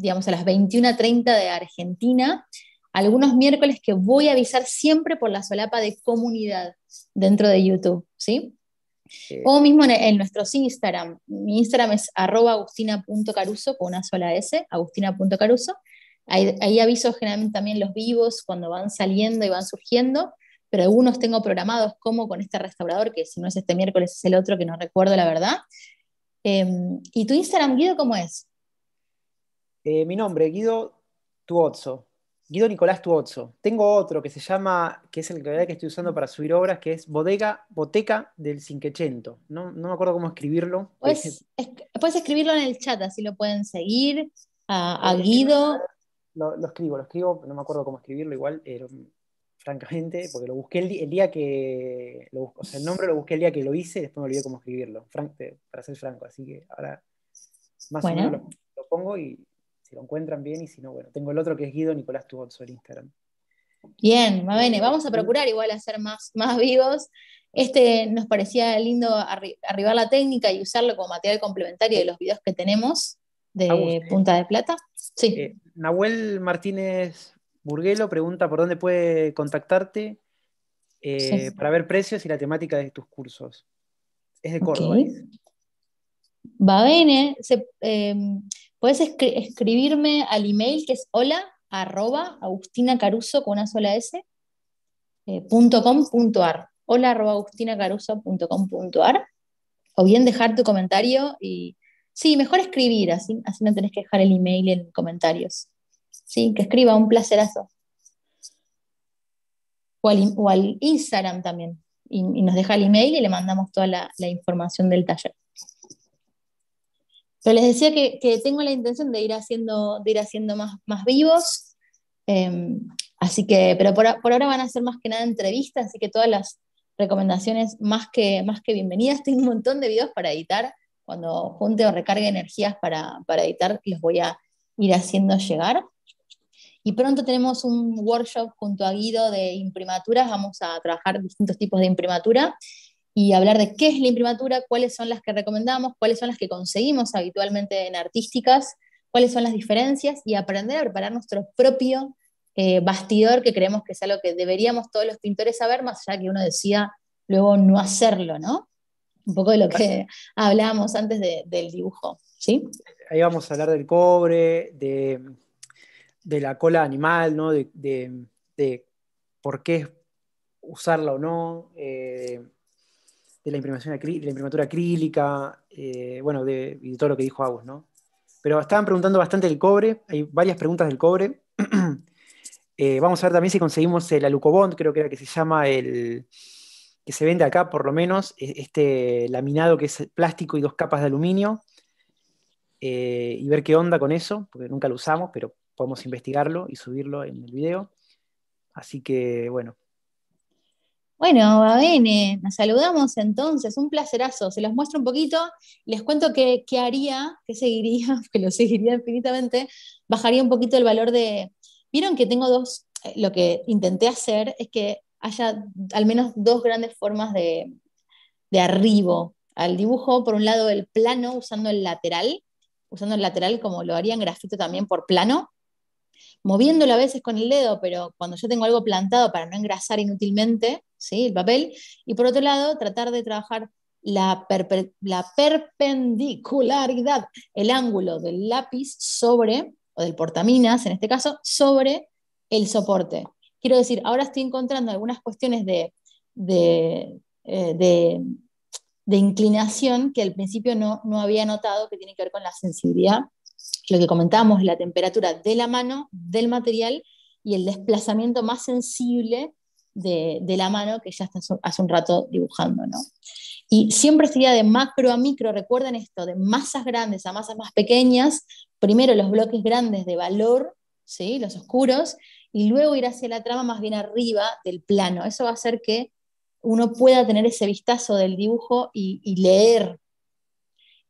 digamos, a las 21.30 de Argentina, algunos miércoles que voy a avisar siempre por la solapa de comunidad dentro de YouTube, ¿sí? O mismo en, nuestros Instagram. Mi Instagram es agustina.caruso, con una sola S, agustina.caruso. Ahí, aviso generalmente también los vivos cuando van saliendo y van surgiendo, pero algunos tengo programados como con este restaurador, que si no es este miércoles es el otro, que no recuerdo la verdad. Em, ¿Y tu Instagram, Guido, cómo es? Eh, mi nombre, Guido Tuozzo. Guido Nicolás Tuozzo. Tengo otro que se llama, que es el que estoy usando para subir obras, que es Bodega, Boteca del Cinquecento. No, me acuerdo cómo escribirlo. Eh, puedes, escribirlo en el chat, así lo pueden seguir. A, eh, Guido. Lo, escribo, lo escribo, no me acuerdo cómo escribirlo igual, mm, francamente, porque lo busqué el, día que. Lo, o sea, el nombre lo busqué el día que lo hice y después me olvidé cómo escribirlo, para ser franco. Así que ahora más o menos lo, pongo y si lo encuentran bien y si no, bueno, tengo el otro que es Guido Nicolás Tubozzo en Instagram. Bien, va bene. vamos a procurar igual hacer más, más vivos. Este nos parecía lindo arribar la técnica y usarlo como material complementario de los videos que tenemos de eh, Punta de Plata. Sí. Eh, Nahuel Martínez Burguelo pregunta por dónde puede contactarte eh, para ver precios y la temática de tus cursos. Es de Córdoba. Va bene. Se, em, Puedes escribirme al email que es hola arroba con una sola s punto o bien dejar tu comentario y sí, mejor escribir, así, así no tenés que dejar el email en comentarios. Sí, que escriba, un placerazo. O al, Instagram también. Y, nos deja el email y le mandamos toda la, la información del taller. Pero les decía que, tengo la intención de ir haciendo, de ir haciendo más, más vivos. Em, así que, pero por, ahora van a ser más que nada entrevistas, así que todas las recomendaciones más que, más que bienvenidas. Tengo un montón de videos para editar. Cuando junte o recargue energías para, para editar, los voy a ir haciendo llegar. Y pronto tenemos un workshop junto a Guido de imprimaturas. Vamos a trabajar distintos tipos de imprimatura y hablar de qué es la imprimatura, cuáles son las que recomendamos, cuáles son las que conseguimos habitualmente en artísticas, cuáles son las diferencias y aprender a preparar nuestro propio eh, bastidor, que creemos que es algo que deberíamos todos los pintores saber, más allá que uno decía luego no hacerlo, ¿no? Un poco de lo que hablábamos antes del dibujo, ¿sí? Ahí vamos a hablar del cobre, de, la cola animal, ¿no? De, por qué usarla o no, eh, de la, imprimación la imprimatura acrílica, eh, bueno, de, y de todo lo que dijo Agus, ¿no? Pero estaban preguntando bastante del cobre, hay varias preguntas del cobre. Eh, vamos a ver también si conseguimos el alucobond, creo que era que se llama el que se vende acá, por lo menos, e-, este laminado que es plástico y dos capas de aluminio, eh, y ver qué onda con eso, porque nunca lo usamos, pero podemos investigarlo y subirlo en el video. Así que, bueno, bueno, va bene, eh, nos saludamos entonces, un placerazo. Se los muestro un poquito, les cuento qué haría, qué seguiría, que lo seguiría infinitamente. Bajaría un poquito el valor de. Vieron que tengo dos. Eh, lo que intenté hacer es que haya al menos dos grandes formas de, de arribo al dibujo. Por un lado, el plano usando el lateral, usando el lateral como lo haría en grafito también por plano, moviéndolo a veces con el dedo, pero cuando yo tengo algo plantado para no engrasar inútilmente, ¿sí? el papel, y por otro lado, tratar de trabajar la, la perpendicularidad, el ángulo del lápiz sobre, o del portaminas en este caso, sobre el soporte. Quiero decir, ahora estoy encontrando algunas cuestiones de, de, eh, inclinación que al principio no, había notado, que tiene que ver con la sensibilidad lo que comentábamos, la temperatura de la mano, del material y el desplazamiento más sensible de, la mano que ya estás hace un rato dibujando, Y siempre sería de macro a micro, recuerden esto, de masas grandes a masas más pequeñas, primero los bloques grandes de valor, ¿sí? los oscuros, y luego ir hacia la trama más bien arriba del plano. Eso va a hacer que uno pueda tener ese vistazo del dibujo y, leer,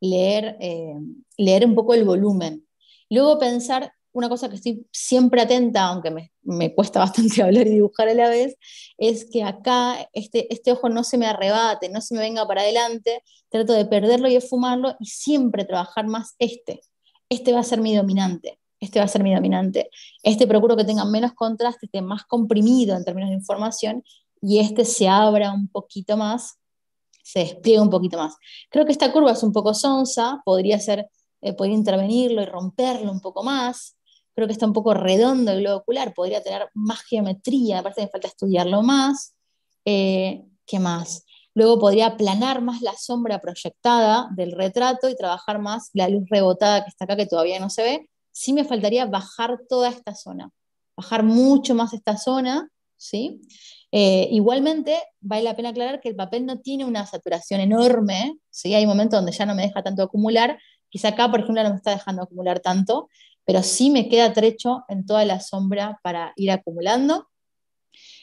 leer, eh, leer un poco el volumen. Luego pensar una cosa que estoy siempre atenta, aunque me, cuesta bastante hablar y dibujar a la vez, es que acá este, este, ojo no se me arrebate, no se me venga para adelante, trato de perderlo y de fumarlo y siempre trabajar más este. Este va a ser mi dominante, este va a ser mi dominante. Este procuro que tenga menos contraste, esté más comprimido en términos de información y este se abra un poquito más, se despliegue un poquito más. Creo que esta curva es un poco sonsa, podría ser... Eh, intervenirlo y romperlo un poco más creo que está un poco redondo el globo ocular, podría tener más geometría, aparte me falta estudiarlo más. Eh, ¿Qué más? Luego podría aplanar más la sombra proyectada del retrato y trabajar más la luz rebotada que está acá, que todavía no se ve. Sí me faltaría bajar toda esta zona, bajar mucho más esta zona, eh, igualmente, vale la pena aclarar que el papel no tiene una saturación enorme, ¿sí? Hay momentos donde ya no me deja tanto acumular, quizá acá, por ejemplo, no me está dejando acumular tanto, pero sí me queda trecho en toda la sombra para ir acumulando.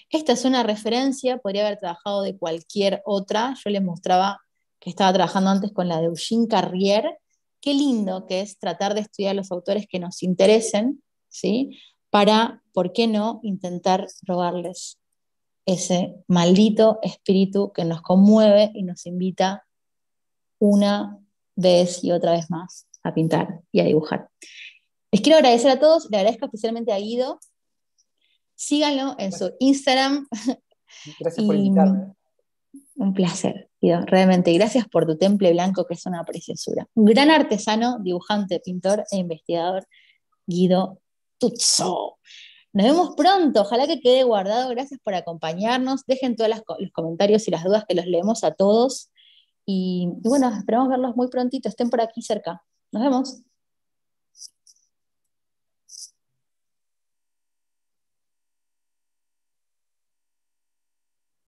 Esta es una referencia, podría haber trabajado de cualquier otra. Yo les mostraba que estaba trabajando antes con la de Eugene Carrier. Qué lindo que es tratar de estudiar los autores que nos interesen, ¿sí? Para, ¿por qué no?, intentar robarles ese maldito espíritu que nos conmueve y nos invita una vez y otra vez más a pintar y a dibujar. Les quiero agradecer a todos, le agradezco especialmente a Guido. Síganlo en su Instagram. Gracias por invitarme. Un placer, Guido, realmente. Gracias por tu temple blanco, que es una preciosura. Un gran artesano, dibujante, pintor e investigador, Guido Tutso. Nos vemos pronto, ojalá que quede guardado. Gracias por acompañarnos. Dejen todos los comentarios y las dudas que los leemos a todos. Y, y bueno, esperamos verlos muy prontito. Estén por aquí cerca. Nos vemos.